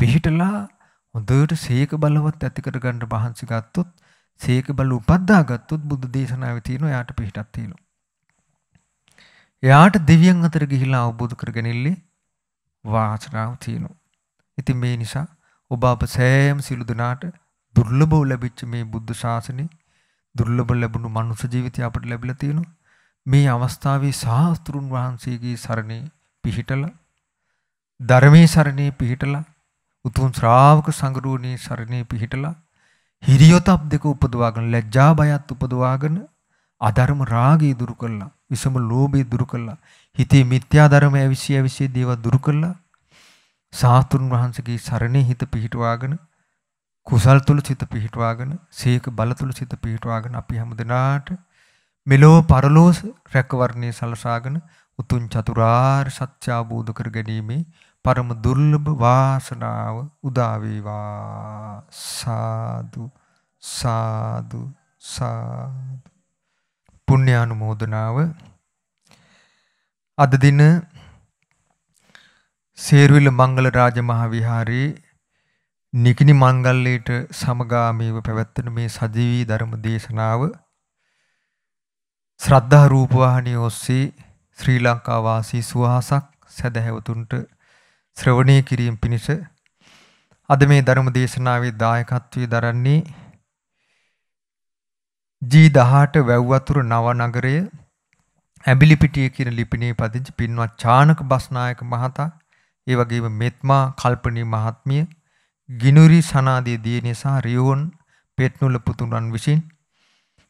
පිහිටලා හොඳට සීක බලවත් ඇති කරගන්න වහන්සි ගත්තොත් සීක බල උපද්දා ගත්තොත් බුද්ධ දේශනාවේ තියෙනවා එයාට පිටක් තියෙනවා. එයාට දෙවියන් අතර ගිහිලා අවබෝධ කරගැනෙල්ලේ වාසනාව තියෙනවා. ඉතින් මේ නිසා ඔබ අප සෑම සිළු දෙනාට දුර්ලභව ලැබිච්ච මේ බුද්ධ ශාසනය දුර්ලභ ලැබුණු මනුෂ්‍ය ජීවිතය අපට ලැබිලා තියෙනවා. මේ අවස්ථාවේ ශාස්ත්‍රුන් වහන්සේගේ සරණේ පිහිටලා ධර්මයේ සරණේ පිහිටලා උතුම් ශ්‍රාවක සංගරුවනේ සරණේ පිහිටලා හිරියොතප් දෙක උපදවාගෙන ලැජ්ජා බයත් උපදවාගෙන අධර්ම රාගය දුරු කළා. විසම ලෝභය දුරු කළා. හිතේ මිත්‍යා ධර්ම ඇවිසි ඇවිසි දේව දුරු කළා. සාතුන් වහන්සේගේ සරණේ හිත පිහිටවාගෙන කුසල් තුල සිත පිහිටවාගෙන සීක බල තුල සිත පිහිටවාගෙන අපි හැමදෙනාට මෙලෝ පරලෝ රැකවරණය සලසාගෙන උතුම් චතුරාර්ය සත්‍ය අවබෝධ කර ගැනීමේ පරම දුර්ලභ වාසනාව උදා වේවා සාදු සාදු සාදු පුණ්‍ය අනුමෝදනාව අද දින සේරුවිල මංගල රාජ මහ විහාරයේ නිකිනි මංගල්‍යයට සමගාමීව පැවැත්වෙන මේ සජීවී ධර්ම දේශනාව ශ්‍රද්ධා රූපවාහිනිය ඔස්සේ ශ්‍රී ලංකා වාසී සුවහසක් සැදැහැවතුන්ට ශ්‍රවණය කිරීම පිණිස අද මේ ධර්ම දේශනාවේ දායකත්වයේ දරන්නේ G18 වැව් වතුර නව නගරය ඇඹිලිපිටිය කියන ලිපිණේ පදිංචි පින්වත් චානක බස්නායක මහතා ඒ වගේම මෙත්මා කල්පනී මහත්මිය ගිනුරි සනාදී දියණිය සහ රියෝන් පෙත්නුල පුතුණන් විසින්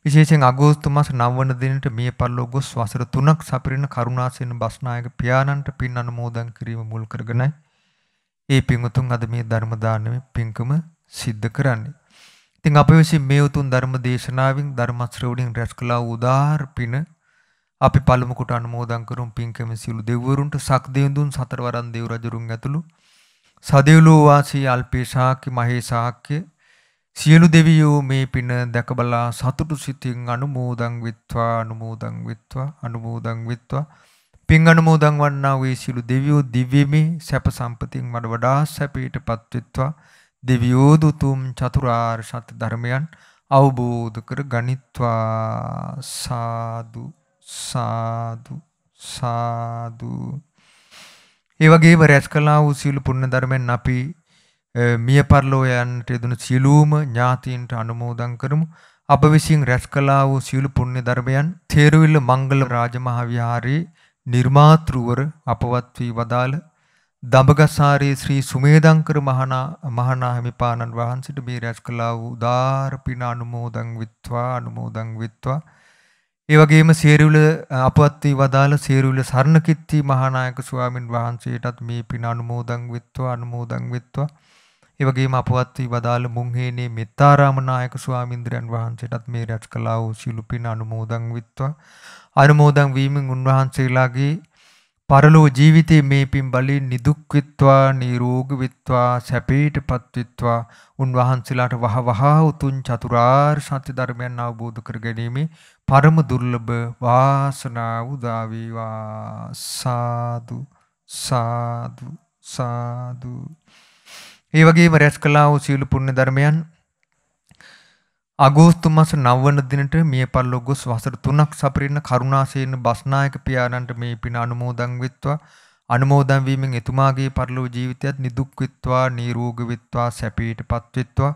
විශේෂයෙන් අගෝස්තු මාස 9 වන දිනට මිය පරලෝ ගොස් වසර 3ක් සපිරෙන කරුණාසේන බස්නායක පියාණන්ට පින් අනුමෝදන් කිරීම මුල් කරගෙනයි ඒ පින්වතුන් අද මේ ධර්ම දානමේ පින්කම සිද්ධ කරන්නේ. ඉතින් අප විසින් මේ උතුම් ධර්ම දේශනාවෙන් ධර්ම ශ්‍රවණින් රැස් කළා උදාහාර පින අපි පළමු කොට අනුමෝදන් කරමු පින්කම සිළු දෙවිවරුන්ට සක්දේඳුන් සතරවරන් දේව රජුරුන් ඇතුළු සදෙව්ලෝ වාසී අල්පේශාක්‍ය මහේශාක්‍ය සියලු දෙවියෝ මේ පින දැකබලා සතුටු සිතින් අනුමෝදන් විත්වා අනුමෝදන් විත්වා අනුමෝදන් විත්වා පින් අනුමෝදන් වන්නා වූ සියලු දෙවියෝ දිව්‍යමේ සැප සම්පතින් වඩ වඩා සැපයටපත් විත්වා දෙවියෝ දුතුම් චතුරාර්ය සත්‍ය ධර්මයන් අවබෝධ කර ගනිත්වා සාදු සාදු සාදු ඒ වගේම රැස් කළා වූ සියලු පුණ්‍ය ධර්මයන් අපි මිය පරලෝ යන්නට යෙදුණු සියලුම ඥාතීන්ට අනුමෝදන් කරමු. අප විසින් රැස් කළා වූ සියලු පුණ්‍ය ධර්මයන් තේරවිල්ල මංගල රාජමහා විහාරයේ නිර්මාතෘවර අපවත් වී වදාළ දඹගසාරයේ ශ්‍රී සුමේදංකර මහනා මහනා හිමිපාණන් වහන්සේට මේ රැස් කළා වූ උදාර පින අනුමෝදන් විත්වා අනුමෝදන් විත්වා ඒ වගේම සේරුල අපවත් වී වදාළ සේරුල සරණකිත්ති මහානායක ස්වාමින් වහන්සේටත් මේ පින අනුමෝදන් වෙත්වා අනුමෝදන් වෙත්වා ඒ වගේම අපවත් වී වදාළ මුංහේනේ මෙත්තාරාම නායක ස්වාමීන්ද්‍රයන් වහන්සේටත් මේ රැස් කළා වූ සිළු පින් අනුමෝදන් විත්වා අනුමෝදන් වීමෙන් උන්වහන්සේලාගේ පරලෝ ජීවිතයේ මේ පින් බලයෙන් නිදුක් විත්වා නිරෝගී විත්වා සැපේටපත් විත්වා උන්වහන්සේලාට වහවහ උතුම් චතුරාර්ය සත්‍ය ධර්මයන් අවබෝධ කර ගැනීම පරම දුර්ලභ වාසනාව උදා වේවා සාදු සාදු සාදු ඒ වගේම රැස් කළා වූ සීල පුණ්‍ය ධර්මයන් අගෝස්තු මාස 9 වන දිනට මිය පරලොව ගොස් වසර 3ක් සපරින්න කරුණාසේන බස්නායක පියාණන්ට මේ පින අනුමෝදන් වෙත්වා අනුමෝදන් වීමෙන් එතුමාගේ පරලොව ජීවිතයත් නිදුක් වෙත්වා නිරෝග වෙත්වා සැපයටපත් වෙත්වා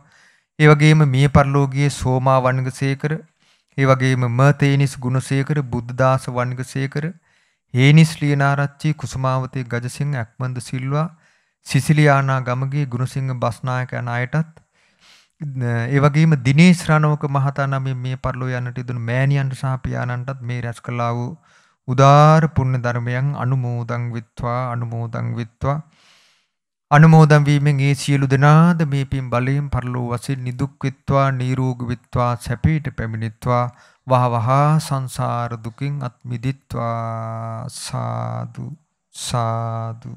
ඒ වගේම මිය පරලොවගේ සෝමා වණගසේකර ඒ වගේම මර්තේනිස් ගුණසේකර බුද්ධදාස වණගසේකර හේනිස් ලියනාරච්චි කුසුමාවතේ ගජසිංහ අක්මන්ද සිල්වා සිසිලියානා ගමගේ ගුණසිංහ බස්නායක යන අයටත් ඒ වගේම දිනේශ් රණවක මහතා නම් මේ පරිලෝ යන්නට ඉදුණු මෑණියන්ට සහ පියාණන්ටත් මේ රැස් කළා වූ උදාාර පුණ්‍ය ධර්මයන් අනුමෝදන් විත්වා අනුමෝදන් විත්වා අනුමෝදන් වීමෙන් ඒ සියලු දෙනාද මේ පින් බලයෙන් පරිලෝ වශයෙන් නිදුක් විත්වා නිරෝගී විත්වා සැපයට පැමිණිත්වා වහවහ සංසාර දුකින් අත් මිදිත්වා සාදු සාදු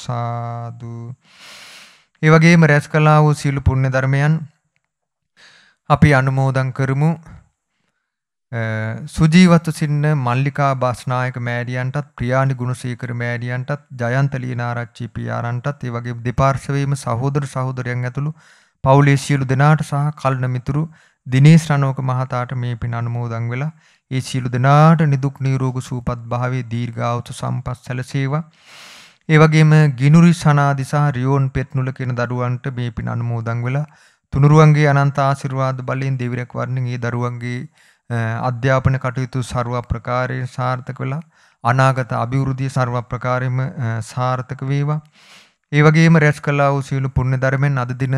සාදු. ඒ වගේම රැස් කළා වූ සියලු පුණ්‍ය ධර්මයන් අපි අනුමෝදන් කරමු. සුජීවත්ව සින්න මල්ලිකා බස්නායක මෑඩියන්ටත් ප්‍රියානි ගුණසේකර මෑඩියන්ටත් ජයන්ත ලීනාරච්චි පියාරන්ටත් ඒ වගේ දෙපාර්ශවයේම සහෝදර සහෝදරයන් ඇතුළු පවුලේ සියලු දෙනාට සහ කල්න මිතුරු දිනේශ් රණෝක මහතාට මේ පින් අනුමෝදන් වෙලා ඒ සියලු දෙනාට නිදුක් නිරෝගී සුවපත් භාවයේ දීර්ඝායුෂ සම්පත් සැලසේවා ඒ වගේම ගිනුරි සනාදි සහ රියෝන් පෙත්නුල කියන දරුවන්ට මේ පින් අනුමෝදන් වෙලා තුනුරුවන්ගේ අනන්ත ආශිර්වාද බලයෙන් දෙවිරක් වර්ණින් ඒ දරුවන්ගේ අධ්‍යාපන කටයුතු ਸਰව ප්‍රකාරයෙන් සාර්ථක වෙලා අනාගත අභිවෘද්ධිය ਸਰව ප්‍රකාරයෙන්ම සාර්ථක වේවා. ඒ වගේම රැස් කළා වූ සියලු පුණ්‍ය ධර්මෙන් අද දින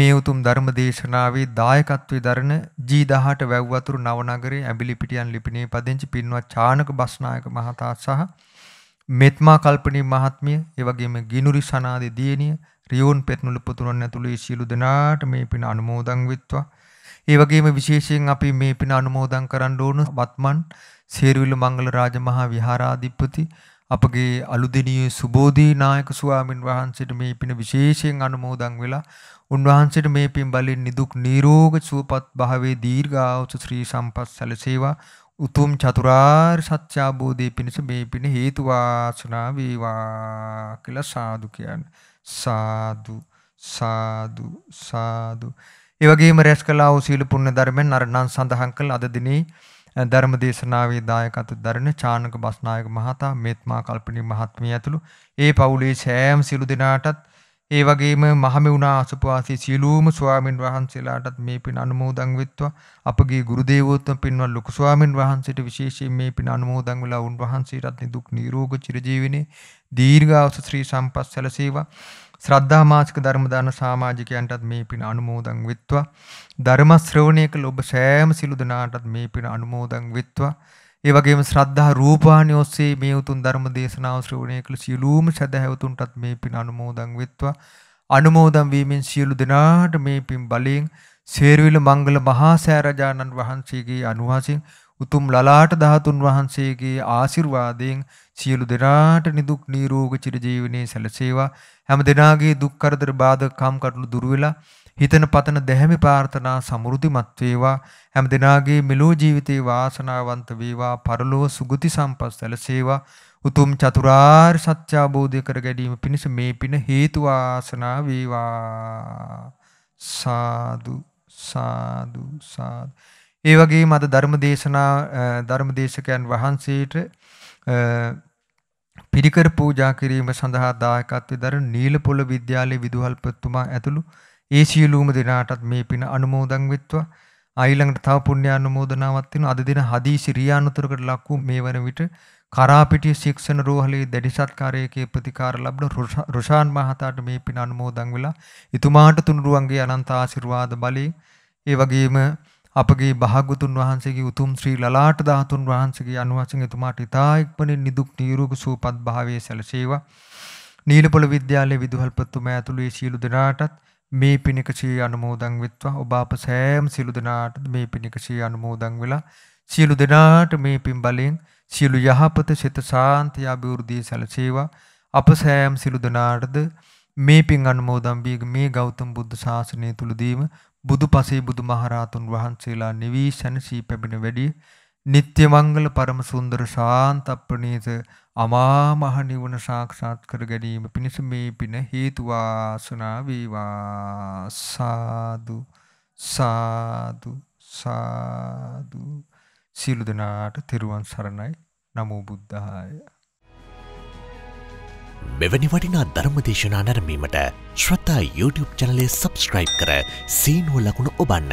මේ උතුම් ධර්ම දේශනාවේ දායකත්වයේ දරන G18 වැව් වතුරු නව නගරයේ ඇඹිලිපිටියන් ලිපිණේ පදිංචි පින්වත් චානක බස්නායක මහතා සහ මෙත්මා කල්පනී මහත්මිය, ඒ වගේම ගිනුරි සනාදේ දියණිය, රියෝන් පෙත්නුළු පුතුණන් ඇතුළු ඒ සියලු දෙනාට මේ පින අනුමෝදන් වෙත්වා. ඒ වගේම විශේෂයෙන් අපි මේ පින අනුමෝදන් කරන්න ඕන වත්මන් සේරුවිල මංගල රාජමහා විහාරාධිපති අපගේ අලුදෙනියේ සුබෝධී නායක ස්වාමින් වහන්සේට මේ පින විශේෂයෙන් අනුමෝදන් වෙලා උන්වහන්සේට මේ පින් බලෙන් නිදුක් නිරෝග සුවපත් භාවයේ දීර්ඝායුෂ ශ්‍රී සම්පත් සැලසේවා උතුම් චතුරාර්ය සත්‍ය අවබෝධයේ පිණිස මේ පින හේතු වාසනා වේවා කියලා සාදු කියන්නේ. සාදු සාදු සාදු. ඒ වගේම රැස් කළා වූ සීල පුණ්‍ය ධර්මෙන් අරණන් සඳහන් කළ අද දිනේ ධර්ම දේශනාවේ දායකත්ව දරන චානක බස්නායක මහතා මෙත්මා කල්පනී මහත්මිය ඇතුළු ඒ පවුලේ සෑම සිළු දෙනාටත් ඒ වගේම මහමෙවුනා අසපවාසී සියලුම ස්වාමින් වහන්සේලාටත් මේ පින් අනුමෝදන් වෙත්වා අපගේ ගුරු දේවෝත්තම පින්වත් ලොකු ස්වාමින් වහන්සේට විශේෂයෙන් මේ පින් අනුමෝදන් වෙලා උන්වහන්සේටත් නිදුක් නිරෝග චිරජීවනයේ දීර්ඝාස ශ්‍රී සම්පත් සැලසේවා ශ්‍රද්ධා මාසික ධර්ම දාන සමාජිකයන්ටත් මේ පින අනුමෝදන් වෙත්වා ධර්ම ශ්‍රවණය කළ ඔබ සෑම සිළු දනාටත් මේ පින අනුමෝදන් වෙත්වා ඒ වගේම ශ්‍රද්ධා රූපාණි ඔස්සේ මේ උතුම් ධර්ම දේශනාව ශ්‍රවණය කළ සියලුම සදහැවතුන්ටත් මේ පින් අනුමෝදන් වෙත්වා. අනුමෝදන් වීමෙන් සියලු දෙනාට මේ පින් බලයෙන් සේරවිල මංගල මහා සෑරජානන් වහන්සේගේ අනුහසින් උතුම් ලලාට ධාතුන් වහන්සේගේ ආශිර්වාදයෙන් සියලු දෙනාට නිදුක් නිරෝගී චිරජීවනයේ සැලසේවා හැම දෙනාගේ දුක් කරදර බාධක කම් කටළු දුර වෙලා හිතන පතන දැහැමි ප්‍රාර්ථනා සමෘද්ධිමත් වේවා හැම දිනාගේ මෙලෝ ජීවිතේ වාසනාවන්ත වේවා පරලෝ සුගති සම්පත් සැලසේවා උතුම් චතුරාර්ය සත්‍ය අවබෝධය කර ගැනීම පිණිස මේ පින හේතු වාසනා වේවා සාදු සාදු සාදු ඒ වගේම අද ධර්ම දේශනා ධර්ම දේශකයන් වහන්සේට පිරිකර පූජා කිරීම සඳහා දායකත්වයෙන් දරන නීලපොළ විද්‍යාලයේ විදුහල්පතිතුමා ඇතුළු ඒ සියලුම දෙනාටත් මේ පින අනුමෝදන් වෙත්වා. ආයිලඟට තව පුණ්‍ය අනුමෝදනාවක් තියෙනවා. අද දින හදීසි රියානුතරකට ලක් වූ මේ වන විට කරාපිටිය ශික්ෂණ රෝහලේ දැඩි සත්කාරයකේ ප්‍රතිකාර ලැබුණු රුෂාන් මහතාට මේ පින අනුමෝදන් වෙලා එතුමාට තුනුරුවන්ගේ අනන්ත ආශිර්වාද බලයෙන් ඒ වගේම අපගේ භාගතුන් වහන්සේගේ උතුම් ශ්‍රී ලලාට ධාතුන් වහන්සේගේ අනුවසින් එතුමාට ඉතා ඉක්මනින් නිදුක් නිරෝගී සුවපත් භාවයේ සැලසේවා. නීලපොළ විද්‍යාලයේ විදුහල්පතිතුමා ඇතුළු ඒ සියලු දෙනාටත් මේ පිණිකසී අනුමෝදන් වෙත්වා ඔබ අප සෑම සියලු දෙනාට මේ පිණිකසී අනුමෝදන් වෙලා සියලු දෙනාට මේ පින් බලෙන් සියලු යහපත සිත සාන්තිය අභිවෘද්ධිය සැලසේවා අප සෑම සියලු දෙනාටද මේ පින් අනුමෝදන් වී මේ ගෞතම බුද්ධ ශාසනය තුලදීම බුදු පසේ බුදු මහරහතුන් වහන්සේලා නිවී සැනසී පැමිණ වැඩි නිත්‍ය මංගල පරම සුන්දර ශාන්ත අප්‍රණීත අමා මහ නිවන සාක්ෂාත් කර ගැනීම පිණිස මේ පින හේතු වාසනා වේවා සාදු සාදු සාදු සීල දනාට තෙරුවන් සරණයි නමෝ බුද්ධාය මෙවැනි වටිනා ධර්ම දේශනා නැරඹීමට ශ්‍රතා YouTube channel එක subscribe කර සීනුව ලකුණ ඔබන්න